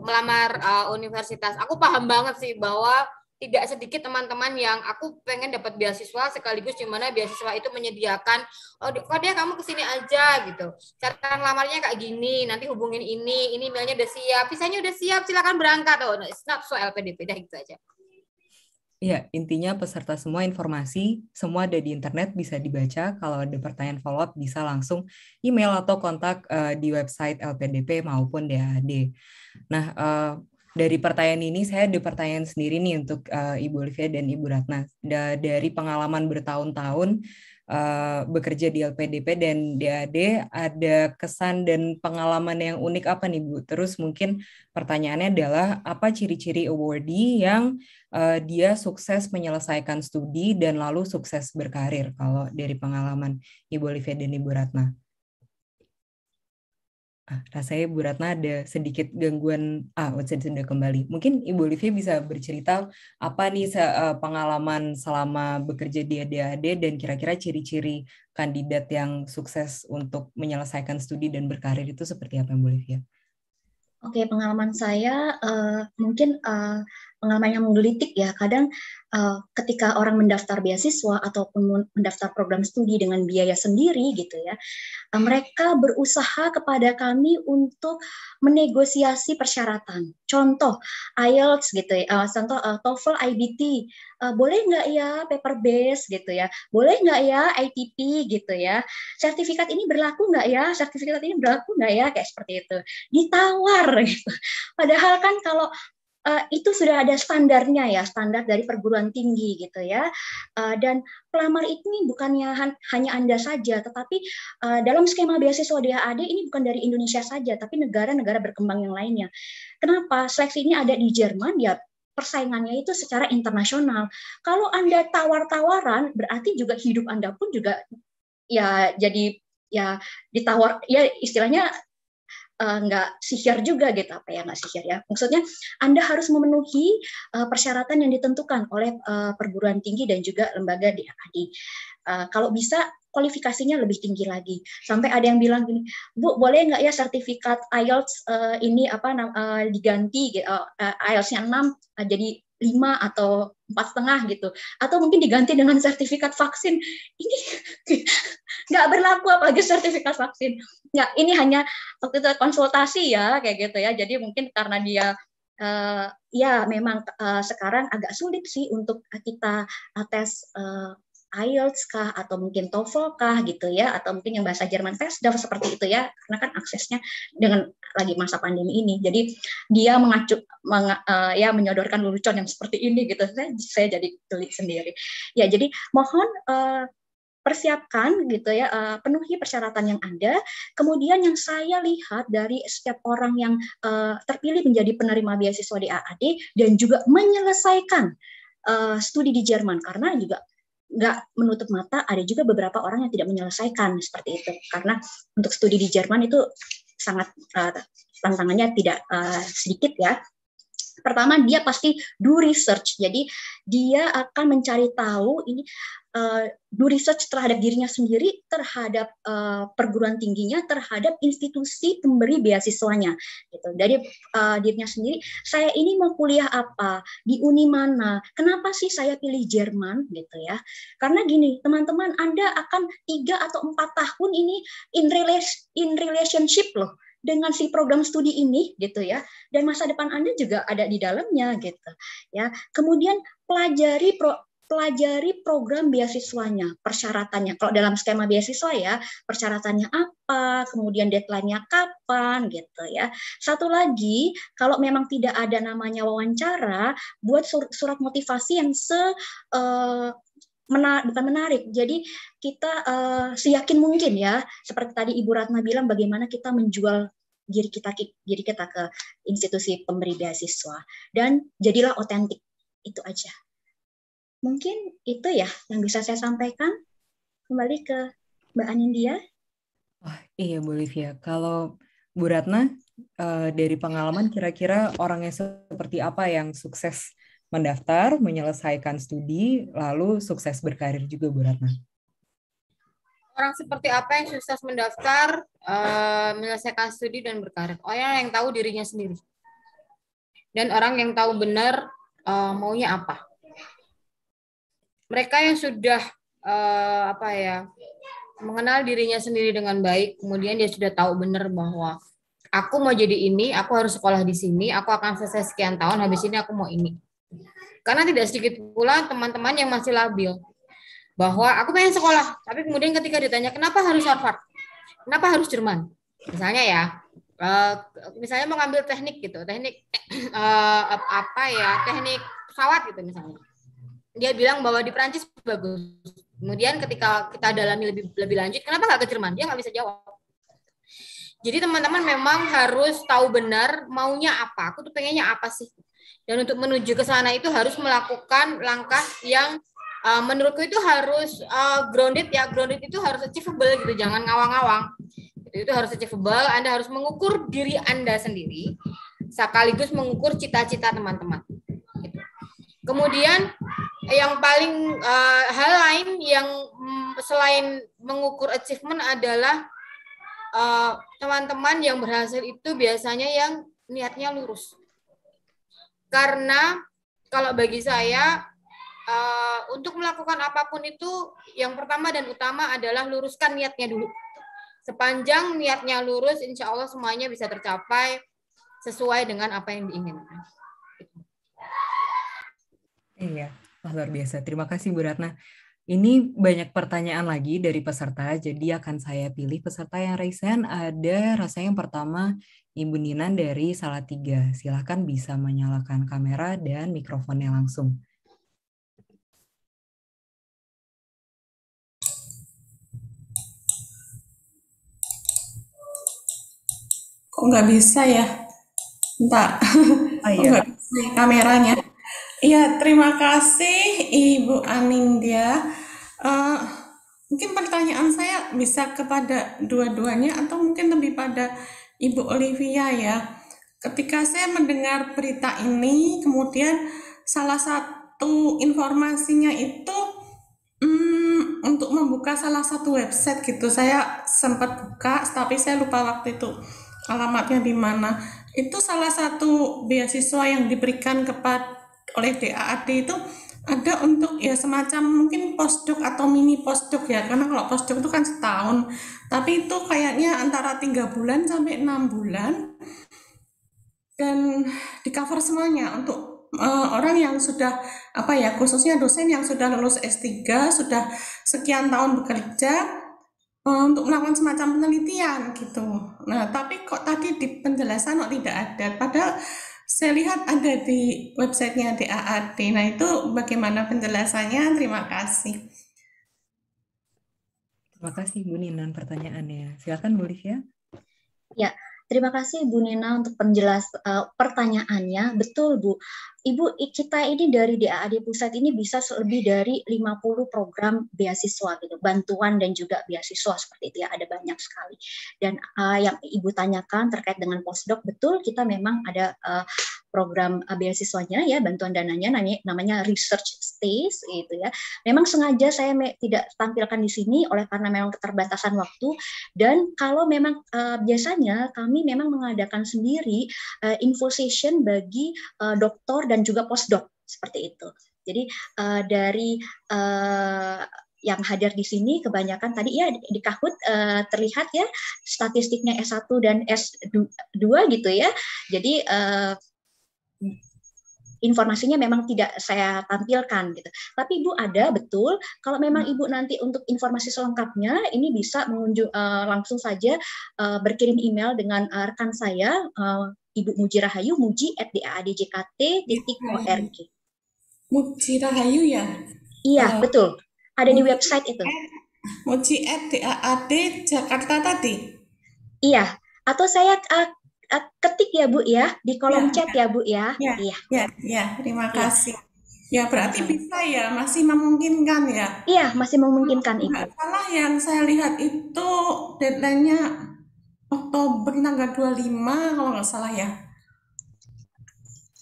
melamar uh, universitas. Aku paham banget sih bahwa tidak sedikit teman-teman yang aku pengen dapat beasiswa sekaligus di mana beasiswa itu menyediakan oh kok dia kamu kesini aja gitu cara lamarnya kayak gini nanti hubungin ini ini emailnya udah siap visanya udah siap silakan berangkat oh no, it's not so LPDP dah gitu aja Ya, intinya peserta semua informasi, semua ada di internet, bisa dibaca. Kalau ada pertanyaan follow-up, bisa langsung email atau kontak uh, di website LPDP maupun DAD. Nah, uh, dari pertanyaan ini, saya ada pertanyaan sendiri nih untuk uh, Ibu Olivia dan Ibu Ratna. Da dari pengalaman bertahun-tahun, Eh, bekerja di LPDP dan DAD ada kesan dan pengalaman yang unik apa nih Bu? Terus mungkin pertanyaannya adalah apa ciri-ciri awardee yang uh, dia sukses menyelesaikan studi dan lalu sukses berkarir kalau dari pengalaman Ibu Olivia dan Ibu Ratna? ah, rasanya Bu Ratna ada sedikit gangguan ah sudah kembali. Mungkin Ibu Olivia bisa bercerita apa nih eh, pengalaman selama bekerja di ADAD dan kira-kira ciri-ciri kandidat yang sukses untuk menyelesaikan studi dan berkarir itu seperti apa Ibu Olivia? Oke, pengalaman saya uh, mungkin uh, pengalaman yang menggelitik ya. Kadang uh, ketika orang mendaftar beasiswa ataupun mendaftar program studi dengan biaya sendiri gitu ya, uh, mereka berusaha kepada kami untuk menegosiasi persyaratan. Contoh IELTS gitu ya, uh, contoh uh, TOEFL, IBT, uh, boleh nggak ya paper base gitu ya, boleh nggak ya ITP gitu ya, sertifikat ini berlaku nggak ya, sertifikat ini berlaku nggak ya, kayak seperti itu. Ditawar gitu. Padahal kan kalau uh, itu sudah ada standarnya ya, standar dari perguruan tinggi gitu ya. Uh, dan pelamar ini bukannya han, hanya Anda saja, tetapi uh, dalam skema beasiswa DAAD ini bukan dari Indonesia saja, tapi negara-negara berkembang yang lainnya. Kenapa? Seleksi ini ada di Jerman, ya persaingannya itu secara internasional. Kalau Anda tawar-tawaran, berarti juga hidup Anda pun juga ya jadi ya ditawar ya istilahnya Eh, nggak uh, sihir juga gitu apa ya nggak sihir ya maksudnya anda harus memenuhi uh, persyaratan yang ditentukan oleh uh, perguruan tinggi dan juga lembaga di uh, kalau bisa kualifikasinya lebih tinggi lagi sampai ada yang bilang gini bu boleh nggak ya sertifikat IELTS uh, ini apa uh, diganti gitu, uh, ielts yang 6 uh, jadi lima atau empat setengah gitu atau mungkin diganti dengan sertifikat vaksin ini nggak berlaku apa apalagi sertifikat vaksin ya ini hanya waktu itu konsultasi ya kayak gitu ya jadi mungkin karena dia uh, ya memang uh, sekarang agak sulit sih untuk kita uh, tes uh, IELTS kah atau mungkin TOEFL kah gitu ya atau mungkin yang bahasa Jerman Festdorf seperti itu ya karena kan aksesnya dengan lagi masa pandemi ini jadi dia mengacu meng, uh, eh, ya menyodorkan lelucon yang seperti ini gitu saya saya jadi geli sendiri ya jadi mohon uh, persiapkan gitu ya eh, penuhi persyaratan yang ada kemudian yang saya lihat dari setiap orang yang uh, terpilih menjadi penerima beasiswa di AAD dan juga menyelesaikan uh, studi di Jerman karena juga nggak menutup mata ada juga beberapa orang yang tidak menyelesaikan seperti itu karena untuk studi di Jerman itu sangat uh, tantangannya tidak uh, sedikit ya pertama dia pasti do research. Jadi dia akan mencari tahu ini uh, do research terhadap dirinya sendiri, terhadap uh, perguruan tingginya, terhadap institusi pemberi beasiswanya. Gitu. Dari uh, eh, dirinya sendiri, saya ini mau kuliah apa, di uni mana, kenapa sih saya pilih Jerman, gitu ya? Karena gini, teman-teman, anda akan tiga atau empat tahun ini in, relation in relationship loh dengan si program studi ini gitu ya dan masa depan Anda juga ada di dalamnya gitu ya. Kemudian pelajari pro, pelajari program beasiswanya, persyaratannya. Kalau dalam skema beasiswa ya, persyaratannya apa, kemudian deadline-nya kapan gitu ya. Satu lagi, kalau memang tidak ada namanya wawancara, buat surat motivasi yang se eh, menar bukan menarik. Jadi kita uh, seyakin mungkin ya, seperti tadi Ibu Ratna bilang bagaimana kita menjual diri kita diri kita ke institusi pemberi beasiswa dan jadilah otentik. Itu aja. Mungkin itu ya yang bisa saya sampaikan. Kembali ke Mbak anindia Oh, ah, iya Bu Livia. Kalau Bu Ratna uh, dari pengalaman kira-kira orangnya seperti apa yang sukses mendaftar, menyelesaikan studi, lalu sukses berkarir juga Bu Ratna? Orang seperti apa yang sukses mendaftar, uh, menyelesaikan studi dan berkarir? Orang oh, ya, yang tahu dirinya sendiri. Dan orang yang tahu benar uh, maunya apa. Mereka yang sudah uh, apa ya mengenal dirinya sendiri dengan baik, kemudian dia sudah tahu benar bahwa aku mau jadi ini, aku harus sekolah di sini, aku akan selesai sekian tahun, habis ini aku mau ini karena tidak sedikit pula teman-teman yang masih labil bahwa aku pengen sekolah, tapi kemudian ketika ditanya kenapa harus Harvard, kenapa harus Jerman, misalnya ya, eh, misalnya mau ngambil teknik gitu, teknik eh, apa ya, teknik pesawat gitu misalnya, dia bilang bahwa di Prancis bagus. Kemudian ketika kita dalami lebih lebih lanjut, kenapa nggak ke Jerman? Dia nggak bisa jawab. Jadi teman-teman memang harus tahu benar maunya apa. Aku tuh pengennya apa sih? Dan untuk menuju ke sana itu harus melakukan langkah yang uh, menurutku itu harus uh, grounded ya. Grounded itu harus achievable gitu, jangan ngawang-ngawang. Itu, itu harus achievable, Anda harus mengukur diri Anda sendiri sekaligus mengukur cita-cita teman-teman. Gitu. Kemudian yang paling uh, hal lain yang mm, selain mengukur achievement adalah teman-teman uh, teman -teman yang berhasil itu biasanya yang niatnya lurus. Karena kalau bagi saya uh, untuk melakukan apapun itu yang pertama dan utama adalah luruskan niatnya dulu. Sepanjang niatnya lurus, insya Allah semuanya bisa tercapai sesuai dengan apa yang diinginkan. Iya, wah luar biasa. Terima kasih Bu Ratna. Ini banyak pertanyaan lagi dari peserta, jadi akan saya pilih peserta yang raise Ada rasanya yang pertama Ibu Ninan dari Salatiga. Silahkan bisa menyalakan kamera dan mikrofonnya langsung. Kok nggak bisa ya? Entah. Oh, iya. Kok nggak bisa ya kameranya? Iya, terima kasih Ibu Anindya. Uh, mungkin pertanyaan saya bisa kepada dua-duanya atau mungkin lebih pada Ibu Olivia ya. Ketika saya mendengar berita ini, kemudian salah satu informasinya itu hmm, untuk membuka salah satu website gitu. Saya sempat buka, tapi saya lupa waktu itu alamatnya di mana. Itu salah satu beasiswa yang diberikan kepada oleh DAAD itu ada untuk ya semacam mungkin postdoc atau mini postdoc ya karena kalau postdoc itu kan setahun tapi itu kayaknya antara tiga bulan sampai enam bulan dan di cover semuanya untuk uh, orang yang sudah apa ya khususnya dosen yang sudah lulus S3 sudah sekian tahun bekerja uh, untuk melakukan semacam penelitian gitu. Nah, tapi kok tadi di penjelasan kok tidak ada padahal saya lihat ada di websitenya DAAD. Nah itu bagaimana penjelasannya? Terima kasih. Terima kasih Bu Ninan pertanyaannya. Silakan Bu Livia. Ya, Terima kasih Bu Nina untuk penjelas uh, pertanyaannya. Betul Bu, Ibu kita ini dari DAAD pusat ini bisa lebih dari 50 program beasiswa gitu, bantuan dan juga beasiswa seperti itu ya ada banyak sekali. Dan uh, yang Ibu tanyakan terkait dengan postdoc betul kita memang ada uh, program eh, beasiswanya ya bantuan dananya namanya namanya research stays gitu ya. Memang sengaja saya tidak tampilkan di sini oleh karena memang keterbatasan waktu dan kalau memang uh, biasanya kami memang mengadakan sendiri uh, eh, info session bagi uh, dokter dan juga postdoc seperti itu. Jadi uh, dari uh, yang hadir di sini kebanyakan tadi ya di Kahut uh, terlihat ya statistiknya S1 dan S2 gitu ya. Jadi uh, informasinya memang tidak saya tampilkan gitu. Tapi Ibu ada betul kalau memang Ibu nanti untuk informasi selengkapnya ini bisa mengunjung uh, eh, langsung saja uh, berkirim email dengan uh, rekan saya uh, Ibu Muji Rahayu muji at daadjkt.org. Muji Rahayu ya? Iya, uh, betul. Ada di website itu. Muji at DAAD Jakarta tadi? Iya, atau saya uh, Eh, ketik ya Bu ya di kolom ya, chat ya, ya Bu ya. Iya. Iya, ya, ya, terima iya. kasih. Ya berarti bisa ya, masih memungkinkan ya. Iya, masih memungkinkan nah, itu. Salah yang saya lihat itu deadline-nya Oktober tanggal 25 kalau nggak salah ya.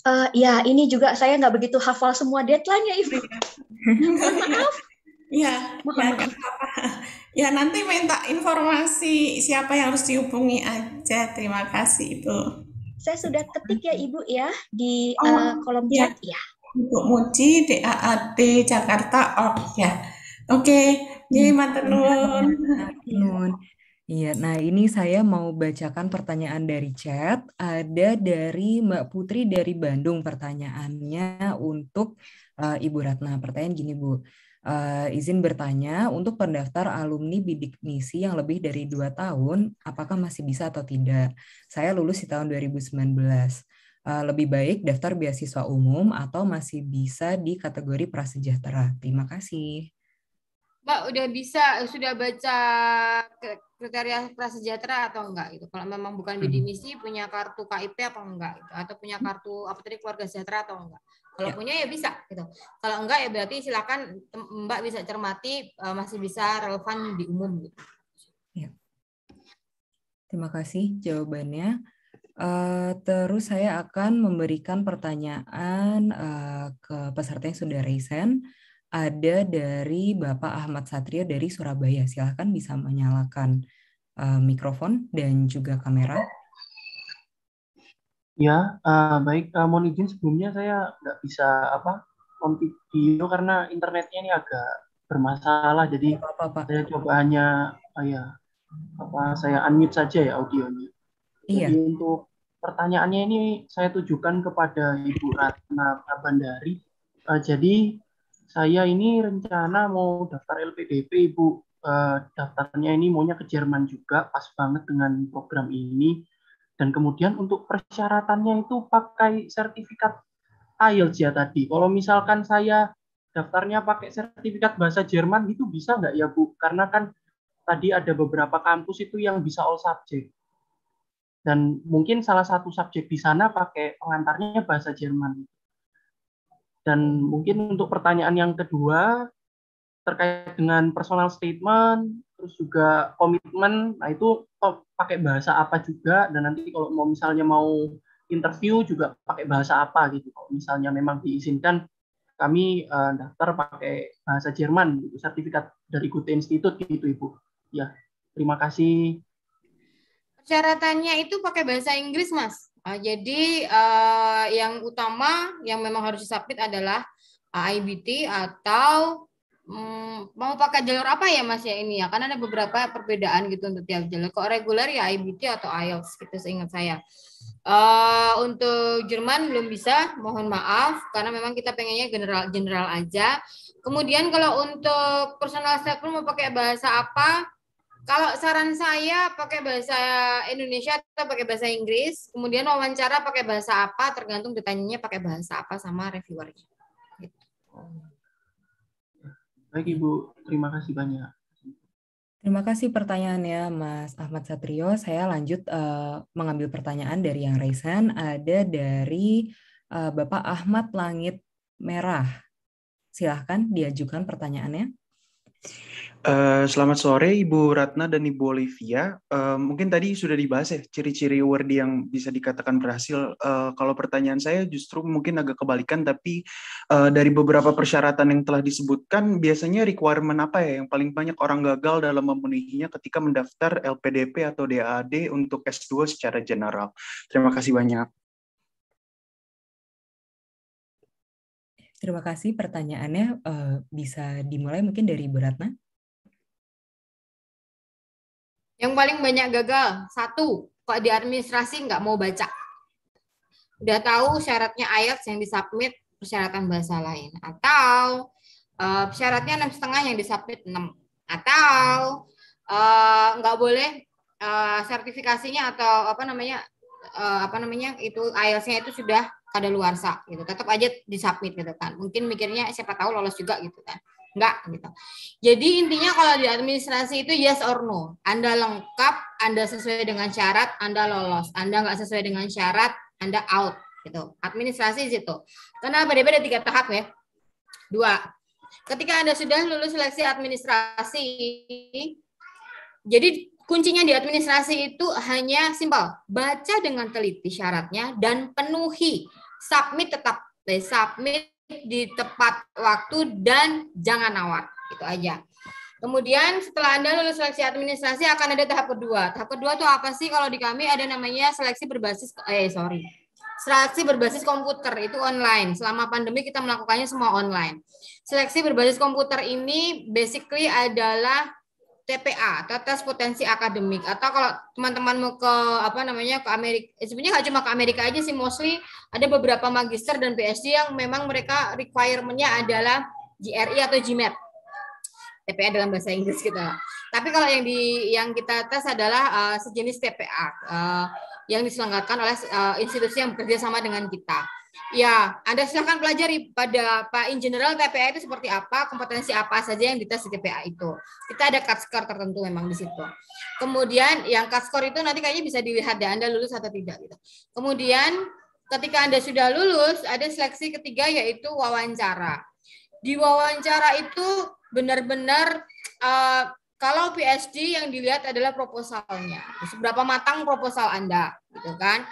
Uh, ya, ini juga saya nggak begitu hafal semua deadline nya Ibu. Ya. maaf. Iya, mohon ya, maaf ya nanti minta informasi siapa yang harus dihubungi aja. Terima kasih Ibu. Saya sudah ketik ya Ibu ya di oh, uh, kolom ya. chat ya. Ibu Muji DAAT Jakarta Oh ya. Oke, okay. jadi matenun. Iya, nah ini saya mau bacakan pertanyaan dari chat. Ada dari Mbak Putri dari Bandung pertanyaannya untuk uh, Ibu Ratna. Pertanyaan gini Bu, uh, izin bertanya untuk pendaftar alumni bidik misi yang lebih dari dua tahun, apakah masih bisa atau tidak? Saya lulus di tahun 2019. Uh, eh, lebih baik daftar beasiswa umum atau masih bisa di kategori prasejahtera. Terima kasih. Mbak udah bisa sudah baca kriteria prasejahtera atau enggak itu Kalau memang bukan bidik hmm. misi punya kartu KIP atau enggak gitu atau punya hmm. kartu apa tadi keluarga sejahtera atau enggak. Kalau ya. punya ya bisa gitu. Kalau enggak ya berarti silakan Mbak bisa cermati eh, masih bisa relevan di umum gitu. Ya. Terima kasih jawabannya. Uh, terus saya akan memberikan pertanyaan uh, ke peserta yang sudah resen ada dari Bapak Ahmad Satria dari Surabaya. Silahkan bisa menyalakan uh, mikrofon dan juga kamera. Ya, uh, baik. Uh, mohon izin sebelumnya saya nggak bisa apa on video karena internetnya ini agak bermasalah. Jadi apa, apa, saya coba hanya uh, ya apa saya unmute saja ya audionya. Iya. Jadi untuk pertanyaannya ini saya tujukan kepada Ibu Ratna Bandari. Uh, jadi saya ini rencana mau daftar LPDP Ibu. Eh, daftarnya ini maunya ke Jerman juga, pas banget dengan program ini. Dan kemudian untuk persyaratannya itu pakai sertifikat IELTS ya tadi. Kalau misalkan saya daftarnya pakai sertifikat bahasa Jerman itu bisa nggak ya Bu? Karena kan tadi ada beberapa kampus itu yang bisa all subject. Dan mungkin salah satu subjek di sana pakai pengantarnya bahasa Jerman. Dan mungkin untuk pertanyaan yang kedua terkait dengan personal statement, terus juga komitmen. Nah itu pakai bahasa apa juga dan nanti kalau mau misalnya mau interview juga pakai bahasa apa gitu. Kalau misalnya memang diizinkan kami uh, daftar pakai bahasa Jerman gitu, sertifikat dari Goethe Institute gitu Ibu. Ya, terima kasih. Persyaratannya itu pakai bahasa Inggris, Mas? Uh, jadi uh, yang utama yang memang harus disubmit adalah eh, IBT atau um, mau pakai jalur apa ya Mas ya ini ya? Karena ada beberapa perbedaan gitu untuk tiap jalur. Kok reguler ya IBT atau IELTS gitu seingat saya. Uh, untuk Jerman belum bisa, mohon maaf karena memang kita pengennya general general aja. Kemudian kalau untuk personal statement mau pakai bahasa apa? Kalau saran saya pakai bahasa Indonesia atau pakai bahasa Inggris, kemudian wawancara pakai bahasa apa, tergantung ditanyanya pakai bahasa apa sama reviewernya. Gitu. Baik Ibu, terima kasih banyak. Terima kasih pertanyaannya Mas Ahmad Satrio. Saya lanjut uh, mengambil pertanyaan dari yang Raisan. Ada dari uh, Bapak Ahmad Langit Merah. Silahkan diajukan pertanyaannya. Uh, selamat sore Ibu Ratna dan Ibu Olivia. Uh, mungkin tadi sudah dibahas ya ciri-ciri award yang bisa dikatakan berhasil. Uh, kalau pertanyaan saya justru mungkin agak kebalikan, tapi uh, dari beberapa persyaratan yang telah disebutkan, biasanya requirement apa ya yang paling banyak orang gagal dalam memenuhinya ketika mendaftar LPDP atau DAD untuk S2 secara general. Terima kasih banyak. Terima kasih pertanyaannya. Uh, bisa dimulai mungkin dari Bu Ratna. Yang paling banyak gagal, satu, kok di administrasi nggak mau baca. Udah tahu syaratnya IELTS yang disubmit persyaratan bahasa lain. Atau uh, syaratnya enam setengah yang disubmit 6. Atau uh, nggak boleh uh, sertifikasinya atau apa namanya uh, apa namanya itu IELTS-nya itu sudah luar sa gitu tetap aja disubmit gitu kan mungkin mikirnya siapa tahu lolos juga gitu kan enggak gitu jadi intinya kalau di administrasi itu yes or no anda lengkap anda sesuai dengan syarat anda lolos anda nggak sesuai dengan syarat anda out gitu administrasi situ karena beda-beda tiga tahap ya dua ketika anda sudah lulus seleksi administrasi jadi kuncinya di administrasi itu hanya simpel, baca dengan teliti syaratnya dan penuhi. Submit tetap eh, submit di tepat waktu dan jangan nawar. Itu aja. Kemudian setelah Anda lulus seleksi administrasi akan ada tahap kedua. Tahap kedua itu apa sih? Kalau di kami ada namanya seleksi berbasis eh sorry. Seleksi berbasis komputer itu online. Selama pandemi kita melakukannya semua online. Seleksi berbasis komputer ini basically adalah TPA, tetes potensi akademik atau kalau teman-teman mau ke apa namanya ke Amerika, eh, sebenarnya nggak cuma ke Amerika aja sih mostly ada beberapa magister dan PhD yang memang mereka requirementnya adalah GRE atau GMAT. TPA dalam bahasa Inggris kita. Tapi kalau yang di yang kita tes adalah uh, sejenis TPA uh, eh, yang diselenggarakan oleh uh, institusi yang bekerja sama dengan kita. Ya, Anda silahkan pelajari pada Pak In General TPA itu seperti apa, kompetensi apa saja yang dites di TPA itu. Kita ada cut score tertentu memang di situ. Kemudian yang cut score itu nanti kayaknya bisa dilihat ya Anda lulus atau tidak gitu. Kemudian ketika Anda sudah lulus, ada seleksi ketiga yaitu wawancara. Di wawancara itu benar-benar uh, kalau PSD yang dilihat adalah proposalnya. Seberapa matang proposal Anda, gitu kan.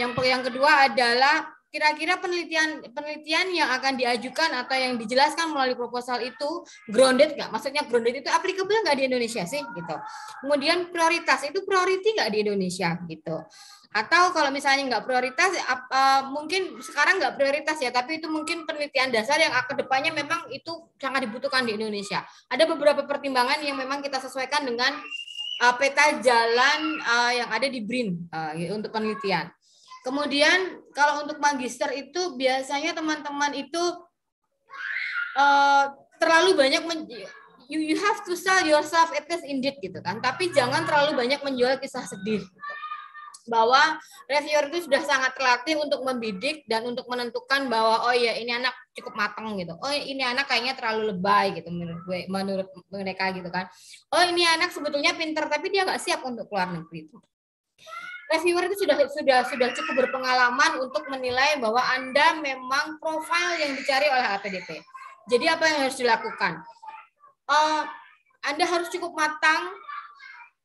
Yang yang kedua adalah kira-kira penelitian penelitian yang akan diajukan atau yang dijelaskan melalui proposal itu grounded nggak? Maksudnya grounded itu applicable nggak di Indonesia sih gitu. Kemudian prioritas itu priority nggak di Indonesia gitu. Atau kalau misalnya nggak prioritas, apa, eh, mungkin sekarang nggak prioritas ya, tapi itu mungkin penelitian dasar yang kedepannya memang itu sangat dibutuhkan di Indonesia. Ada beberapa pertimbangan yang memang kita sesuaikan dengan uh, peta jalan eh, yang ada di BRIN untuk penelitian. Kemudian kalau untuk magister itu biasanya teman-teman itu uh, terlalu banyak men you, you have to sell yourself at least indeed gitu kan. Tapi jangan terlalu banyak menjual kisah sedih. Gitu. Bahwa reviewer itu sudah sangat terlatih untuk membidik dan untuk menentukan bahwa oh ya ini anak cukup matang gitu. Oh ini anak kayaknya terlalu lebay gitu menurut gue menurut mereka gitu kan. Oh ini anak sebetulnya pinter tapi dia nggak siap untuk keluar negeri reviewer itu sudah sudah sudah cukup berpengalaman untuk menilai bahwa Anda memang profil yang dicari oleh APDP. Jadi apa yang harus dilakukan? Uh, anda harus cukup matang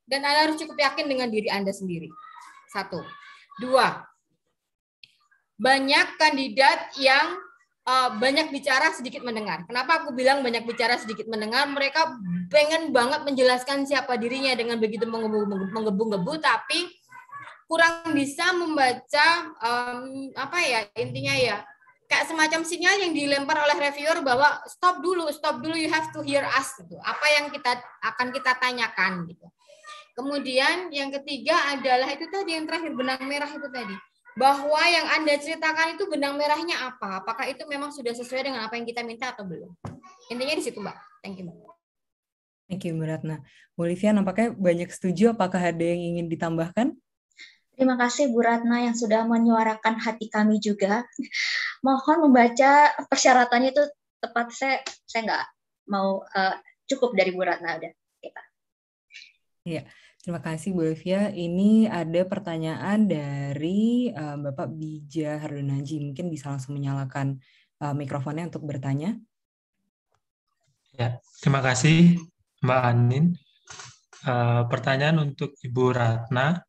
dan Anda harus cukup yakin dengan diri Anda sendiri. Satu. Dua. Banyak kandidat yang uh, banyak bicara sedikit mendengar. Kenapa aku bilang banyak bicara sedikit mendengar? Mereka pengen banget menjelaskan siapa dirinya dengan begitu menggebu-gebu, tapi kurang bisa membaca um, apa ya intinya ya kayak semacam sinyal yang dilempar oleh reviewer bahwa stop dulu, stop dulu, you have to hear us gitu. Apa yang kita akan kita tanyakan gitu. Kemudian yang ketiga adalah itu tadi yang terakhir benang merah itu tadi bahwa yang anda ceritakan itu benang merahnya apa? Apakah itu memang sudah sesuai dengan apa yang kita minta atau belum? Intinya di situ, mbak. Thank you, mbak. Thank you, Mbak Ratna. Olivia, nampaknya banyak setuju. Apakah ada yang ingin ditambahkan? Terima kasih Bu Ratna yang sudah menyuarakan hati kami juga. Mohon membaca persyaratannya itu tepat saya saya nggak mau uh, cukup dari Bu Ratna ada. Ya, Ya. Terima kasih Bu Evia. Ini ada pertanyaan dari uh, Bapak Bija Hardonaji. Mungkin bisa langsung menyalakan uh, mikrofonnya untuk bertanya. Ya, terima kasih Mbak Anin. Uh, pertanyaan untuk Ibu Ratna.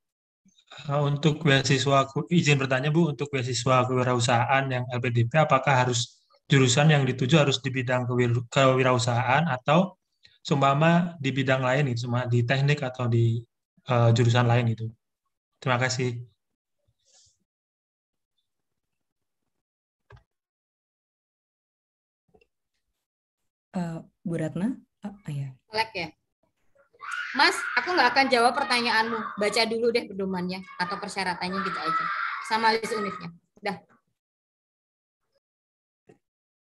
Eh, untuk beasiswa izin bertanya Bu, untuk beasiswa kewirausahaan yang LPDP apakah harus jurusan yang dituju harus di bidang kewirausahaan atau seumpama di bidang lain itu, cuma di teknik atau di uh, jurusan lain itu. Terima kasih. Uh, Bu Ratna, oh, ya. Lek ya. Mas, aku nggak akan jawab pertanyaanmu. Baca dulu deh pedomannya atau persyaratannya gitu aja. Sama list unitnya. Dah.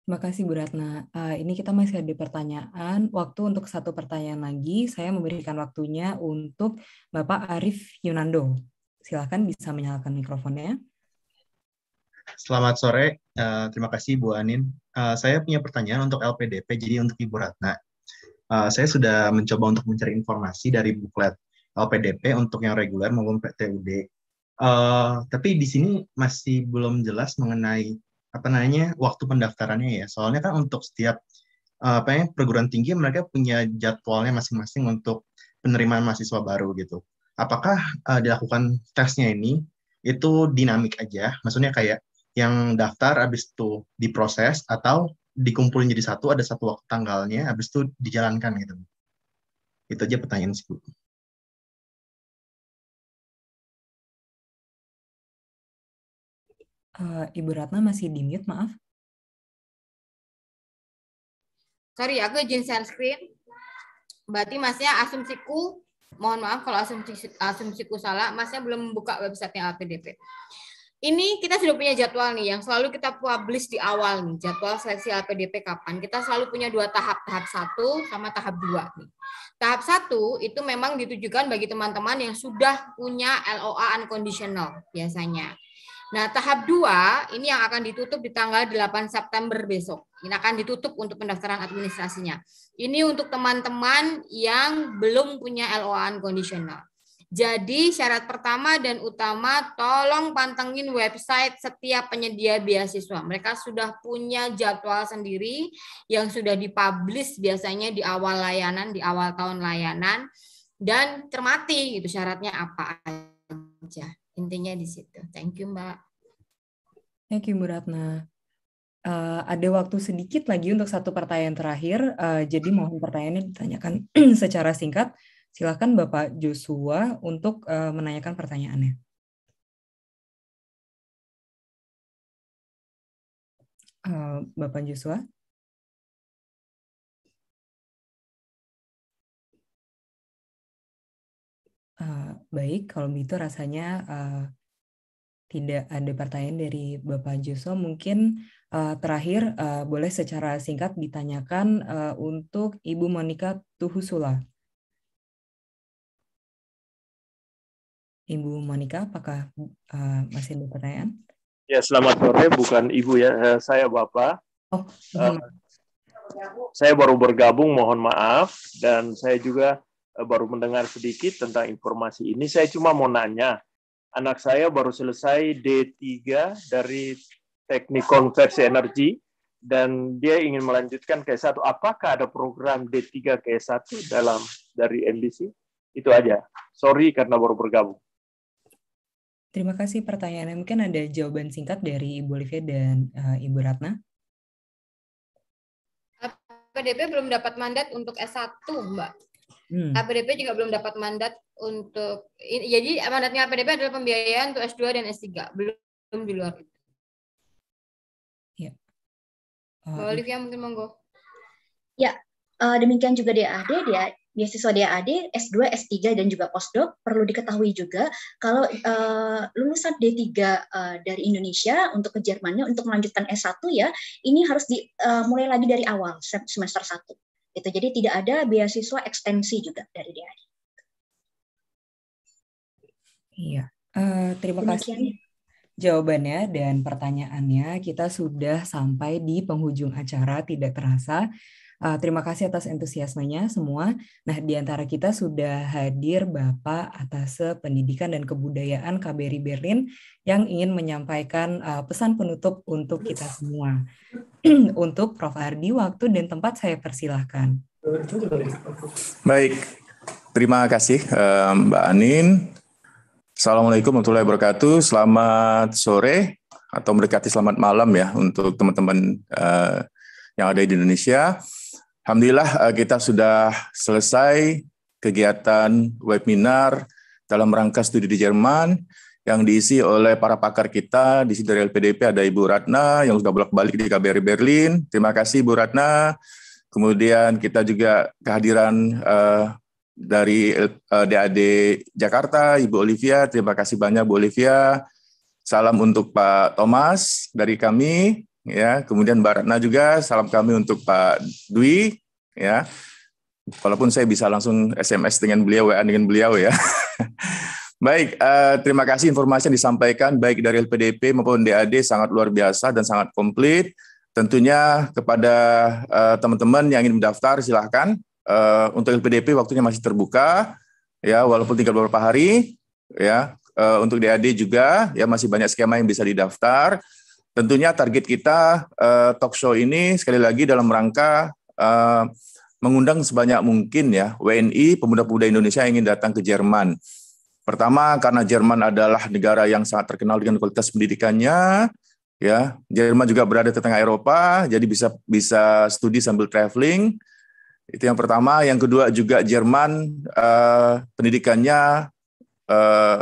Terima kasih Bu Ratna. Uh, ini kita masih ada pertanyaan. Waktu untuk satu pertanyaan lagi, saya memberikan waktunya untuk Bapak Arif Yunando. Silahkan bisa menyalakan mikrofonnya. Selamat sore. Uh, terima kasih Bu Anin. Uh, saya punya pertanyaan untuk LPDP, jadi untuk Ibu Ratna. Eh, saya sudah mencoba untuk mencari informasi dari buklet LPDP untuk yang reguler maupun PTUD. Uh, eh, tapi di sini masih belum jelas mengenai apa namanya waktu pendaftarannya ya. Soalnya kan untuk setiap uh, apa ya perguruan tinggi mereka punya jadwalnya masing-masing untuk penerimaan mahasiswa baru gitu. Apakah uh, dilakukan tesnya ini itu dinamik aja? Maksudnya kayak yang daftar habis itu diproses atau dikumpulin jadi satu, ada satu waktu tanggalnya, habis itu dijalankan gitu. Itu aja pertanyaan sih, Uh, Ibu Ratna masih di mute, maaf. Sorry, aku jin share screen. Berarti masnya asumsiku, mohon maaf kalau asumsi asumsiku salah, masnya belum buka websitenya APDP ini kita sudah punya jadwal nih yang selalu kita publish di awal nih jadwal seleksi LPDP kapan kita selalu punya dua tahap tahap satu sama tahap dua nih tahap satu itu memang ditujukan bagi teman-teman yang sudah punya LOA unconditional biasanya nah tahap dua ini yang akan ditutup di tanggal 8 September besok ini akan ditutup untuk pendaftaran administrasinya ini untuk teman-teman yang belum punya LOA unconditional jadi syarat pertama dan utama tolong pantengin website setiap penyedia beasiswa. Mereka sudah punya jadwal sendiri yang sudah dipublish biasanya di awal layanan, di awal tahun layanan dan cermati gitu syaratnya apa aja. Intinya di situ. Thank you, Mbak. Thank you, Muratna. Uh, eh, ada waktu sedikit lagi untuk satu pertanyaan terakhir, uh, jadi mm-hmm. mohon pertanyaannya ditanyakan secara singkat Silahkan Bapak Joshua untuk uh, menanyakan pertanyaannya. Eh, Bapak Joshua. Uh, baik, kalau begitu rasanya uh, tidak ada pertanyaan dari Bapak Joshua. Mungkin uh, terakhir uh, boleh secara singkat ditanyakan uh, untuk Ibu Monika Tuhusula. Ibu Monica, apakah uh, masih ada pertanyaan? Ya, selamat sore. Bukan Ibu ya, eh, saya Bapak. Oh, eh, saya baru bergabung, mohon maaf. Dan saya juga baru mendengar sedikit tentang informasi ini. Saya cuma mau nanya, anak saya baru selesai D3 dari teknik konversi energi dan dia ingin melanjutkan ke S1. Apakah ada program D3 ke S1 dalam dari MBC? Itu aja. Sorry karena baru bergabung. Terima kasih pertanyaannya. Mungkin ada jawaban singkat dari Ibu Olivia dan uh, Ibu Ratna. APDP belum dapat mandat untuk S1, Mbak. Hmm. APDP juga belum dapat mandat untuk jadi mandatnya APDP adalah pembiayaan untuk S2 dan S3, belum, belum di luar itu. Ya. Uh, Olivia mungkin monggo. Ya, uh, demikian juga DAD, dia beasiswa DAAD, S2, S3 dan juga postdoc perlu diketahui juga kalau uh, lulusan D3 uh, eh, dari Indonesia untuk ke Jermannya untuk melanjutkan S1 ya, ini harus dimulai eh, uh, lagi dari awal semester 1. Gitu. Jadi tidak ada beasiswa ekstensi juga dari DAAD. Iya. Uh, terima kasih jawabannya dan pertanyaannya. Kita sudah sampai di penghujung acara tidak terasa. Uh, terima kasih atas antusiasmenya semua. Nah, di antara kita sudah hadir Bapak atas Pendidikan dan Kebudayaan KBRI Berlin yang ingin menyampaikan uh, pesan penutup untuk kita semua. untuk Prof. Ardi, waktu dan tempat saya persilahkan. Baik, terima kasih eh, Mbak Anin. Assalamualaikum warahmatullahi wabarakatuh. Selamat sore atau mendekati selamat malam ya untuk teman-teman yang ada di Indonesia. Alhamdulillah eh, kita sudah selesai kegiatan webinar dalam rangka studi di Jerman yang diisi oleh para pakar kita di sini dari LPDP ada Ibu Ratna yang sudah bolak-balik di KBRI Berlin. Terima kasih Ibu Ratna. Kemudian kita juga kehadiran uh, dari uh, eh, DAD Jakarta, Ibu Olivia. Terima kasih banyak Bu Olivia. Salam untuk Pak Thomas dari kami ya kemudian Mbak Ratna juga salam kami untuk Pak Dwi ya walaupun saya bisa langsung SMS dengan beliau WA dengan beliau ya baik eh, terima kasih informasi yang disampaikan baik dari LPDP maupun DAD sangat luar biasa dan sangat komplit tentunya kepada eh, teman-teman eh, yang ingin mendaftar silahkan eh, untuk LPDP waktunya masih terbuka ya walaupun tinggal beberapa hari ya eh, untuk DAD juga ya masih banyak skema yang bisa didaftar Tentunya target kita eh, talk show ini sekali lagi dalam rangka eh, mengundang sebanyak mungkin ya WNI pemuda-pemuda Indonesia yang ingin datang ke Jerman. Pertama karena Jerman adalah negara yang sangat terkenal dengan kualitas pendidikannya, ya Jerman juga berada di tengah Eropa jadi bisa bisa studi sambil traveling itu yang pertama yang kedua juga Jerman eh, pendidikannya eh,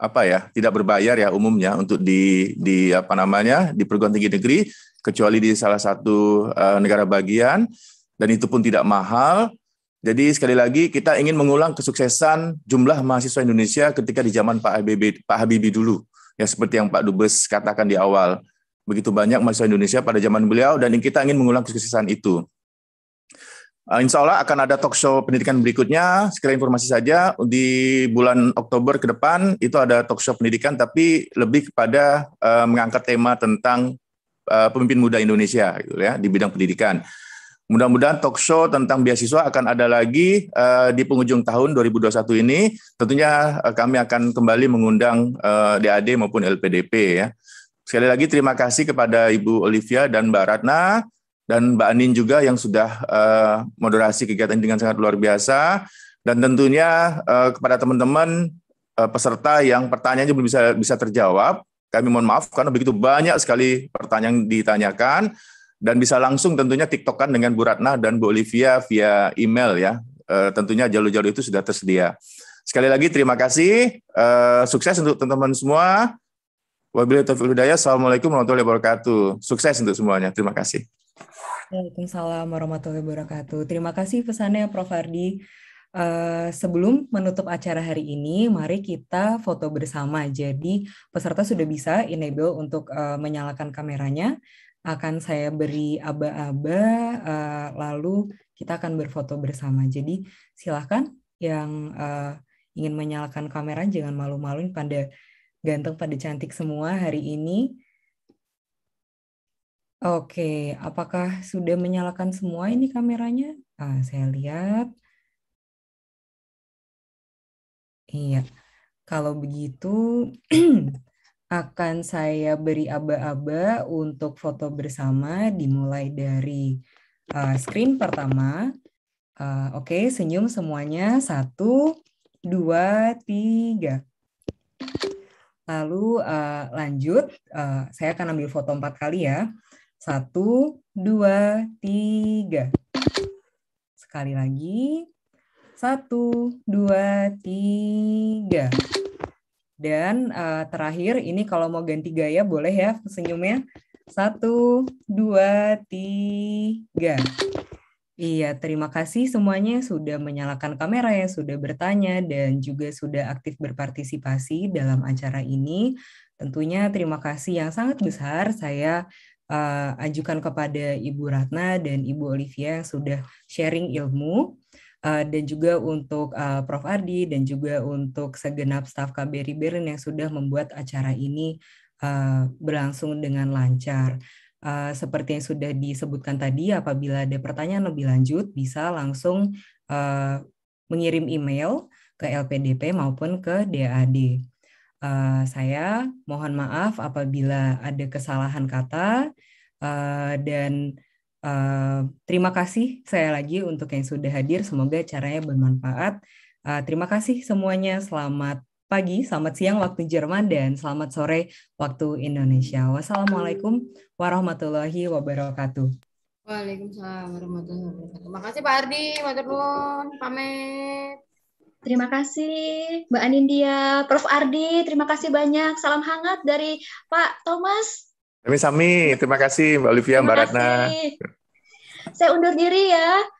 apa ya tidak berbayar ya umumnya untuk di di apa namanya di perguruan tinggi negeri kecuali di salah satu uh, negara bagian dan itu pun tidak mahal. Jadi sekali lagi kita ingin mengulang kesuksesan jumlah mahasiswa Indonesia ketika di zaman Pak Habibie Pak Habibie dulu ya seperti yang Pak Dubes katakan di awal begitu banyak mahasiswa Indonesia pada zaman beliau dan kita ingin mengulang kesuksesan itu. Eh, insya Allah akan ada talk show pendidikan berikutnya. Sekali informasi saja di bulan Oktober ke depan itu ada talk show pendidikan, tapi lebih kepada uh, mengangkat tema tentang uh, pemimpin muda Indonesia, gitu ya, di bidang pendidikan. Mudah-mudahan talk show tentang beasiswa akan ada lagi uh, di penghujung tahun 2021 ini. Tentunya uh, kami akan kembali mengundang uh, DAD maupun LPDP ya. Sekali lagi terima kasih kepada Ibu Olivia dan Mbak Ratna dan Mbak Anin juga yang sudah uh, moderasi kegiatan dengan sangat luar biasa dan tentunya uh, kepada teman-teman uh, peserta yang pertanyaannya belum bisa bisa terjawab kami mohon maaf karena begitu banyak sekali pertanyaan yang ditanyakan dan bisa langsung tentunya tiktokan dengan Bu Ratna dan Bu Olivia via email ya. uh, tentunya jalur-jalur itu sudah tersedia. Sekali lagi terima kasih, uh, sukses untuk teman-teman semua. Wabillahi taufiq hidayah. Assalamualaikum warahmatullahi wabarakatuh. Sukses untuk semuanya. Terima kasih. Waalaikumsalam warahmatullahi wabarakatuh. Terima kasih pesannya Prof. Ardi. Uh, eh, sebelum menutup acara hari ini, mari kita foto bersama. Jadi peserta sudah bisa enable untuk uh, menyalakan kameranya. Akan saya beri aba-aba, uh, lalu kita akan berfoto bersama. Jadi silahkan yang uh, ingin menyalakan kamera jangan malu-maluin pada ganteng pada cantik semua hari ini Oke, apakah sudah menyalakan semua ini kameranya? Ah, saya lihat. Iya, kalau begitu akan saya beri aba-aba untuk foto bersama dimulai dari uh, screen pertama. Uh, Oke, okay, senyum semuanya. Satu, dua, tiga. Lalu uh, lanjut, uh, saya akan ambil foto empat kali ya. Satu, dua, tiga. Sekali lagi. Satu, dua, tiga. Dan uh, terakhir, ini kalau mau ganti gaya boleh ya senyumnya. Satu, dua, tiga. Iya, terima kasih semuanya sudah menyalakan kamera, ya sudah bertanya, dan juga sudah aktif berpartisipasi dalam acara ini. Tentunya terima kasih yang sangat besar saya uh, ajukan kepada Ibu Ratna dan Ibu Olivia yang sudah sharing ilmu uh, dan juga untuk uh, Prof Ardi dan juga untuk segenap staf KBRI Berlin yang sudah membuat acara ini uh, berlangsung dengan lancar. Uh, seperti yang sudah disebutkan tadi, apabila ada pertanyaan lebih lanjut, bisa langsung uh, mengirim email ke LPDP maupun ke DAD. Uh, saya mohon maaf apabila ada kesalahan kata uh, dan uh, terima kasih saya lagi untuk yang sudah hadir. Semoga caranya bermanfaat. Uh, terima kasih semuanya. Selamat pagi, selamat siang waktu Jerman dan selamat sore waktu Indonesia. Wassalamualaikum warahmatullahi wabarakatuh. Waalaikumsalam warahmatullahi wabarakatuh. Makasih Pak Ardi, matur pamit. Terima kasih Mbak Anindia, Prof. Ardi, terima kasih banyak. Salam hangat dari Pak Thomas. Kami sami, terima kasih Mbak Olivia, terima Mbak Ratna. Kasih. Saya undur diri ya.